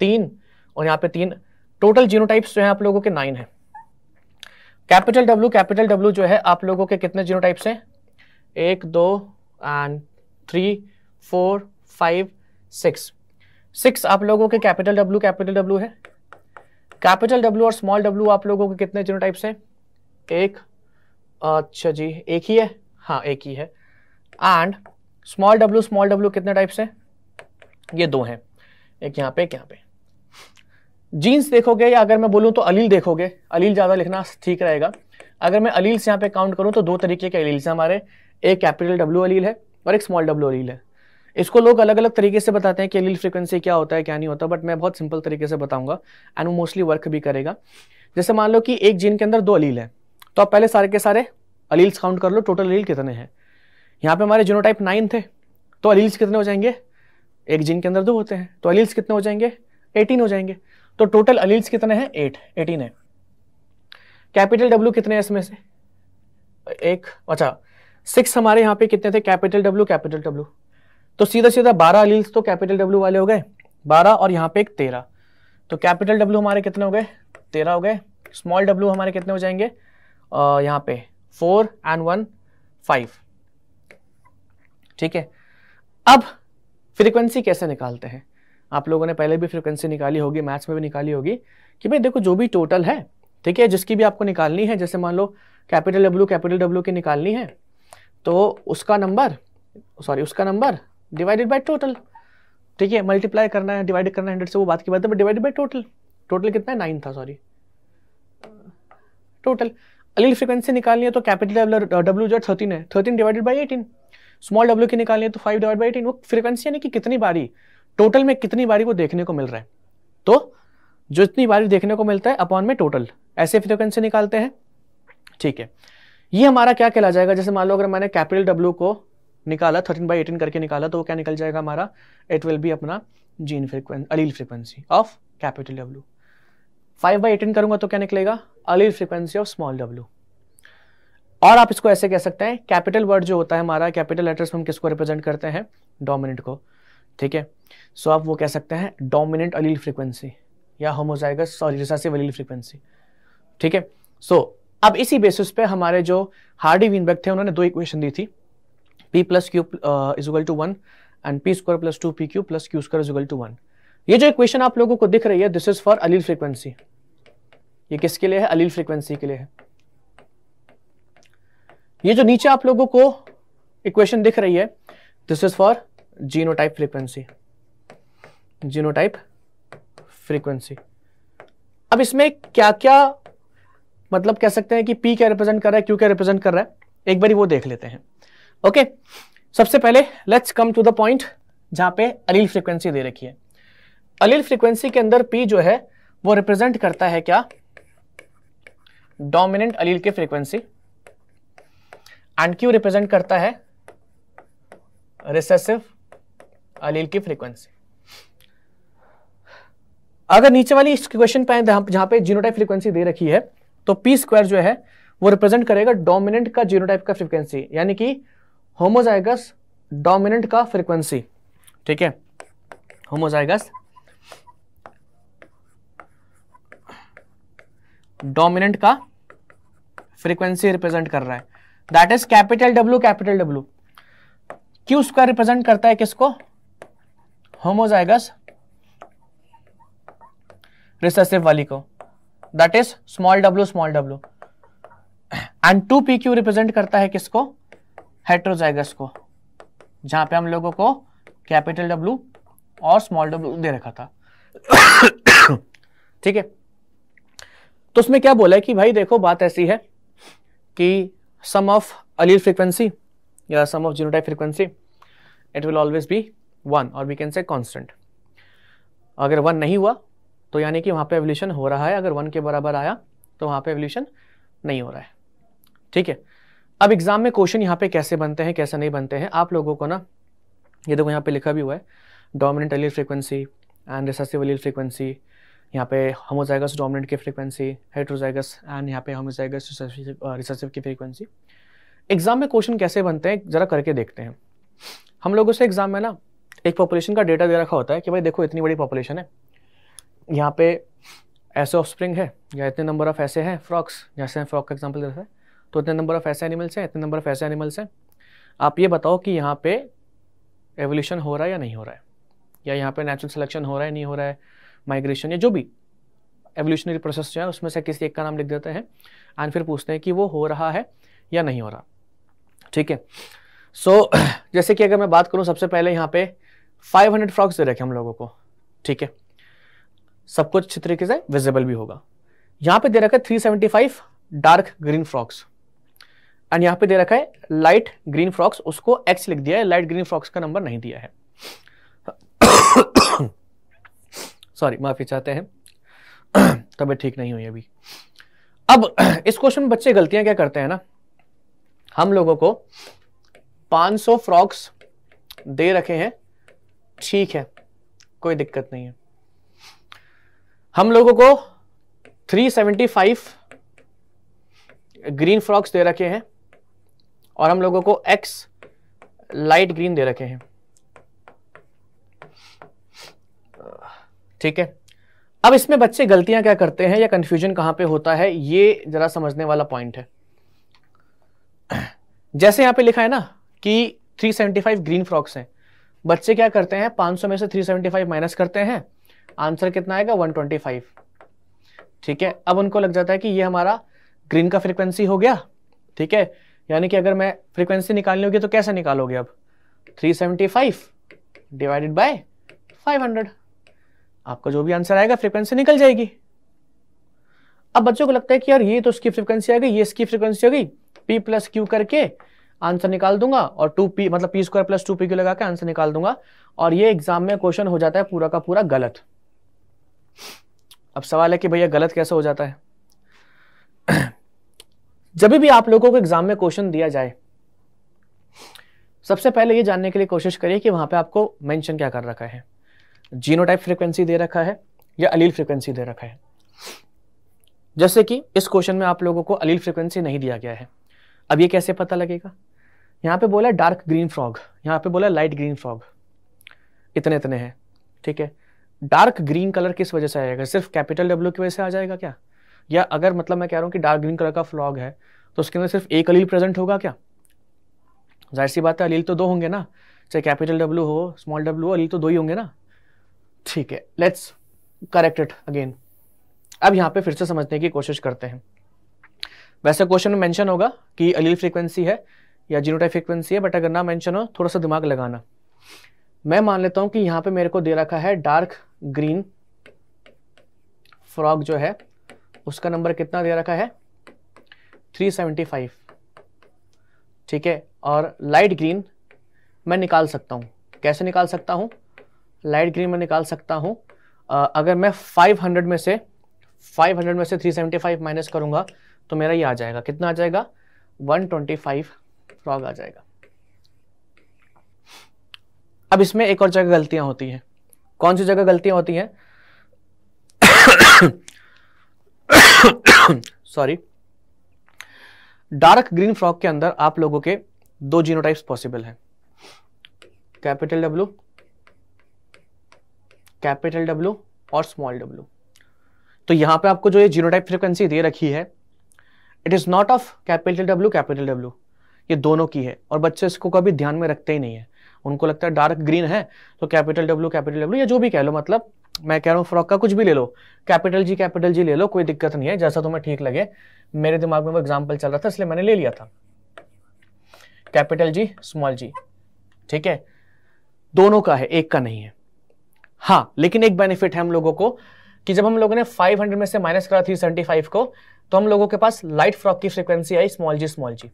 तीन और यहाँ पे तीन टोटल जीनोटाइप्स जो है आप लोगों के नाइन है कैपिटल डब्ल्यू कैपिटल डब्ल्यू जो है आप लोगों के कितने जीनोटाइप्स हैं एक दो and three four five six six आप लोगों के कैपिटल डब्ल्यू कैपिटल डब्ल्यू है कैपिटल डब्ल्यू और स्मॉल डब्ल्यू आप लोगों के कितने जीरो टाइप्स हैं एक अच्छा जी एक ही है हाँ एक ही है and small W small W कितने टाइप्स हैं ये दो हैं एक यहाँ पे एक यहाँ पे जीन्स देखोगे या अगर मैं बोलूँ तो अलील देखोगे अलील ज़्यादा लिखना ठीक रहेगा अगर मैं अलील्स यहाँ पे काउंट करूँ तो दो तरीके के अलील्स हैं हमारे एक कैपिटल डब्ल्यू अलील है और एक स्मॉल डब्ल्यू अलील है इसको लोग अलग अलग तरीके से बताते हैं कि एलिल फ्रिक्वेंसी क्या होता है क्या नहीं होता बट मैं बहुत सिंपल तरीके से बताऊंगा एंड वो मोस्टली वर्क भी करेगा जैसे मान लो कि एक जीन के अंदर दो अलील है तो आप पहले सारे के सारे अलील्स काउंट कर लो टोटल अलील कितने हैं यहाँ पे हमारे जीनोटाइप नाइन थे तो अलील्स कितने हो जाएंगे एक जीन के अंदर दो होते हैं तो अलील्स कितने हो जाएंगे एटीन हो जाएंगे तो टोटल अलील्स कितने हैं एट एटीन है कैपिटल डब्ल्यू कितने हैं इसमें से एक अच्छा सिक्स हमारे यहाँ पे कितने थे कैपिटल डब्ल्यू कैपिटल डब्ल्यू तो सीधा सीधा बारह अलील्स तो कैपिटल डब्ल्यू वाले हो गए बारह और यहाँ पे एक तेरह तो कैपिटल डब्ल्यू हमारे कितने हो गए तेरह हो गए स्मॉल डब्ल्यू हमारे कितने हो जाएंगे यहाँ पे फोर एंड वन फाइव ठीक है अब फ्रीक्वेंसी कैसे निकालते हैं आप लोगों ने पहले भी फ्रीक्वेंसी निकाली होगी मैथ्स में भी निकाली होगी कि भाई देखो जो भी टोटल है ठीक है जिसकी भी आपको निकालनी है जैसे मान लो कैपिटल डब्ल्यू कैपिटल डब्ल्यू की निकालनी है तो उसका नंबर सॉरी उसका नंबर डिवाइडेड बाय टोटल ठीक है मल्टीप्लाई करना है डिवाइड करना है हंड्रेड से वो बात की बात है but divided by total total कितना है नाइन था सॉरी टोटल अलील फ्रिक्वेंसी निकालनी है तो कैपिटल डब्ल्यू जो थर्टीन है thirteen divided by eighteen small W की निकालनी है तो फाइव डिवाइड बाई एटीन वो फ्रिक्वेंसी यानी कि कितनी बारी टोटल में कितनी बारी को देखने को मिल रहा है तो जो इतनी बारी देखने को मिलता है अपॉन में टोटल ऐसे फ्रिक्वेंसी निकालते हैं ठीक है ये हमारा क्या कहला जाएगा जैसे मान लो अगर मैंने कैपिटल डब्ल्यू को निकाला थर्टीन बाई एटीन करके निकाला तो क्या निकल जाएगा हमारा इट विल बी अपना gene frequency allele frequency of capital W five by eighteen करूंगा तो क्या निकलेगा allele frequency of small W और आप इसको ऐसे कह सकते हैं कैपिटल वर्ड जो होता है हमारा कैपिटल लेटर्स हम किसको रिप्रेजेंट करते हैं डोमिनेंट को ठीक है सो आप वो कह सकते हैं डोमिनेंट अलील फ्रिक्वेंसी या homozygous sorry recessive allele frequency ठीक है सो अब इसी बेसिस पे हमारे जो हार्डी वीनबेक थे उन्होंने दो इक्वेशन दी थी p plus Q is to one and P square plus two P Q plus Q square is to one ये जो इक्वेशन आप लोगों को दिख रही है this is for allele frequency ये किसके लिए है अलील फ्रीक्वेंसी के लिए है ये जो नीचे आप लोगों को इक्वेशन दिख रही है this is for genotype frequency genotype frequency अब इसमें क्या क्या मतलब कह सकते हैं कि पी क्या रिप्रेजेंट कर रहा है क्यू क्या रिप्रेजेंट कर रहा है एक बार वो देख लेते हैं ओके सबसे पहले let's come to the point जहां पे अलील फ्रीक्वेंसी दे रखी है अलील फ्रीक्वेंसी के अंदर पी जो है वो रिप्रेजेंट करता है क्या डोमिनेंट अलील की फ्रीक्वेंसी एंड क्यू रिप्रेजेंट करता है रिसेसिव अलील की फ्रीक्वेंसी अगर नीचे वाली इस क्वेश्चन पे जहां पे जीनोटाइप फ्रीक्वेंसी दे रखी है तो पी स्क्वायर जो है वो रिप्रेजेंट करेगा डोमिनेंट का जीनोटाइप का फ्रीक्वेंसी यानी कि होमोजाइगस डोमिनेंट का फ्रीक्वेंसी ठीक है होमोजाइगस डोमिनेंट का फ्रीक्वेंसी रिप्रेजेंट कर रहा है that is capital W capital W Q उसका रिप्रेजेंट करता है किसको होमोजाइगस रिसेसिव वाली को that is small W small W and two P Q represent करता है किसको हेट्रोजाइगस को जहां पे हम लोगों को कैपिटल डब्ल्यू और स्मॉल डब्ल्यू दे रखा था ठीक है तो उसमें क्या बोला है कि भाई देखो बात ऐसी है कि सम ऑफ अलील फ्रीक्वेंसी या sum of genotype frequency it will always be one और वी कैन से कॉन्स्टेंट अगर वन नहीं हुआ तो यानी कि वहां पे एवोल्यूशन हो रहा है अगर वन के बराबर आया तो वहां पे एवोल्यूशन नहीं हो रहा है ठीक है अब एग्जाम में क्वेश्चन यहाँ पे कैसे बनते हैं कैसे नहीं बनते हैं आप लोगों को ना ये देखो यहाँ पे लिखा भी हुआ है dominant allele frequency and recessive allele frequency यहाँ पे होमोजाइगस डोमिनेंट की फ्रीक्वेंसी हेट्रोजाइगस एंड यहाँ पे होमोजाइगस रिसेसिव की फ्रीक्वेंसी एग्जाम में क्वेश्चन कैसे बनते हैं जरा करके देखते हैं हम लोगों से एग्जाम में ना एक पॉपुलेशन का डेटा दे रखा होता है कि भाई देखो इतनी बड़ी पॉपुलेशन है यहाँ पे ऐसे ऑफ स्प्रिंग है या इतने नंबर ऑफ ऐसे हैं फ्रॉक्स जैसे फ्रॉक का एग्जाम्पल दे रखा है तो इतने नंबर ऑफ ऐसे एनिमल्स हैं इतने नंबर ऑफ ऐसे एनिमल्स हैं आप ये बताओ कि यहाँ पे एवोल्यूशन हो रहा है या नहीं हो रहा है या यहाँ पे नेचुरल सिलेक्शन हो रहा है नहीं हो रहा है माइग्रेशन या जो भी एवोल्यूशनरी प्रोसेस जो है उसमें से किसी एक का नाम लिख देते हैं एंड फिर पूछते हैं कि वो हो रहा है या नहीं हो रहा ठीक है सो so, जैसे कि अगर मैं बात करूँ सबसे पहले यहाँ पे 500 हंड्रेड फ्रॉक्स दे रखे हम लोगों को ठीक है सब कुछ अच्छी तरीके से विजिबल भी होगा यहाँ पे दे रखा है 375 डार्क ग्रीन फ्रॉक्स एंड यहाँ पे दे रखा है लाइट ग्रीन फ्रॉक्स उसको एक्स लिख दिया है लाइट ग्रीन फ्रॉक्स का नंबर नहीं दिया है सॉरी माफी चाहते हैं तबियत ठीक नहीं हुई अभी अब इस क्वेश्चन में बच्चे गलतियां क्या करते हैं ना हम लोगों को 500 फ्रॉक्स दे रखे हैं ठीक है कोई दिक्कत नहीं है हम लोगों को 375 ग्रीन फ्रॉक्स दे रखे हैं और हम लोगों को एक्स लाइट ग्रीन दे रखे हैं ठीक है अब इसमें बच्चे गलतियां क्या करते हैं या कंफ्यूजन कहां पे होता है ये जरा समझने वाला पॉइंट है जैसे यहां पे लिखा है ना कि 375 ग्रीन फ्रॉक्स हैं बच्चे क्या करते हैं 500 में से 375 माइनस करते हैं आंसर कितना आएगा 125 ठीक है अब उनको लग जाता है कि ये हमारा ग्रीन का फ्रिक्वेंसी हो गया ठीक है यानी कि अगर मैं फ्रीक्वेंसी निकालनी होगी तो कैसे निकालोगे अब 375 डिवाइडेड बाय 500 आपका जो भी आंसर आएगा फ्रीक्वेंसी निकल जाएगी अब बच्चों को लगता है कि यार ये तो उसकी फ्रीक्वेंसी आ गई ये इसकी फ्रीक्वेंसी होगी गई पी प्लस क्यू करके आंसर निकाल दूंगा और टू पी मतलब P square plus two P Q लगा के आंसर निकाल दूंगा और ये एग्जाम में क्वेश्चन हो जाता है पूरा का पूरा गलत अब सवाल है कि भैया गलत कैसे हो जाता है जब भी आप लोगों को एग्जाम में क्वेश्चन दिया जाए सबसे पहले ये जानने के लिए कोशिश करिए कि वहां पे आपको मेंशन क्या कर रखा है जीनोटाइप फ्रीक्वेंसी दे रखा है या अलील फ्रीक्वेंसी दे रखा है जैसे कि इस क्वेश्चन में आप लोगों को अलील फ्रीक्वेंसी नहीं दिया गया है अब ये कैसे पता लगेगा यहाँ पे बोला डार्क ग्रीन फ्रॉग यहाँ पे बोला लाइट ग्रीन फ्रॉग इतने इतने हैं ठीक है डार्क ग्रीन कलर किस वजह से आएगा सिर्फ कैपिटल डब्ल्यू की वजह से आ जाएगा क्या या अगर मतलब मैं कह रहा हूँ कि डार्क ग्रीन कलर का फ्लॉग है तो उसके अंदर सिर्फ एक अलील प्रेजेंट होगा क्या जाहिर सी बात है अलील तो दो होंगे ना चाहे कैपिटल डब्ल्यू हो स्मॉल डब्ल्यू हो अलील तो दो ही होंगे ना ठीक है लेट्स करेक्ट इट अगेन अब यहाँ पे फिर से समझने की कोशिश करते हैं वैसे क्वेश्चन में मेंशन होगा कि अलील फ्रीक्वेंसी है या जीनोटाइप फ्रीक्वेंसी है बट अगर ना मैंशन हो थोड़ा सा दिमाग लगाना मैं मान लेता हूँ कि यहाँ पे मेरे को दे रखा है डार्क ग्रीन फ्रॉग जो है उसका नंबर कितना दे रखा है 375 ठीक है और लाइट ग्रीन मैं निकाल सकता हूँ कैसे निकाल सकता हूँ लाइट ग्रीन में निकाल सकता हूँ अगर मैं 500 में से 500 में से 375 माइनस करूँगा तो मेरा ये आ जाएगा कितना आ जाएगा 125 फ्रॉग आ जाएगा अब इसमें एक और जगह गलतियाँ होती हैं कौन सी जगह गलतियाँ होती हैं सॉरी डार्क ग्रीन फ्रॉक के अंदर आप लोगों के दो जीनोटाइप्स पॉसिबल हैं कैपिटल डब्ल्यू कैपिटल डब्ल्यू और स्मॉल डब्ल्यू तो यहां पे आपको जो ये जीनोटाइप फ्रिक्वेंसी दे रखी है it is not of capital W capital W ये दोनों की है और बच्चे इसको कभी ध्यान में रखते ही नहीं है उनको लगता है डार्क ग्रीन है तो कैपिटल डब्ल्यू कैपिटल डब्ल्यू या जो भी कह लो मतलब मैं कह रहा हूँ फ्रॉक का कुछ भी ले लो कैपिटल जी कैपिटल जी ले लो कोई दिक्कत नहीं है जैसा तुम्हें ठीक लगे मेरे दिमाग में वो एग्जाम्पल चल रहा था इसलिए मैंने ले लिया था कैपिटल जी स्मॉल जी ठीक है दोनों का है एक का नहीं है हाँ लेकिन एक बेनिफिट है हम लोगों को कि जब हम लोगों ने 500 में से माइनस करा 375 को तो हम लोगों के पास लाइट फ्रॉक की फ्रिक्वेंसी आई स्मॉल जी स्मॉल जी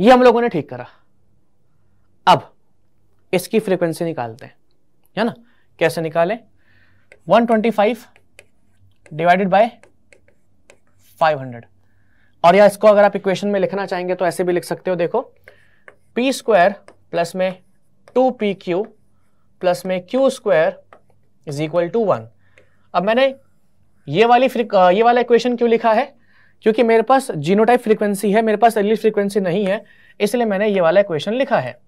ये हम लोगों ने ठीक करा अब इसकी फ्रिक्वेंसी निकालते हैं है ना कैसे निकालें 125 डिवाइडेड बाय 500 और या इसको अगर आप इक्वेशन में लिखना चाहेंगे तो ऐसे भी लिख सकते हो देखो पी स्क्वायर प्लस में टू पी क्यू प्लस में Q square is equal to one अब मैंने ये वाली ये वाला इक्वेशन क्यों लिखा है क्योंकि मेरे पास जीनोटाइप फ्रीक्वेंसी है मेरे पास एलिट फ्रीक्वेंसी नहीं है इसलिए मैंने ये वाला इक्वेशन लिखा है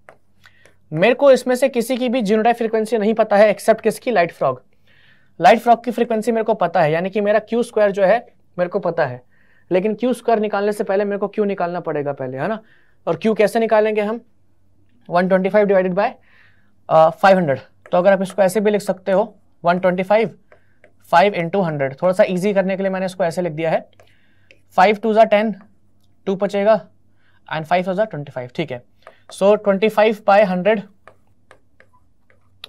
मेरे को इसमें से किसी की भी जीनोटाइप फ्रीक्वेंसी नहीं पता है एक्सेप्ट किसकी लाइट फ्रॉग लाइट फ्रॉग की फ्रीक्वेंसी मेरे को पता है यानी कि मेरा क्यू स्क्वायर जो है मेरे को पता है लेकिन क्यू स्क्वायर निकालने से पहले मेरे को क्यू निकालना पड़ेगा पहले है ना और क्यू कैसे निकालेंगे हम 125 डिवाइडेड बाय 500 तो अगर आप इसको ऐसे भी लिख सकते हो 125 इन टू हंड्रेड थोड़ा सा ईजी करने के लिए मैंने इसको ऐसे लिख दिया है फाइव टू ज़ा टेन टू पचेगा एंड फाइव टू ज़ा ट्वेंटी फाइव ठीक है so twenty five by hundred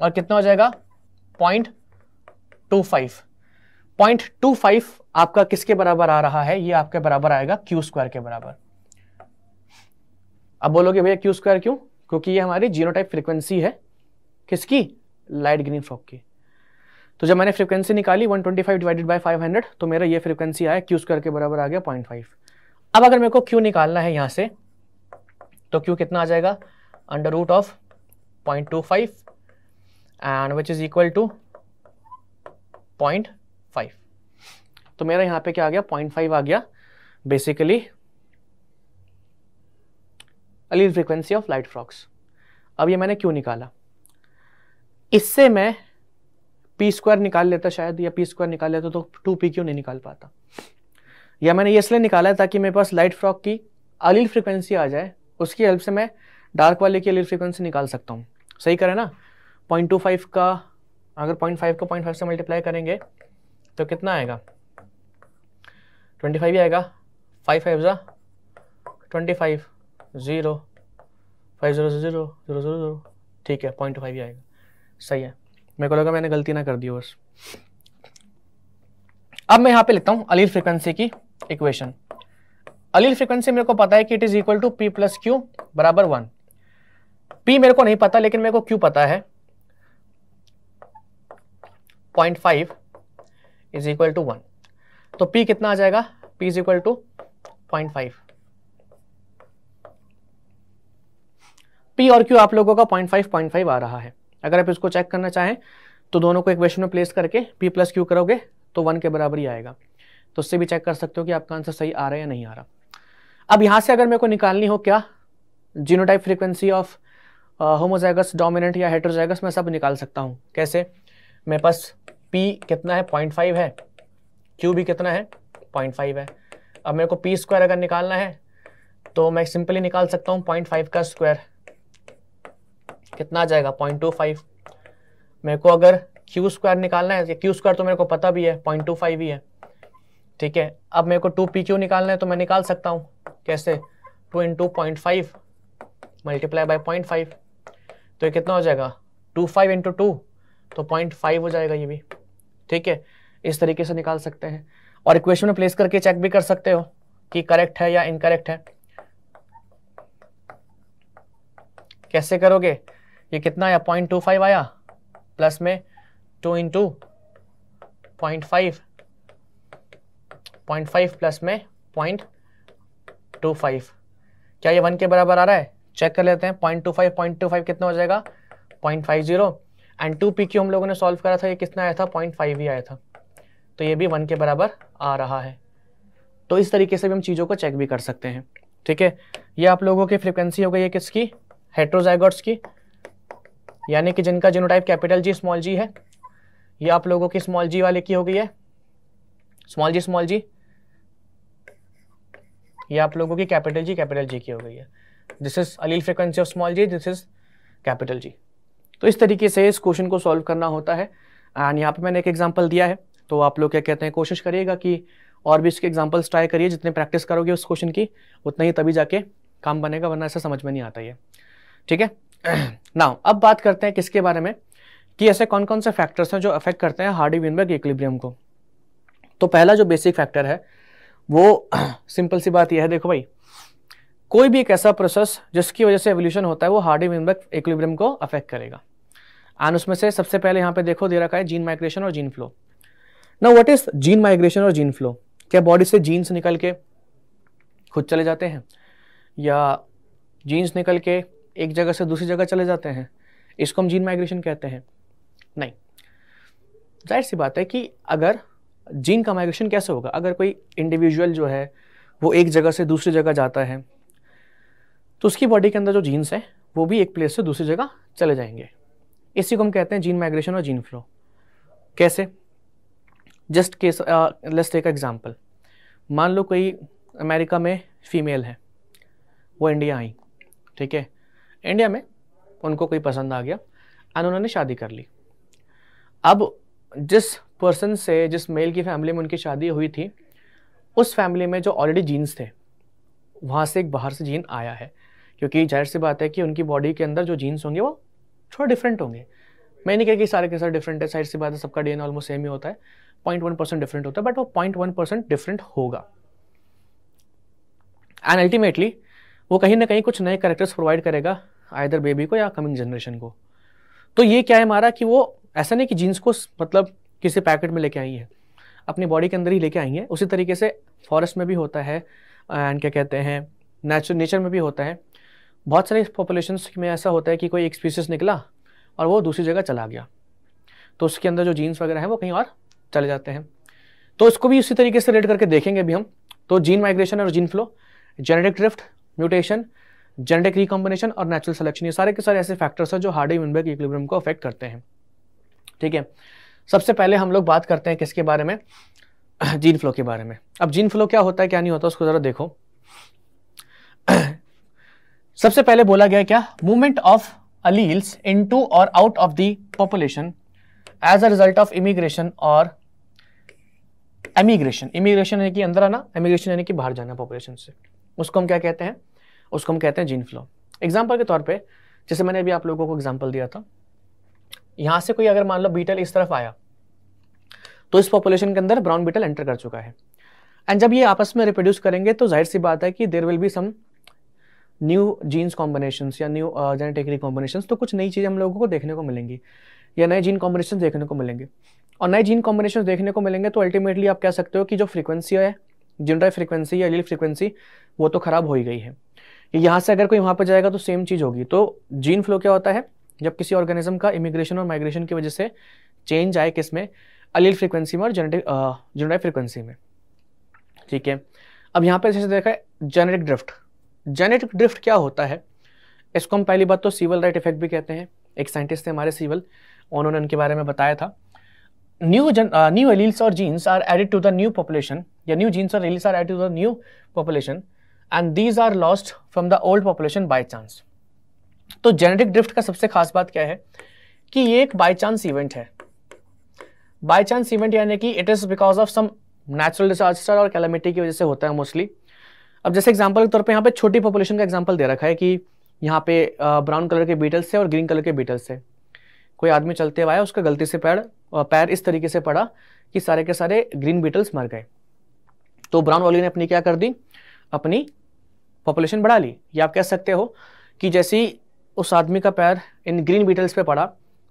और कितना हो जाएगा point two five point two five आपका किसके बराबर आ रहा है ये आपके बराबर आएगा क्यू स्क्वायर के बराबर अब बोलोगे भैया क्यू स्क्वायर क्यों क्योंकि ये हमारी जीनोटाइप फ्रीक्वेंसी है किसकी लाइट ग्रीन फ्रॉक की तो जब मैंने फ्रीक्वेंसी निकाली 125 डिवाइडेड बाय 500 तो मेरा ये फ्रीक्वेंसी आया क्यू स्क्वायर के बराबर आ गया 0.5 अब अगर मेरे को क्यू निकालना है यहाँ से तो क्यू कितना आ जाएगा under root of point two five and which is equal to point five तो मेरा यहाँ पे क्या आ गया पॉइंट फाइव आ गया basically allele frequency of light frogs अब ये मैंने क्यों निकाला इससे मैं पी स्क्वायर निकाल लेता शायद या पी स्क्वायर निकाल लेता तो टू पी क्यों नहीं निकाल पाता या मैंने ये इसलिए निकाला ताकि मेरे पास लाइट फ्रॉक की अलील फ्रिक्वेंसी आ जाए उसकी हेल्प से मैं डार्क वाले की एलिप्स फ्रीक्वेंसी निकाल सकता हूँ सही करें ना पॉइंट टू फाइव का अगर पॉइंट फाइव को पॉइंट फाइव से मल्टीप्लाई करेंगे तो कितना आएगा ट्वेंटी फाइव ही आएगा फाइव फाइव ज़ा twenty five zero five zero zero zero zero zero ठीक है पॉइंट फाइव ही आएगा सही है मेरे को लगा मैंने गलती ना कर दी बस अब मैं यहाँ पे लिखता हूँ अलील फ्रिक्वेंसी की इक्वेशन अलील फ्रीक्वेंसी मेरे को पता है कि it is equal to P plus Q बराबर वन पी मेरे को नहीं पता लेकिन मेरे को क्यू पता है point five is equal to one तो पी कितना आ जाएगा P is equal to point five P और क्यू आप लोगों का पॉइंट फाइव पॉइंट फाइव आ रहा है अगर आप इसको चेक करना चाहें तो दोनों को इक्वेशन में प्लेस करके पी प्लस क्यू करोगे तो वन के बराबर ही आएगा तो उससे भी चेक कर सकते हो कि आपका आंसर सही आ रहा है या नहीं आ रहा अब यहां से अगर मेरे को निकालनी हो क्या genotype frequency of homozygous dominant या हेट्रोजाइगस मैं सब निकाल सकता हूँ कैसे मेरे पास पी कितना है पॉइंट फाइव है क्यू भी कितना है पॉइंट फाइव है अब मेरे को पी स्क्वायर अगर निकालना है तो मैं सिंपली निकाल सकता हूँ पॉइंट फाइव का स्क्वायर कितना आ जाएगा पॉइंट टू फाइव मेरे को अगर क्यू स्क्वायर निकालना है क्यू स्क्वायर तो मेरे को पता भी है पॉइंट टू फाइव ही है ठीक है अब मेरे को टू पी क्यू निकालना है तो मैं निकाल सकता हूँ कैसे two into point five multiply by point five तो ये कितना हो जाएगा टू फाइव इंटू टू तो पॉइंट फाइव हो जाएगा ये भी ठीक है इस तरीके से निकाल सकते हैं और इक्वेशन में प्लेस करके चेक भी कर सकते हो कि करेक्ट है या इनकरेक्ट है कैसे करोगे ये कितना आया पॉइंट टू फाइव आया प्लस में two into point five point five plus में पॉइंट टू फाइव क्या ये वन के बराबर आ रहा है चेक कर लेते हैं point two five point two five कितना हो जाएगा point five zero and two P Q हम लोगों ने सॉल्व करा था ये कितना आया था पॉइंट फाइव ही आया था तो ये भी वन के बराबर आ रहा है तो इस तरीके से भी हम चीज़ों को चेक भी कर सकते हैं ठीक है ये आप लोगों की फ्रिक्वेंसी हो गई है किसकी हेट्रोजाइगोट्स की यानी कि जिनका genotype capital G small G है ये आप लोगों की स्मॉल जी वाले की हो गई है स्मॉल जी स्मॉल जी ये आप लोगों की कैपिटल जी कैपिटल जी की हो गई है this is allele frequency of small G this is capital G तो इस तरीके से इस क्वेश्चन को सॉल्व करना होता है एंड यहाँ पे मैंने एक एग्जाम्पल दिया है तो आप लोग क्या कहते हैं कोशिश करिएगा कि और भी इसके एग्जाम्पल्स ट्राई करिए जितने प्रैक्टिस करोगे उस क्वेश्चन की उतना ही तभी जाके काम बनेगा वरना ऐसा समझ में नहीं आता ये ठीक है नाउ अब बात करते हैं किसके बारे में कि ऐसे कौन कौन से फैक्टर्स हैं जो अफेक्ट करते हैं हार्डी विनबर्ग इक्लिब्रियम को तो पहला जो बेसिक फैक्टर है वो सिंपल सी बात यह है देखो भाई कोई भी एक ऐसा प्रोसेस जिसकी वजह से एवोल्यूशन होता है वो हार्डी विनबर्ग इक्विलिब्रियम को अफेक्ट करेगा एंड उसमें से सबसे पहले यहाँ पे देखो दे रखा है जीन माइग्रेशन और जीन फ्लो ना व्हाट इज जीन माइग्रेशन और जीन फ्लो क्या बॉडी से जीन्स निकल के खुद चले जाते हैं या जीन्स निकल के एक जगह से दूसरी जगह चले जाते हैं इसको हम जीन माइग्रेशन कहते हैं नहीं जाहिर सी बात है कि अगर जीन का माइग्रेशन कैसे होगा अगर कोई इंडिविजुअल जो है वो एक जगह से दूसरी जगह जाता है तो उसकी बॉडी के अंदर जो जीन्स हैं वो भी एक प्लेस से दूसरी जगह चले जाएंगे इसी को हम कहते हैं जीन माइग्रेशन और जीन फ्लो कैसे just case let's take example मान लो कोई अमेरिका में फीमेल है वो इंडिया आई ठीक है इंडिया में उनको कोई पसंद आ गया एंड उन्होंने शादी कर ली अब जिस पर्सन से जिस मेल की फैमिली में उनकी शादी हुई थी उस फैमिली में जो ऑलरेडी जीन्स थे वहाँ से एक बाहर से जीन आया है क्योंकि जाहिर सी बात है कि उनकी बॉडी के अंदर जो जीन्स होंगे वो थोड़ा डिफरेंट होंगे मैं नहीं कह कि सारे के सारे डिफरेंट है साइड सी बात है सबका डी ऑलमोस्ट सेम ही होता है पॉइंट वन परसेंट डिफरेंट होता है बट वो पॉइंट वन परसेंट डिफरेंट होगा एंड अल्टीमेटली वो कहीं ना कहीं कुछ नए करेक्टर्स प्रोवाइड करेगा आइदर बेबी को या कमिंग जनरेशन को तो ये क्या है हमारा कि वो ऐसा नहीं कि जीन्स को मतलब किसी पैकेट में लेके आई हैं अपनी बॉडी के अंदर ही लेके आई हैं उसी तरीके से फॉरेस्ट में भी होता है एंड क्या कहते हैं नेचर नेचर में भी होता है बहुत सारे पॉपुलेशन में ऐसा होता है कि कोई एक स्पीसीज निकला और वो दूसरी जगह चला गया तो उसके अंदर जो जीन्स वगैरह हैं वो कहीं और चले जाते हैं तो इसको भी उसी तरीके से रेड करके देखेंगे अभी हम तो जीन माइग्रेशन और gene flow genetic drift mutation genetic recombination और नेचुरल सिलेक्शन ये सारे के सारे ऐसे फैक्टर्स हैं जो हार्ड ह्यूमन इक्विलिब्रियम को अफेक्ट करते हैं ठीक है सबसे पहले हम लोग बात करते हैं किसके बारे में जीन फ्लो के बारे में अब जीन फ्लो क्या होता है क्या नहीं होता उसको ज़रा देखो सबसे पहले बोला गया क्या मूवमेंट ऑफ अलील्स इनटू और out of the population as a result of immigration और एमिग्रेशन इमिग्रेशन यानी कि अंदर आना एमिग्रेशन यानी कि बाहर जाना पॉपुलेशन से उसको हम क्या कहते हैं उसको हम कहते हैं जीन फ्लो एग्जाम्पल के तौर पर जैसे मैंने अभी आप लोगों को एग्जाम्पल दिया था यहाँ से कोई अगर मान लो बीटल इस तरफ आया तो इस पॉपुलेशन के अंदर ब्राउन बीटल एंटर कर चुका है एंड जब ये आपस में रिप्रोड्यूस करेंगे तो जाहिर सी बात है कि there will be some new genes combination या न्यू जेनेटिक रिकॉम्बिनेशन तो कुछ नई चीज़ें हम लोगों को देखने को मिलेंगी या नए जीन कॉम्बिनेशन देखने को मिलेंगे और नए जीन कॉम्बिनेशन देखने को मिलेंगे तो अल्टीमेटली आप कह सकते हो कि जो फ्रीक्वेंसी है जिनरल फ्रीक्वेंसी या लील फ्रीक्वेंसी वो तो खराब हो ही गई है यहाँ से अगर कोई वहाँ पर जाएगा तो सेम चीज़ होगी तो जीन फ्लो क्या होता है जब किसी ऑर्गेनिज्म का इमिग्रेशन और माइग्रेशन की वजह से चेंज आए किस में अलील फ्रिक्वेंसी में और जेनेटिक जेनेटिक फ्रिक्वेंसी में ठीक है अब यहाँ पर जैसे देखा है जेनेटिक ड्रिफ्ट जेनेटिक ड्रिफ्ट क्या होता है इसको हम पहली बात तो सिविल राइट इफेक्ट भी कहते हैं एक साइंटिस्ट थे हमारे सिविल उन्होंने उनके बारे में बताया था न्यू जन न्यू एलील्स और genes are added to the new population या न्यू जीन्स और alleles are added to the new population and these are lost from the old population by chance तो जेनेटिक ड्रिफ्ट का सबसे खास बात क्या है कि ये एक बाई चांस इवेंट है बाय चांस इवेंट यानी कि it is because of some natural disaster और कैलमिटी की वजह से होता है मोस्टली अब जैसे एग्जाम्पल के तौर पर यहाँ पे छोटी पॉपुलेशन का एग्जाम्पल दे रखा है कि यहाँ पे ब्राउन कलर के बीटल्स है और ग्रीन कलर के बीटल्स है कोई आदमी चलते हुए आया उसका गलती से पैर पैर इस तरीके से पड़ा कि सारे के सारे ग्रीन बीटल्स मर गए तो ब्राउन वाली ने अपनी क्या कर दी अपनी पॉपुलेशन बढ़ा ली या आप कह सकते हो कि जैसी उस आदमी का पैर इन ग्रीन बीटल्स पे पड़ा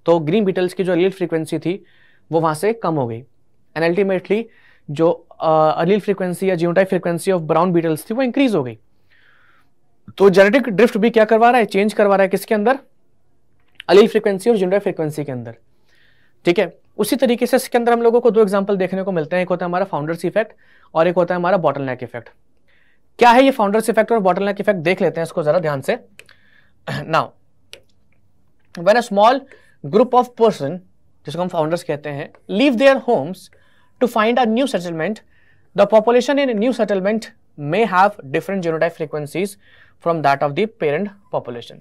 तो ग्रीन बीटल्स की जो अलील फ्रीक्वेंसी थी वो वहाँ से कम हो गई एंड अल्टीमेटली जो अलील फ्रीक्वेंसी या genotype frequency of brown beetles थी वो इंक्रीज हो गई तो जेनेटिक ड्रिफ्ट भी क्या करवा रहा है चेंज करवा रहा है किसके अंदर अलील फ्रीक्वेंसी और जियोटाइप फ्रीक्वेंसी के अंदर ठीक है उसी तरीके से इसके अंदर हम लोगों को दो एग्जाम्पल देखने को मिलते हैं एक होता है हमारा फाउंडर्स इफेक्ट और एक होता है हमारा बॉटल इफेक्ट क्या है ये फाउंडर्स इफेक्ट और बॉटल इफेक्ट देख लेते हैं इसको जरा ध्यान से now when a small group of person जिसको हम फाउंडर्स कहते हैं leave their homes to find a new settlement the population in new settlement may have different genotype frequencies from that of the parent population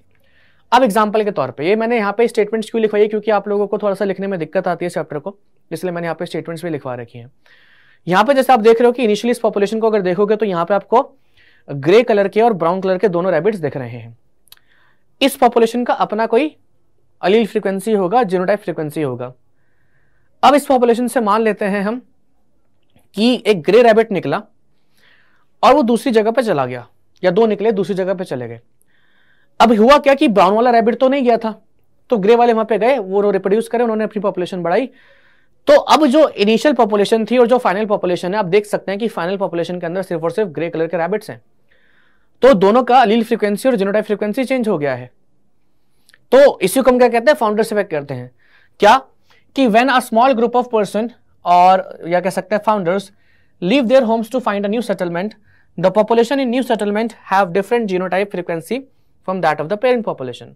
अब example के तौर पे ये मैंने यहाँ पे स्टेटमेंट्स क्यों लिखवाई है क्योंकि आप लोगों को थोड़ा सा लिखने में दिक्कत आती है चैप्टर को इसलिए मैंने यहाँ पे स्टेटमेंट्स भी लिखवा रखी हैं यहाँ पे जैसे आप देख रहे हो कि इनिशियली इस पॉपुलेशन को अगर देखोगे तो यहाँ पे आपको ग्रे कलर के और ब्राउन कलर के दोनों रैबिट्स दिख रहे हैं इस पॉपुलेशन का अपना कोई अलील फ्रीक्वेंसी होगा जीनोटाइप फ्रीक्वेंसी होगा अब इस पॉपुलेशन से मान लेते हैं हम कि एक ग्रे रैबिट निकला और वो दूसरी जगह पे चला गया या दो निकले दूसरी जगह पे चले गए अब हुआ क्या कि ब्राउन वाला रैबिट तो नहीं गया था तो ग्रे वाले वहां पे गए वो रिप्रोड्यूस करे उन्होंने अपनी पॉपुलेशन बढ़ाई तो अब जो इनिशियल पॉपुलेशन थी और जो फाइनल पॉपुलेशन है आप देख सकते हैं कि फाइनल पॉपुलेशन के अंदर सिर्फ और सिर्फ ग्रे कलर के रैबिट्स हैं तो दोनों का अलील फ्रीक्वेंसी और जीनोटाइप फ्रीक्वेंसी चेंज हो गया है तो इसी को हम क्या कहते हैं फाउंडर्स इफेक्ट कहते हैं क्या कि when a small group of person और या कह सकते हैं founders leave their homes to find a new settlement the population in new settlement have different genotype frequency from that of the parent population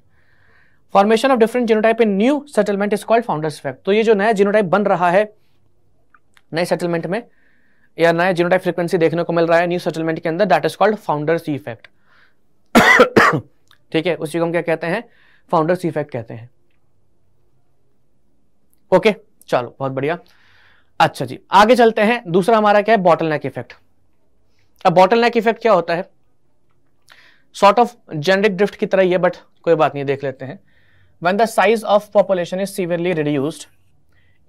formation of different genotype in new settlement is called founders effect तो ये जो नया genotype बन रहा है नए settlement में या नया जीनोटाइप फ्रिक्वेंसी देखने को मिल रहा है न्यू सेटलमेंट के अंदर that is called founders effect ठीक है उसी को हम क्या कहते हैं फाउंडर्स इफेक्ट कहते हैं ओके okay, चलो बहुत बढ़िया अच्छा जी आगे चलते हैं दूसरा हमारा क्या है बॉटल नेक इफेक्ट अब बॉटल नेक इफेक्ट क्या होता है सॉर्ट ऑफ जेनरिक ड्रिफ्ट की तरह है बट कोई बात नहीं देख लेते हैं when the size of population is severely reduced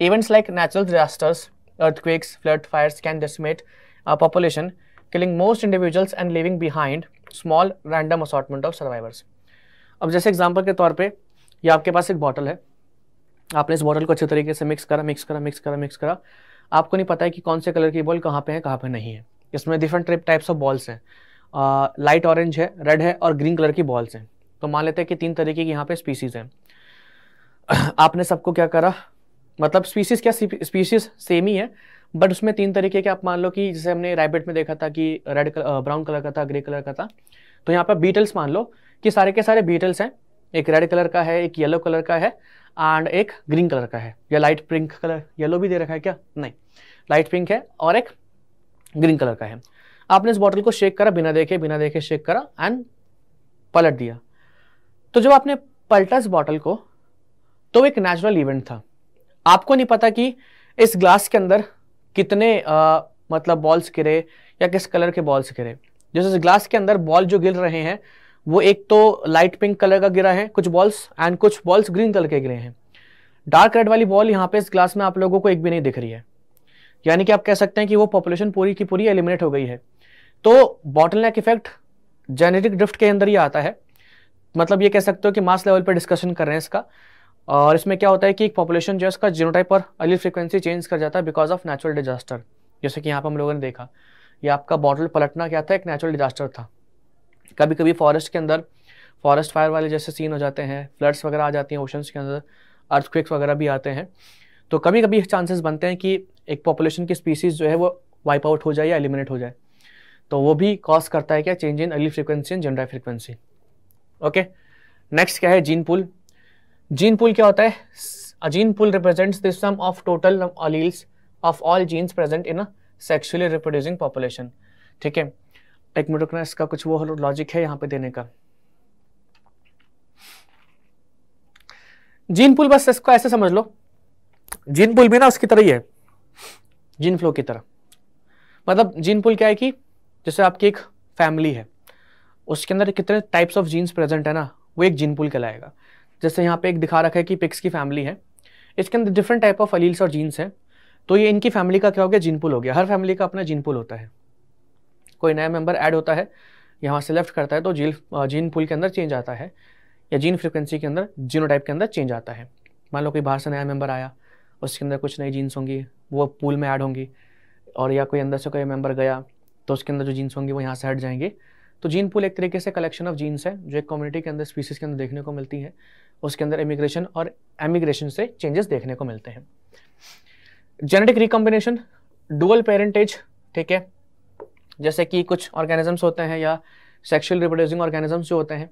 events like natural disasters earthquakes, flood, fires can decimate uh, population, killing most individuals and leaving behind small random assortment of survivors. अब जैसे example के तौर पर यह आपके पास एक bottle है आपने इस बॉटल को अच्छे तरीके से मिक्स करा मिक्स करा मिक्स करा मिक्स करा आपको नहीं पता है कि कौन से कलर की बॉल कहाँ पे है कहाँ पे नहीं है इसमें different type types of balls हैं लाइट ऑरेंज है रेड है और ग्रीन कलर की बॉल्स हैं तो मान लेते हैं कि तीन तरीके की यहाँ पे स्पीसीज हैं आपने सबको क्या करा मतलब स्पीसीज क्या स्पीसीज सेम ही है बट उसमें तीन तरीके के आप मान लो कि जैसे हमने रैबिट में देखा था कि रेड कलर ब्राउन कलर का था ग्रे कलर का था तो यहाँ पर बीटल्स मान लो कि सारे के सारे बीटल्स हैं एक रेड कलर का है एक येलो कलर का है एंड एक ग्रीन कलर का है या लाइट पिंक कलर येलो भी दे रखा है क्या नहीं लाइट पिंक है और एक ग्रीन कलर का है आपने इस बॉटल को शेक करा बिना देखे बिना देखे शेक करा एंड पलट दिया तो जब आपने पलटा इस बॉटल को तो एक नेचुरल इवेंट था आपको नहीं पता कि इस ग्लास के अंदर कितने आ, मतलब बॉल्स गिरे या किस कलर के बॉल्स गिरे जैसे इस ग्लास के अंदर बॉल जो गिर रहे हैं वो एक तो लाइट पिंक कलर का गिरा है कुछ बॉल्स एंड कुछ बॉल्स ग्रीन कलर के गिरे हैं डार्क रेड वाली बॉल यहाँ पे इस ग्लास में आप लोगों को एक भी नहीं दिख रही है यानी कि आप कह सकते हैं कि वो पॉपुलेशन पूरी की पूरी एलिमिनेट हो गई है तो bottleneck effect genetic drift के अंदर ही आता है मतलब ये कह सकते हो कि मास लेवल पर डिस्कशन कर रहे हैं इसका और इसमें क्या होता है कि एक पॉपुलेशन जो है उसका जीनोटाइप पर अली फ्रिक्वेंसी चेंज कर जाता है बिकॉज ऑफ नेचुरल डिजास्टर जैसे कि यहाँ पर हम लोगों ने देखा ये आपका बॉटल पलटना क्या था एक नेचुरल डिजास्टर था कभी कभी फॉरेस्ट के अंदर फॉरेस्ट फायर वाले जैसे सीन हो जाते हैं फ्लड्स वगैरह आ जाती हैं ओशंस के अंदर अर्थक्विक्स वगैरह भी आते हैं तो कभी कभी चांसेस बनते हैं कि एक पॉपुलेशन की स्पीसीज़ जो है वो वाइप आउट हो जाए या एलिमिनेट हो जाए तो वो भी कॉज करता है क्या change in allele frequency and genotype frequency okay next क्या है जीन पुल जीन पुल क्या होता है a gene pool represent represents the sum of total alleles of all genes present in a ठीक है एक मिनट रुकना इसका कुछ वो लॉजिक है यहाँ पे देने का जीन पुल बस इसको ऐसे समझ लो जीन पुल भी ना उसकी तरह ही है जीन फ्लो की तरह मतलब जीन पुल क्या है कि जैसे आपकी एक फैमिली है उसके अंदर कितने टाइप्स ऑफ जीन्स प्रेजेंट है ना वो एक जीन पुल कहलाएगा जैसे यहाँ पे एक दिखा रखा है कि पिक्स की फैमिली है इसके अंदर डिफरेंट टाइप ऑफ अलील्स और जीन्स हैं तो ये इनकी फैमिली का क्या हो गया जीन पुल हो गया हर फैमिली का अपना जीन पुल होता है कोई नया मेंबर ऐड होता है यहाँ से लेफ्ट करता है तो जील जीन पुल के अंदर चेंज आता है या जीन फ्रिक्वेंसी के अंदर टाइप के अंदर चेंज आता है मान लो कोई बाहर से नया मेम्बर आया उसके अंदर कुछ नई जीन्स होंगी वो पूल में ऐड होंगी और या कोई अंदर से कोई मेम्बर गया तो उसके अंदर जो जीन्स होंगी वो यहाँ से हट जाएंगे तो जीन पूल एक तरीके से कलेक्शन ऑफ जीन्स है जो एक कम्युनिटी के अंदर स्पीसीज के अंदर देखने को मिलती हैं उसके अंदर इमिग्रेशन और एमिग्रेशन से चेंजेस देखने को मिलते हैं जेनेटिक रिकम्बिनेशन डुअल पेरेंटेज ठीक है जैसे कि कुछ ऑर्गेनिजम्स होते हैं या सेक्शुअल रिप्रोड्यूसिंग ऑर्गेनिजम्स जो होते हैं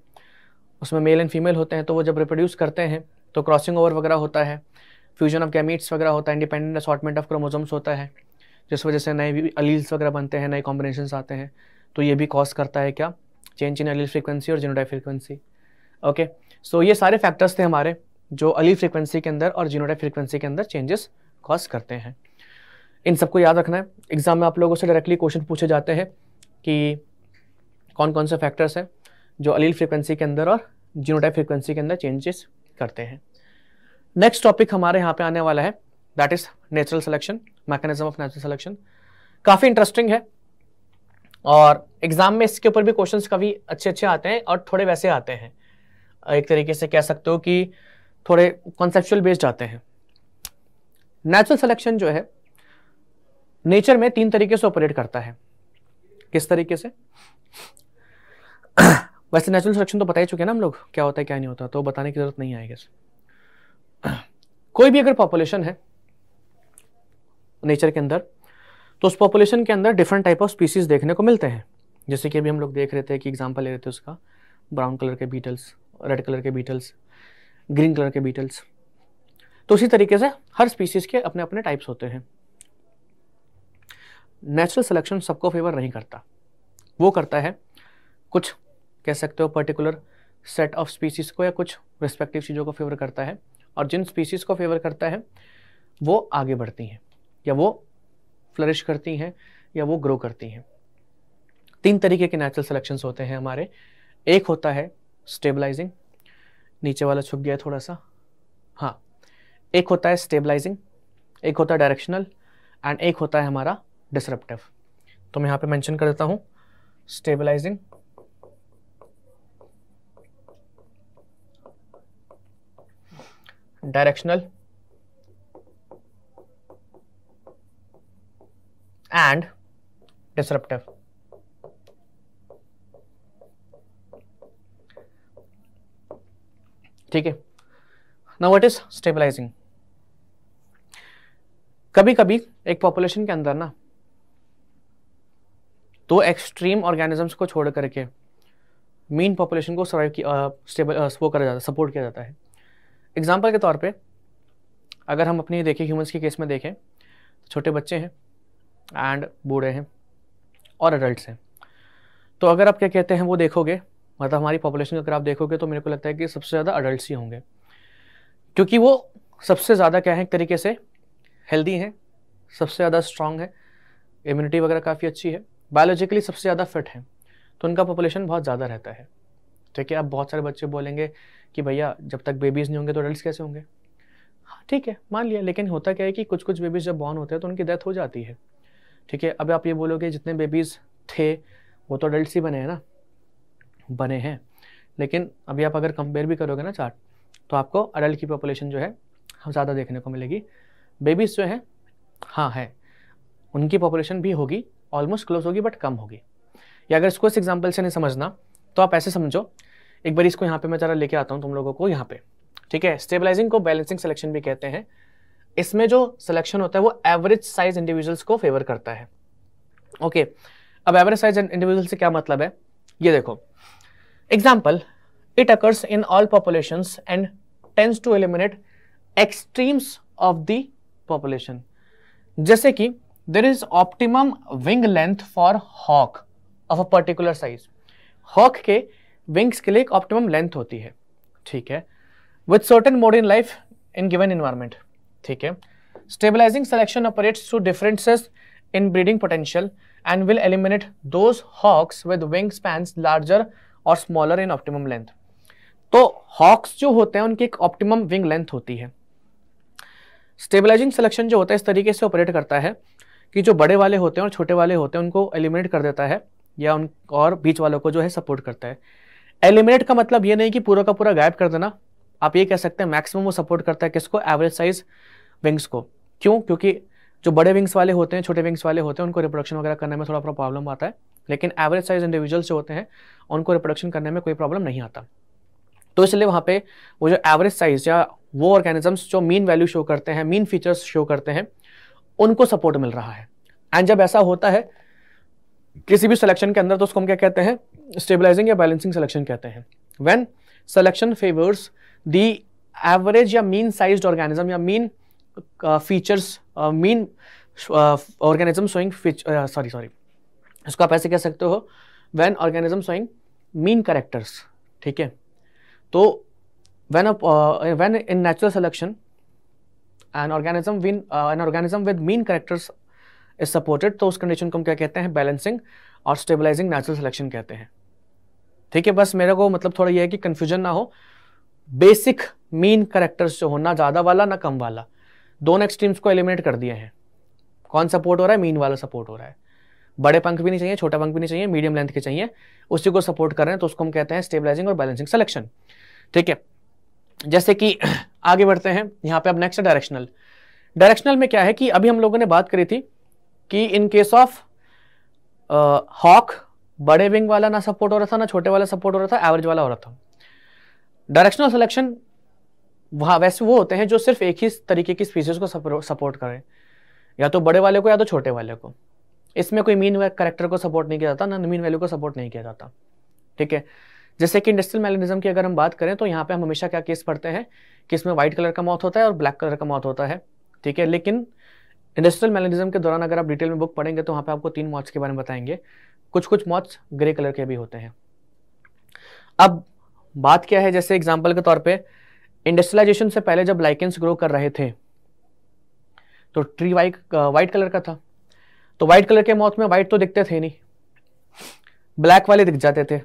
उसमें मेल एंड फीमेल होते हैं तो वो जब रिप्रोड्यूस करते हैं तो क्रॉसिंग ओवर वगैरह होता है फ्यूजन ऑफ गैमीट्स वगैरह होता है इंडिपेंडेंट असॉटमेंट ऑफ क्रोमोजोम्स होता है जिस वजह से नए अलील्स वगैरह बनते हैं नए कॉम्बिनेशन आते हैं तो ये भी कॉज करता है क्या चेंज इन अलील फ्रिक्वेंसी और जीनोटाइप फ्रिक्वेंसी ओके सो ये सारे फैक्टर्स थे हमारे जो अली फ्रिक्वेंसी के अंदर और जीनोटाइप फ्रिक्वेंसी के अंदर चेंजेस कॉज करते हैं इन सबको याद रखना है एग्जाम में आप लोगों से डायरेक्टली क्वेश्चन पूछे जाते हैं कि कौन कौन से फैक्टर्स हैं जो अलील फ्रीक्वेंसी के अंदर और जीनोटाइप फ्रीक्वेंसी के अंदर चेंजेस करते हैं नेक्स्ट टॉपिक हमारे यहाँ पे आने वाला है that is natural selection mechanism of natural selection काफ़ी इंटरेस्टिंग है और एग्जाम में इसके ऊपर भी क्वेश्चन काफ़ी अच्छे अच्छे आते हैं और थोड़े वैसे आते हैं एक तरीके से कह सकते हो कि थोड़े कॉन्सेप्चुअल बेस्ड आते हैं नेचुरल सिलेक्शन जो है नेचर में तीन तरीके से ऑपरेट करता है किस तरीके से वैसे नेचुरल सिलेक्शन तो बता ही चुके हैं ना हम लोग क्या होता है क्या नहीं होता तो बताने की जरूरत नहीं आएगी कोई भी अगर पॉपुलेशन है नेचर के अंदर तो उस पॉपुलेशन के अंदर डिफरेंट टाइप ऑफ स्पीसीज देखने को मिलते हैं जैसे कि अभी हम लोग देख रहे थे कि एग्जाम्पल ले रहे थे उसका ब्राउन कलर के बीटल्स रेड कलर के बीटल्स ग्रीन कलर के बीटल्स तो उसी तरीके से हर स्पीसीज़ के अपने अपने टाइप्स होते हैं नेचुरल सिलेक्शन सबको फेवर नहीं करता वो करता है कुछ कह सकते हो पर्टिकुलर सेट ऑफ स्पीसीज़ को या कुछ रिस्पेक्टिव चीज़ों को फेवर करता है और जिन स्पीसीज़ को फेवर करता है वो आगे बढ़ती हैं या वो फ्लरिश करती हैं या वो ग्रो करती हैं तीन तरीके के नेचुरल सिलेक्शंस होते हैं हमारे एक होता है स्टेबलाइजिंग नीचे वाला छुप गया थोड़ा सा हाँ एक होता है स्टेबलाइजिंग एक होता है डायरेक्शनल एंड एक होता है हमारा डिसरप्टिव तो मैं यहाँ पे मेंशन कर देता हूँ स्टेबलाइजिंग डायरेक्शनल and disruptive. ठीक है नाउ वट इज स्टेबलाइजिंग कभी कभी एक पॉपुलेशन के अंदर ना दो एक्सट्रीम ऑर्गेनिजम्स को छोड़ करके मेन पॉपुलेशन को सर्वाइव स्टेबल वो करा जाता सपोर्ट किया जाता है एग्जाम्पल के तौर पे अगर हम अपनी देखें ह्यूमंस के केस में देखें तो छोटे बच्चे हैं एंड बूढ़े हैं और एडल्ट हैं तो अगर आप क्या कहते हैं वो देखोगे मतलब हमारी पॉपुलेशन अगर आप देखोगे तो मेरे को लगता है कि सबसे ज़्यादा अडल्ट ही होंगे क्योंकि वो सबसे ज़्यादा क्या है एक तरीके से हेल्दी हैं सबसे ज़्यादा स्ट्रांग है इम्यूनिटी वगैरह काफ़ी अच्छी है बायोलॉजिकली सबसे ज़्यादा फिट हैं तो उनका पॉपुलेशन बहुत ज़्यादा रहता है ठीक है अब बहुत सारे बच्चे बोलेंगे कि भैया जब तक बेबीज़ नहीं होंगे तो अडल्ट कैसे होंगे हाँ ठीक है मान लिया लेकिन होता क्या है कि कुछ कुछ बेबीज़ जब बॉर्न होते हैं तो उनकी डेथ हो जाती है ठीक है अब आप ये बोलोगे जितने बेबीज़ थे वो तो अडल्ट ही बने हैं ना बने हैं लेकिन अभी आप अगर कंपेयर भी करोगे ना चार्ट तो आपको अडल्ट की पॉपुलेशन जो है हम ज़्यादा देखने को मिलेगी बेबीज़ जो हैं हाँ है उनकी पॉपुलेशन भी होगी ऑलमोस्ट क्लोज होगी बट कम होगी या अगर इसको इस एग्जाम्पल से नहीं समझना तो आप ऐसे समझो एक बार इसको यहाँ पे मैं ज़रा लेके आता हूँ तुम लोगों को यहाँ पे ठीक है स्टेबलाइजिंग को बैलेंसिंग सिलेक्शन भी कहते हैं इसमें जो सिलेक्शन होता है वो एवरेज साइज इंडिविजुअल्स को फेवर करता है ओके okay, अब एवरेज साइज इंडिविजुअल से क्या मतलब है ये देखो example it occurs in all population and tends to eliminate extremes of the population जैसे कि there is optimum wing length for hawk of a particular size hawk के विंग्स के लिए एक ऑप्टिमम लेंथ होती है ठीक है with certain mode in life in given environment ठीक है stabilizing selection operates to differences in breeding potential and will eliminate those hawks with wing span larger और स्मॉलर इन ऑप्टिमम लेंथ तो hawks जो होते हैं उनकी एक ऑप्टिमम विंग लेंथ होती है स्टेबलाइजिंग सिलेक्शन जो होता है इस तरीके से ऑपरेट करता है कि जो बड़े वाले होते हैं और छोटे वाले होते हैं उनको एलिमिनेट कर देता है या उन और बीच वालों को जो है सपोर्ट करता है एलिमिनेट का मतलब ये नहीं कि पूरा का पूरा गायब कर देना आप ये कह सकते हैं मैक्सिमम वो सपोर्ट करता है किसको एवरेज साइज़ विंग्स को क्यों क्योंकि जो बड़े विंग्स वाले होते हैं छोटे विंग्स वाले होते हैं उनको रिप्रोडक्शन वगैरह करने में थोड़ा थोड़ा प्रॉब्लम आता है लेकिन एवरेज साइज इंडिविजुअल्स जो होते हैं उनको रिप्रोडक्शन करने में कोई प्रॉब्लम नहीं आता तो इसलिए वहाँ पे वो जो एवरेज साइज या वो ऑर्गेनिजम्स जो मीन वैल्यू शो करते हैं मीन फीचर्स शो करते हैं उनको सपोर्ट मिल रहा है एंड जब ऐसा होता है किसी भी सिलेक्शन के अंदर तो उसको हम क्या कहते हैं स्टेबलाइजिंग या बैलेंसिंग सिलेक्शन कहते हैं when selection favours the average या मीन साइज ऑर्गेनिज्म या mean features mean organism swing sorry sorry इसको आप ऐसे कह सकते हो when organism swing mean characters ठीक है तो when when in natural selection an organism when an organism with mean characters is supported तो उस कंडीशन को हम क्या कहते हैं बैलेंसिंग और स्टेबलाइजिंग नेचुरल सिलेक्शन कहते हैं ठीक है बस मेरे को मतलब थोड़ा यह है कि कन्फ्यूजन ना हो बेसिक मीन करेक्टर्स जो हो ना ज़्यादा वाला ना कम वाला दोनों एक्सट्रीम्स को एलिमिनेट कर दिए हैं कौन सपोर्ट हो रहा है मीन वाला सपोर्ट हो रहा है बड़े पंख भी नहीं चाहिए छोटा पंख भी नहीं चाहिए मीडियम लेंथ के चाहिए उसी को सपोर्ट कर रहे हैं तो उसको हम कहते हैं स्टेबलाइजिंग और बैलेंसिंग सिलेक्शन ठीक है जैसे कि आगे बढ़ते हैं यहाँ पे अब नेक्स्ट डायरेक्शनल डायरेक्शनल में क्या है कि अभी हम लोगों ने बात करी थी कि इन केस ऑफ हॉक बड़े विंग वाला ना सपोर्ट हो रहा था ना छोटे वाला सपोर्ट हो रहा था एवरेज वाला हो रहा था डायरेक्शनल सिलेक्शन वहाँ वैसे वो होते हैं जो सिर्फ एक ही तरीके की स्पीसीज को सपोर्ट करें या तो बड़े वाले को या तो छोटे वाले को इसमें कोई मीन करेक्टर को सपोर्ट नहीं किया जाता ना मीन वैल्यू को सपोर्ट नहीं किया जाता ठीक है जैसे कि इंडस्ट्रियल मैलिनिज्म की अगर हम बात करें तो यहाँ पे हम हमेशा क्या केस पढ़ते हैं कि इसमें व्हाइट कलर का मौत होता है और ब्लैक कलर का मौत होता है ठीक है लेकिन इंडस्ट्रियल मैलिनिज्म के दौरान अगर आप डिटेल में बुक पढ़ेंगे तो वहाँ पे आपको तीन मौत के बारे में बताएंगे कुछ कुछ मौत ग्रे कलर के भी होते हैं अब बात क्या है जैसे एग्जाम्पल के तौर पर इंडस्ट्रियलाइजेशन से पहले जब लाइकेंस ग्रो कर रहे थे तो ट्री वाइट वाइट कलर का था तो वाइट कलर के मौत में वाइट तो दिखते थे नहीं ब्लैक वाले दिख जाते थे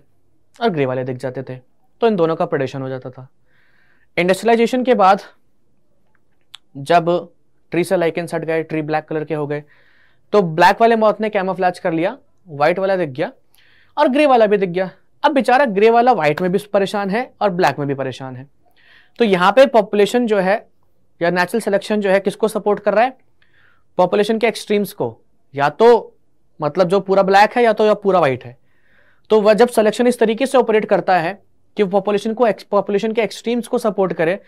और ग्रे वाले दिख जाते थे तो इन दोनों का प्रोडेशन हो जाता था इंडस्ट्रियलाइजेशन के बाद जब ट्री से लाइकेंस हट गए ट्री ब्लैक कलर के हो गए तो ब्लैक वाले मौत ने कैमोफ्लैच कर लिया व्हाइट वाला दिख गया और ग्रे वाला भी दिख गया अब बेचारा ग्रे वाला व्हाइट में भी परेशान है और ब्लैक में भी परेशान है तो यहां पे पॉपुलेशन जो है या नेचुरल सिलेक्शन जो है किसको सपोर्ट कर रहा है पॉपुलेशन के एक्सट्रीम्स को या तो मतलब जो पूरा ब्लैक है या तो या पूरा वाइट है तो वह जब सिलेक्शन इस तरीके से ऑपरेट करता है कि पॉपुलेशन को पॉपुलेशन के एक्सट्रीम्स को सपोर्ट करे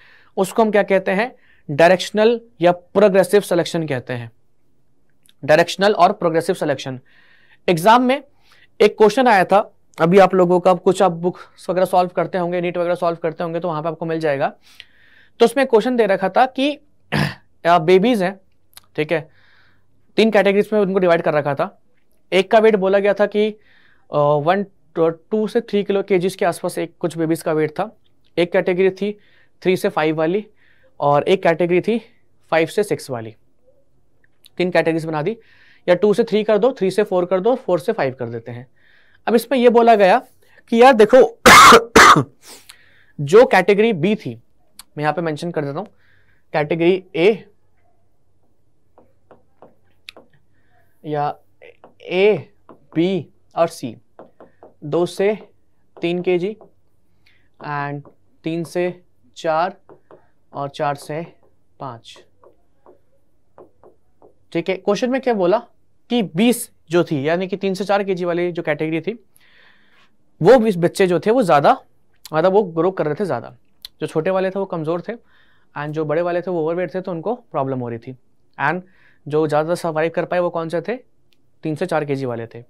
उसको हम क्या कहते हैं डायरेक्शनल या प्रोग्रेसिव सिलेक्शन कहते हैं डायरेक्शनल और प्रोग्रेसिव सिलेक्शन एग्जाम में एक क्वेश्चन आया था अभी आप लोगों का कुछ आप बुक्स वगैरह सॉल्व करते होंगे नीट वगैरह सॉल्व करते होंगे तो वहाँ पर आपको मिल जाएगा तो उसमें क्वेश्चन दे रखा था कि बेबीज़ हैं ठीक है तीन कैटेगरीज में उनको डिवाइड कर रखा था एक का वेट बोला गया था कि वन टू से थ्री किलो के के आसपास एक कुछ बेबीज़ का वेट था एक कैटेगरी थी थ्री से फाइव वाली और एक कैटेगरी थी फाइव से सिक्स वाली तीन कैटेगरीज बना दी या टू से थ्री कर दो थ्री से फोर कर दो फोर से फाइव कर देते हैं अब इसमें यह बोला गया कि यार देखो जो कैटेगरी बी थी मैं यहां पे मेंशन कर देता हूं कैटेगरी ए या ए बी और सी दो से तीन के जी एंड तीन से चार और चार से पांच ठीक है क्वेश्चन में क्या बोला कि बीस जो थी यानी कि तीन से चार के वाली जो कैटेगरी थी वो बच्चे जो थे वो ज़्यादा मतलब वो ग्रो कर रहे थे ज़्यादा जो छोटे वाले थे वो कमज़ोर थे एंड जो बड़े वाले थे वो ओवरवेट थे तो उनको प्रॉब्लम हो रही थी एंड जो ज़्यादा सर्वाइव कर पाए वो कौन से थे तीन से चार के वाले थे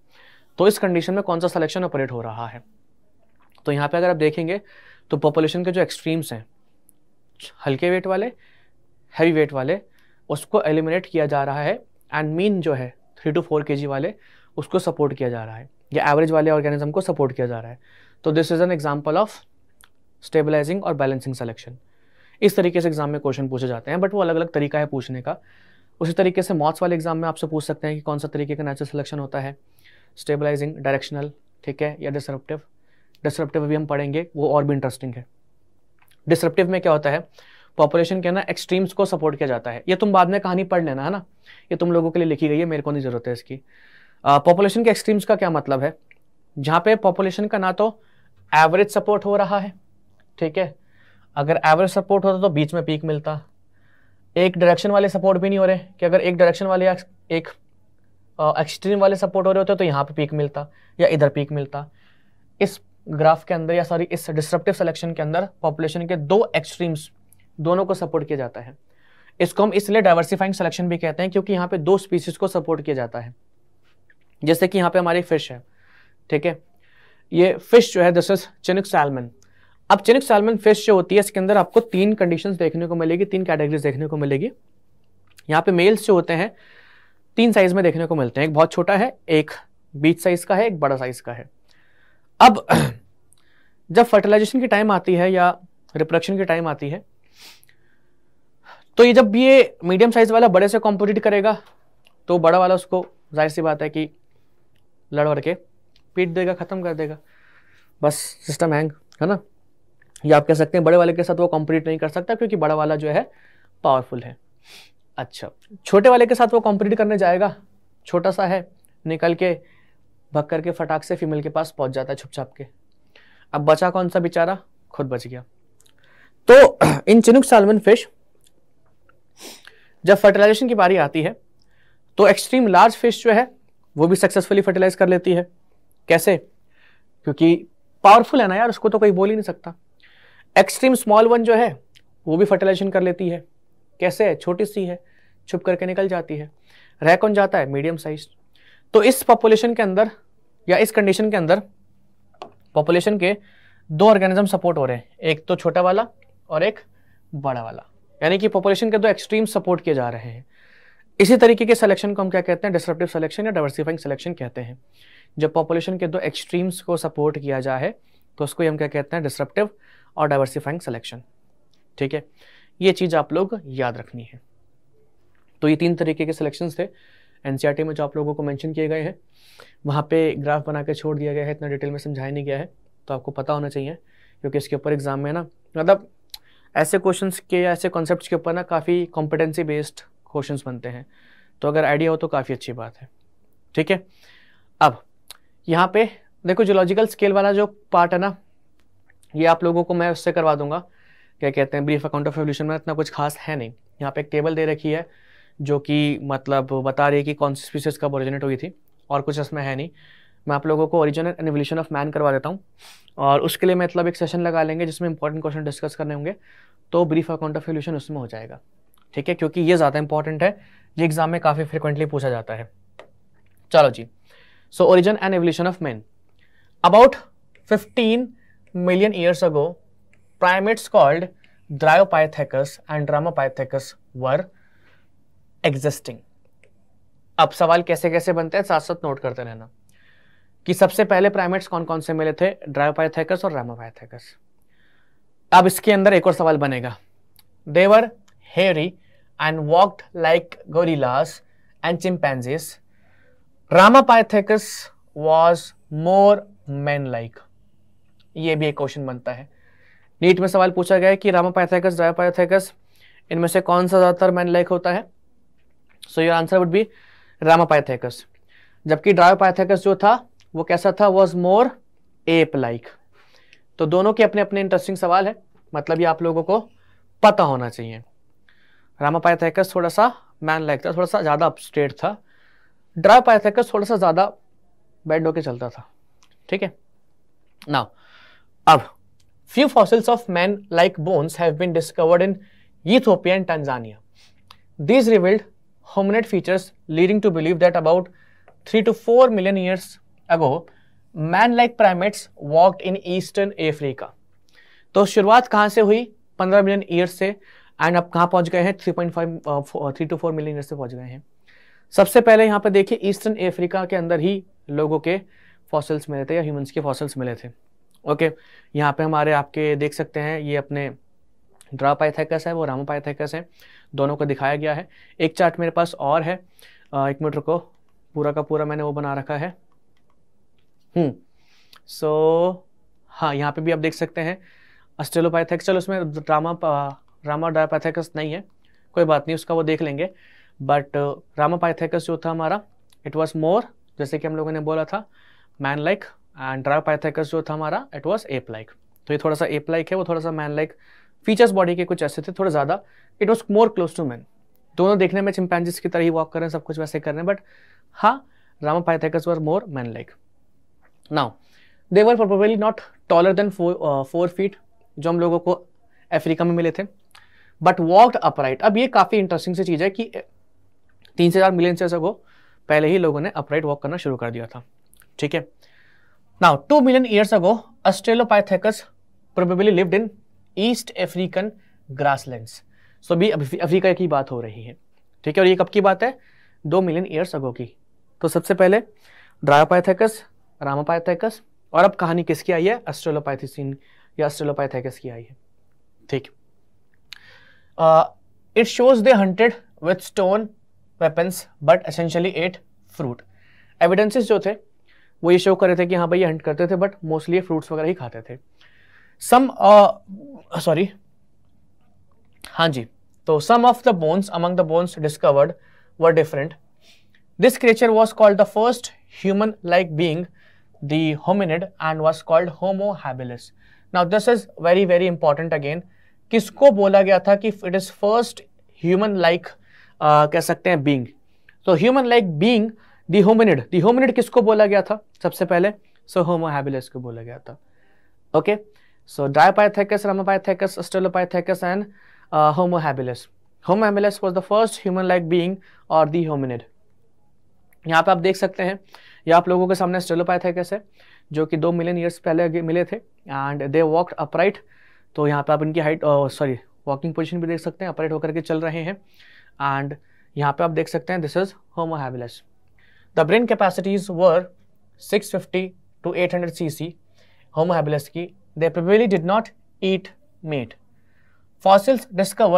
तो इस कंडीशन में कौन सा सिलेक्शन ऑपरेट हो रहा है तो यहाँ पे अगर आप देखेंगे तो पॉपुलेशन के जो एक्सट्रीम्स हैं हल्के वेट वाले हैवी वेट वाले उसको एलिमिनेट किया जा रहा है एंड मीन जो है थ्री टू फोर के वाले उसको सपोर्ट किया जा रहा है या एवरेज वाले ऑर्गेनिज्म को सपोर्ट किया जा रहा है तो this is an example of stabilizing और बैलेंसिंग सेलेक्शन इस तरीके से एग्जाम में क्वेश्चन पूछे जाते हैं बट वो अलग अलग तरीका है पूछने का उसी तरीके से मॉथ्स वाले एग्जाम में आपसे पूछ सकते हैं कि कौन सा तरीके का नेचुरल सिलेक्शन होता है स्टेबलाइजिंग डायरेक्शनल ठीक है या डिसरप्टिव डिसरप्टिव अभी हम पढ़ेंगे वो और भी इंटरेस्टिंग है डिसरप्टिव में क्या होता है पॉपुलेशन के ना एक्सट्रीम्स को सपोर्ट किया जाता है ये तुम बाद में कहानी पढ़ लेना है ना ये तुम लोगों के लिए लिखी गई है मेरे को नहीं ज़रूरत है इसकी पॉपुलेशन के एक्सट्रीम्स का क्या मतलब है जहाँ पे पॉपुलेशन का ना तो एवरेज सपोर्ट हो रहा है ठीक है अगर एवरेज सपोर्ट होता तो बीच में पीक मिलता एक डायरेक्शन वाले सपोर्ट भी नहीं हो रहे कि अगर एक डायरेक्शन वाले एक एक्सट्रीम वाले सपोर्ट हो रहे होते तो यहाँ पे पीक मिलता या इधर पीक मिलता इस ग्राफ के अंदर या सॉरी इस डिस्ट्रप्टिव सिलेक्शन के अंदर पॉपुलेशन के दो एक्सट्रीम्स दोनों को सपोर्ट किया जाता है इसको हम इसलिए डाइवर्सिफाइंग सिलेक्शन भी कहते हैं क्योंकि यहाँ पे दो स्पीसीज को सपोर्ट किया जाता है जैसे कि यहाँ पे हमारी फिश है ठीक है ये फिश जो है दिस इज चिनिक सैलमन अब चिनिक सैलमन फिश जो होती है इसके अंदर आपको तीन कंडीशंस देखने को मिलेगी तीन कैटेगरीज देखने को मिलेगी यहाँ पे मेल्स जो होते हैं तीन साइज में देखने को मिलते हैं एक बहुत छोटा है एक बीच साइज का है एक बड़ा साइज का है अब जब फर्टिलाइजेशन की टाइम आती है या रिप्रोडक्शन की टाइम आती है तो ये जब ये मीडियम साइज वाला बड़े से कॉम्पोजिट करेगा तो बड़ा वाला उसको जाहिर सी बात है कि भर के पीट देगा ख़त्म कर देगा बस सिस्टम हैंग है ना ये आप कह सकते हैं बड़े वाले के साथ वो कॉम्पिटिट नहीं कर सकता क्योंकि बड़ा वाला जो है पावरफुल है अच्छा छोटे वाले के साथ वो कॉम्पिटिट करने जाएगा छोटा सा है निकल के भग करके फटाक से फीमेल के पास पहुंच जाता है छुप छाप के अब बचा कौन सा बेचारा खुद बच गया तो इन चिनुक सालमन फिश जब फर्टिलाइजेशन की बारी आती है तो एक्सट्रीम लार्ज फिश जो है वो भी सक्सेसफुली फर्टिलाइज कर लेती है कैसे क्योंकि पावरफुल है ना यार उसको तो कोई बोल ही नहीं सकता एक्सट्रीम स्मॉल वन जो है वो भी फर्टिलाइजेशन कर लेती है कैसे है छोटी सी है छुप करके निकल जाती है रह कौन जाता है मीडियम साइज तो इस पॉपुलेशन के अंदर या इस कंडीशन के अंदर पॉपुलेशन के दो ऑर्गेनिज्म सपोर्ट हो रहे हैं एक तो छोटा वाला और एक बड़ा वाला यानी कि पॉपुलेशन के दो एक्सट्रीम सपोर्ट किए जा रहे हैं इसी तरीके के सिलेक्शन को हम क्या कहते हैं डिस्ट्रप्टिव सिलेक्शन या डाइवर्सिफाइंग सिलेक्शन कहते हैं जब पॉपुलेशन के दो एक्सट्रीम्स को सपोर्ट किया जाए तो उसको हम क्या कहते हैं डिस्ट्रप्टिव और डाइवर्सिफाइंग सिलेक्शन ठीक है ये चीज़ आप लोग याद रखनी है तो ये तीन तरीके के सिलेक्शन थे एन e में जो आप लोगों को मैंशन किए गए हैं वहाँ पे ग्राफ बना के छोड़ दिया गया है इतना डिटेल में समझाया नहीं गया है तो आपको पता होना चाहिए क्योंकि इसके ऊपर एग्जाम में ना मतलब ऐसे क्वेश्चन के या ऐसे कॉन्सेप्ट के ऊपर ना काफ़ी कॉम्पिटेंसी बेस्ड क्वेश्चन बनते हैं तो अगर आइडिया हो तो काफ़ी अच्छी बात है ठीक है अब यहाँ पे देखो जोलॉजिकल स्केल वाला जो पार्ट है ना ये आप लोगों को मैं उससे करवा दूंगा क्या कहते हैं ब्रीफ अकाउंट ऑफ एवोल्यूशन में इतना कुछ खास है नहीं यहाँ पे एक टेबल दे रखी है जो कि मतलब बता रही है कि कौन सी स्पीसीज कब ओरिजिनेट हुई थी और कुछ इसमें है नहीं मैं आप लोगों को original and evolution of man करवा देता हूँ और उसके लिए मतलब एक सेशन लगा लेंगे जिसमें इंपॉर्टेंट क्वेश्चन डिस्कस करने होंगे तो ब्रीफ अकाउंट ऑफ एवोल्यूशन उसमें हो जाएगा ठीक है क्योंकि ये ज़्यादा इंपॉर्टेंट है ये एग्जाम में काफ़ी फ्रिक्वेंटली पूछा जाता है चलो जी so origin and evolution of man about fifteen million years ago primates called Dryopithecus and Dramopithecus were existing अब सवाल कैसे कैसे बनते हैं साथ साथ नोट करते रहना कि सबसे पहले प्राइमेट्स कौन कौन से मिले थे ड्रायोपायथेकस और रामापाइथेकस अब इसके अंदर एक और सवाल बनेगा they were hairy and walked like gorillas and chimpanzees Ramapithecus was more man like ये भी एक क्वेश्चन बनता है नीट में सवाल पूछा गया है कि रामापायथेकस ड्रायोपायथेकस इनमें से कौन सा ज़्यादातर मैन लाइक होता है so your answer would be Ramapithecus जबकि ड्रायोपाइथेकस जो था वो कैसा था वॉज मोर एप लाइक तो दोनों के अपने अपने इंटरेस्टिंग सवाल है मतलब ये आप लोगों को पता होना चाहिए रामा पायथेकस थोड़ा सा मैन लाइक था थोड़ा सा ज़्यादा अपस्टेट था ड्रा पायथेकस थोड़ा सा ज़्यादा बैंड होकर चलता था ठीक है ना अब few fossils of man like bones have been discovered in Ethiopia and Tanzania this revealed hominid features leading to believe that about three to four million years ago man like primates walk in eastern Africa. तो शुरुआत कहाँ से हुई 15 million years से and अब कहाँ पहुँच गए हैं 3.5 three to four million years से पहुँच गए हैं सबसे पहले यहाँ पर देखिए ईस्टर्न अफ्रीका के अंदर ही लोगों के फॉसल्स मिले थे या ह्यूमंस के फॉसल्स मिले थे ओके okay, यहाँ पे हमारे आपके देख सकते हैं ये अपने ड्रा पाइथेकस है वो रामो पाइथेकस है दोनों को दिखाया गया है एक चार्ट मेरे पास और है uh, एक मीटर को पूरा का पूरा मैंने वो बना रखा है हम्म सो हाँ यहाँ पे भी आप देख सकते हैं अस्टेलोपाइथेक्स चलो उसमें रामा रामा डायपाइथेकस नहीं है कोई बात नहीं उसका वो देख लेंगे बट रामा पाइथेकस जो था हमारा इट वॉज मोर जैसे कि हम लोगों ने बोला था मैन लाइक एंड ड्रापाइथेकस जो था हमारा इट वॉज एप लाइक तो ये थोड़ा सा एप लाइक है वो थोड़ा सा मैन लाइक फीचर्स बॉडी के कुछ ऐसे थे थोड़ा ज़्यादा it was more close to man दोनों देखने में चिंपैनजिस की तरह ही वॉक कर रहे हैं सब कुछ वैसे कर रहे हैं बट हाँ Ramapithecus were more man like now they were probably not taller than four feet जो हम लोगों को अफ्रीका में मिले थे बट वॉकड अपराइट अब ये काफ़ी इंटरेस्टिंग सी चीज़ है कि तीन से चार मिलियन से को पहले ही लोगों ने अपराइट वॉक करना शुरू कर दिया था ठीक है now two million years ago Australopithecus probably lived in East African grasslands so भी अफ्रीका की बात हो रही है ठीक है और ये कब की बात है दो मिलियन ईयर्स अगो की तो सबसे पहले ड्रायोपाइथेकस रामापाइथेकस और अब कहानी किसकी आई है एस्ट्रेलोपाइथिसिन या एस्ट्रेलोपाइथेकस की आई है ठीक it shows they hunted with stone weapons but essentially ate fruit evidences जो थे वो ये शो कर रहे थे कि हाँ भाई ये हंट करते थे बट मोस्टली फ्रूट्स वगैरह ही खाते थे सम सॉरी हाँ जी तो some of the bones among the bones discovered were different this creature was called the first human like being the hominid and was called Homo habilis. Now this is very very important again. किसको बोला गया था कि it is first human like कह सकते हैं being तो human like being the hominid किसको बोला गया था सबसे पहले सो होमोहैबिलस को बोला गया था okay so Dryopithecus Ramapithecus Australopithecus and Homo habilis Homo habilis was the first human like being और दी यहाँ पे आप देख सकते हैं ये आप लोगों के सामने स्टेलोपैथिकस है जो कि दो मिलियन ईयर्स पहले मिले थे एंड दे वॉकड अपराइट तो यहाँ पर आप इनकी हाइट सॉरी वॉकिंग पोजिशन भी देख सकते हैं अपराइट होकर के चल रहे हैं एंड यहाँ पर आप देख सकते हैं this is Homo habilis the brain capacities were six fifty to eight hundred c cc Homo habilis की they probably did not eat meat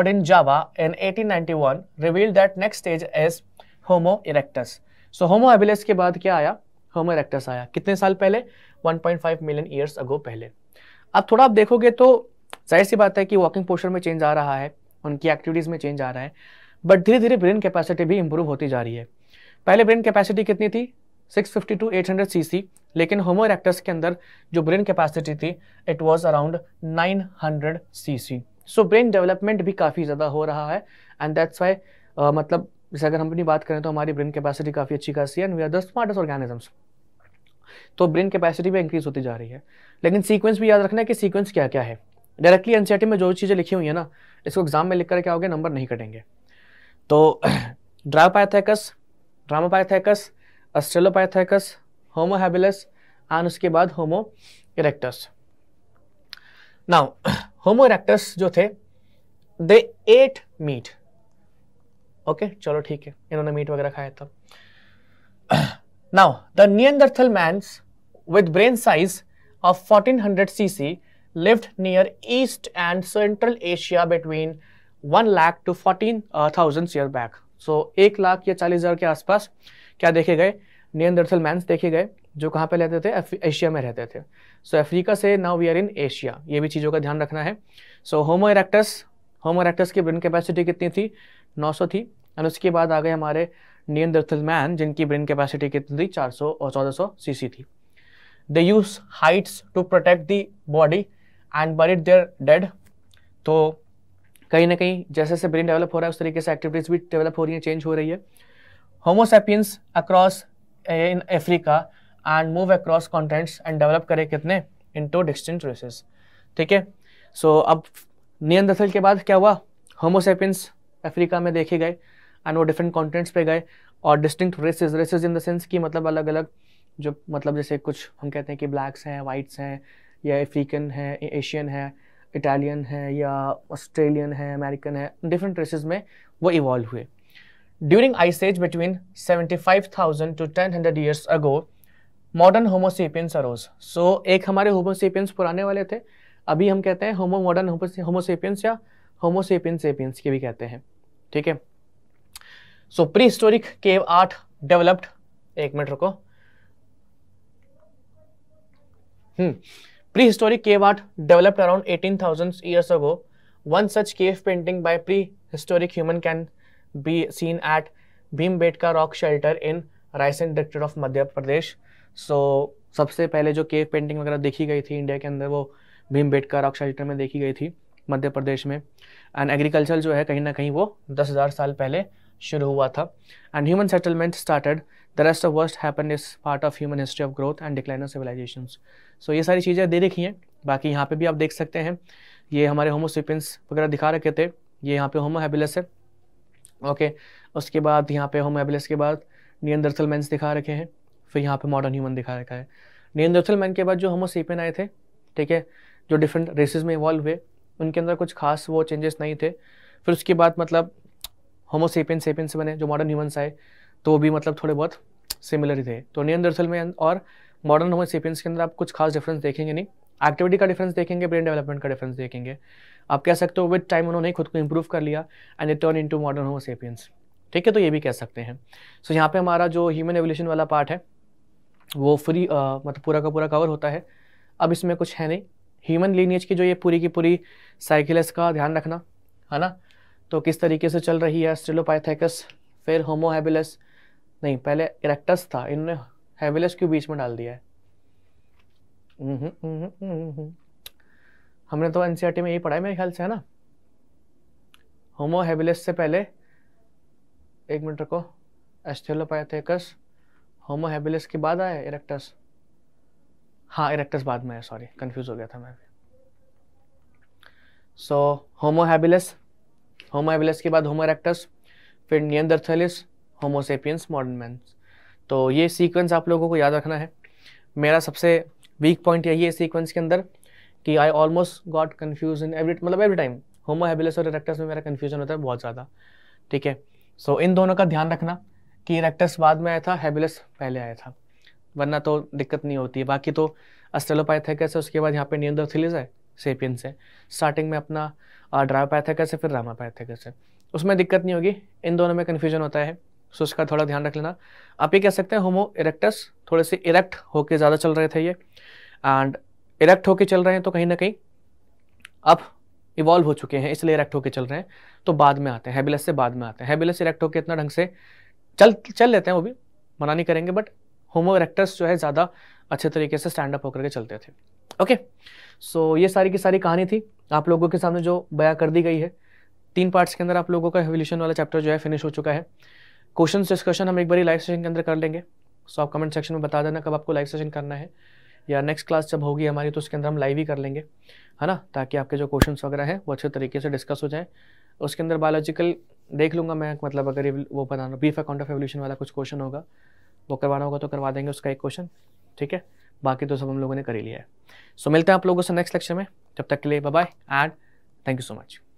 in Java in eighteen ninety one reveal that next stage as Homo erectus so Homo habilis के बाद क्या आया होमो erectus आया कितने साल पहले 1.5 million years अगो पहले अब थोड़ा आप देखोगे तो जाहिर सी बात है कि वॉकिंग पोस्चर में चेंज आ रहा है उनकी एक्टिविटीज़ में चेंज आ रहा है बट धीरे धीरे ब्रेन कैपेसिटी भी इंप्रूव होती जा रही है पहले ब्रेन कैपेसिटी कितनी थी 650 टू 800 सीसी लेकिन होमो इरेक्टस के अंदर जो ब्रेन कैपेसिटी थी it was around 900 cc so brain development भी काफ़ी ज़्यादा हो रहा है एंड दैट्स वाई मतलब जैसे अगर हम अपनी बात करें तो हमारी ब्रेन कैपेसिटी काफ़ी अच्छी खासी है and we are the smartest organisms तो ब्रेन कैपेसिटी भी इंक्रीज होती जा रही है लेकिन सीक्वेंस भी याद रखना है कि सीक्वेंस क्या क्या है डायरेक्टली एन में जो चीज़ें लिखी हुई है ना इसको एग्जाम में लिख कर क्या हो गया नंबर नहीं कटेंगे तो ड्रापायथेकस ड्रामापायथेकस अस्ट्रेलोपायथेकस होमोहेबिलस एंड उसके बाद Homo erectus now Homo erectus जो थे दे एट मीट ओके चलो ठीक है इन्होंने मीट वगैरह खाया था now the Neanderthal man with brain size of 1400 cc near East and Central Asia between one lakh to fourteen thousand year back so एक लाख या चालीस हज़ार के आसपास क्या देखे गए नियंदरथल मैं देखे गए जो कहाँ पे रहते थे एशिया में रहते थे सो अफ्रीका से now we are in Asia ये भी चीज़ों का ध्यान रखना है so Homo erectus Homo erectus की ब्रेन कैपेसिटी कितनी थी नौ थी एंड उसके बाद आ गए हमारे नियन दर्थल मैन जिनकी ब्रेन कैपेसिटी कितनी थी चार और चौदह सौ थी they use hides to protect the body and bury it their dead तो कहीं ना कहीं जैसे जैसे ब्रेन डेवलप हो रहा है उस तरीके से एक्टिविटीज़ भी डेवलप हो रही हैं चेंज हो रही है Homo sapiens across in Africa and move across continents and develop करें कितने इन टू डिस्टेंट रेसेस ठीक है सो अब नियन के बाद क्या हुआ होमोसेपियंस अफ्रीका में देखे गए एंड वो डिफरेंट कॉन्टिनेंट्स पे गए और distinct races races in the sense कि मतलब अलग अलग जो मतलब जैसे कुछ हम कहते हैं कि ब्लैक्स हैं वाइट्स हैं या अफ्रीकन हैं एशियन है इटालियन है या ऑस्ट्रेलियन है अमेरिकन है डिफरेंट रेसेस में वो इवॉल्व हुए during ice age between seventy five thousand to ten hundred years ago modern Homo sapiens arose so एक हमारे होमोसेपियंस पुराने वाले थे अभी हम कहते हैं होमो मॉडर्न होमोसेपियंस या होमोसेपियंस सेपियंस के भी कहते हैं ठीक है so prehistoric cave art developed एक मिनट रुको hmm prehistoric cave art developed around eighteen thousand years ago one such cave painting by prehistoric human can be seen at Bhim Bhimbetka rock shelter in Raisen district of Madhya Pradesh so सबसे पहले जो cave painting वगैरह देखी गई थी India के अंदर वो भीम भीमबेटका रॉक शेल्टर में देखी गई थी मध्य प्रदेश में एंड एग्रीकल्चर जो है कहीं ना कहीं वो दस हज़ार साल पहले शुरू हुआ था and human settlement started the rest of worst happen is part of human history of growth and decline of civilization so ये सारी चीज़ें दे रखी हैं बाकी यहाँ पे भी आप देख सकते हैं ये हमारे होमोसिपियंस वगैरह दिखा रखे थे ये यहाँ पे होमो हैबिलस है ओके okay. उसके बाद यहाँ पे होमो हैबिलस के बाद नियंदरसल मैंस दिखा रखे हैं फिर यहाँ पे मॉडर्न ह्यूमन दिखा रखा है नियंदरसल मैन के बाद जो होमोसिपिन आए थे ठीक है जो डिफरेंट रेसेस में इवॉल्व हुए उनके अंदर कुछ खास वो चेंजेस नहीं थे फिर उसके बाद मतलब होमोसेपियन सेपियंस से बने जो मॉडर्न ह्यूमन्स आए तो वो भी मतलब थोड़े बहुत सिमिलर ही थे तो नियन दरअसल में और मॉडर्न होमोसेपियंस के अंदर आप कुछ खास डिफरेंस देखेंगे नहीं एक्टिविटी का डिफरेंस देखेंगे ब्रेन डेवलपमेंट का डिफरेंस देखेंगे आप कह सकते हो विद टाइम उन्होंने खुद को इम्प्रूव कर लिया and a turn into modern Homo sapiens ठीक है तो ये भी कह सकते हैं सो so, यहाँ पे हमारा जो ह्यूमन एवोल्यूशन वाला पार्ट है वो फ्री uh, मतलब पूरा का पूरा कवर होता है अब इसमें कुछ है नहीं ह्यूमन लीनियज की जो ये पूरी की पूरी साइकिल है इसका ध्यान रखना है ना तो किस तरीके से चल रही है ऑस्ट्रेलोपाइथेकस फिर होमोहेबिलस नहीं पहले इरेक्टस था इन्होंने हैविलस के बीच में डाल दिया है हमने तो एनसीईआरटी e में यही पढ़ा है मेरे ख्याल से है ना होमो हैबिलस से पहले एक मिनट रखो एस्थेलोपाइथेकस होमो हैबिलस के बाद आया इरेक्टस हाँ इरेक्टस बाद में है सॉरी कंफ्यूज हो गया था मैं सो होमोहैबिलस होमोहैबिलस के बाद होमो इरेक्टस फिर नियंदर्थलिस होमोसेपियंस मॉडर्न मैन तो ये सीक्वेंस आप लोगों को याद रखना है मेरा सबसे वीक पॉइंट यही है सीक्वेंस के अंदर कि I almost got confuse in every मतलब एवरी टाइम होमो हैबिलस और इरेक्टस में मेरा कन्फ्यूजन होता है बहुत ज़्यादा ठीक है सो so, इन दोनों का ध्यान रखना कि इरेक्टस बाद में आया था हैबिलस पहले आया था वरना तो दिक्कत नहीं होती है बाकी तो अस्ट्रेलोपाइथेकस है उसके बाद यहाँ पे नियंद्रथिलिस है सेपियन से स्टार्टिंग में अपना ड्रायोपाइथेकस है फिर रामापाइथेकस है उसमें दिक्कत नहीं होगी इन दोनों में कन्फ्यूजन होता है सो उसका थोड़ा ध्यान रख लेना आप ये कह सकते हैं होमो इरेक्टस थोड़े से इरेक्ट होके ज़्यादा चल रहे थे ये एंड इरेक्ट होके चल रहे हैं तो कहीं ना कहीं अब इवॉल्व हो चुके हैं इसलिए इरेक्ट होके चल रहे हैं तो बाद में आते हैं हैबिलस से बाद में आते हैं हैबिलस इरेक्ट होके इतना ढंग से चल चल लेते हैं वो भी मना नहीं करेंगे बट होमो जो है ज़्यादा अच्छे तरीके से स्टैंड अप होकर के चलते थे ओके सो so, ये सारी की सारी कहानी थी आप लोगों के सामने जो बया कर दी गई है तीन पार्ट्स के अंदर आप लोगों का एवोल्यूशन वाला चैप्टर जो है फिनिश हो चुका है क्वेश्चन डिस्कशन हम एक बार लाइव सेशन के अंदर कर लेंगे सो आप कमेंट सेक्शन में बता देना कब आपको लाइव सेशन करना है या नेक्स्ट क्लास जब होगी हमारी तो उसके अंदर हम लाइव ही कर लेंगे है ना ताकि आपके जो क्वेश्चन वगैरह हैं वो अच्छे तरीके से डिस्कस हो जाए उसके अंदर बायोलॉजिकल देख लूँगा मैं मतलब अगर वो बनाना बीफ अकाउंट ऑफ एवोल्यूशन वाला कुछ क्वेश्चन होगा वो करवाना होगा तो करवा देंगे उसका एक क्वेश्चन ठीक है बाकी तो सब हम लोगों ने कर ही लिया है सो so, मिलते हैं आप लोगों से नेक्स्ट लेक्चर में जब तक के लिए bye and thank you so much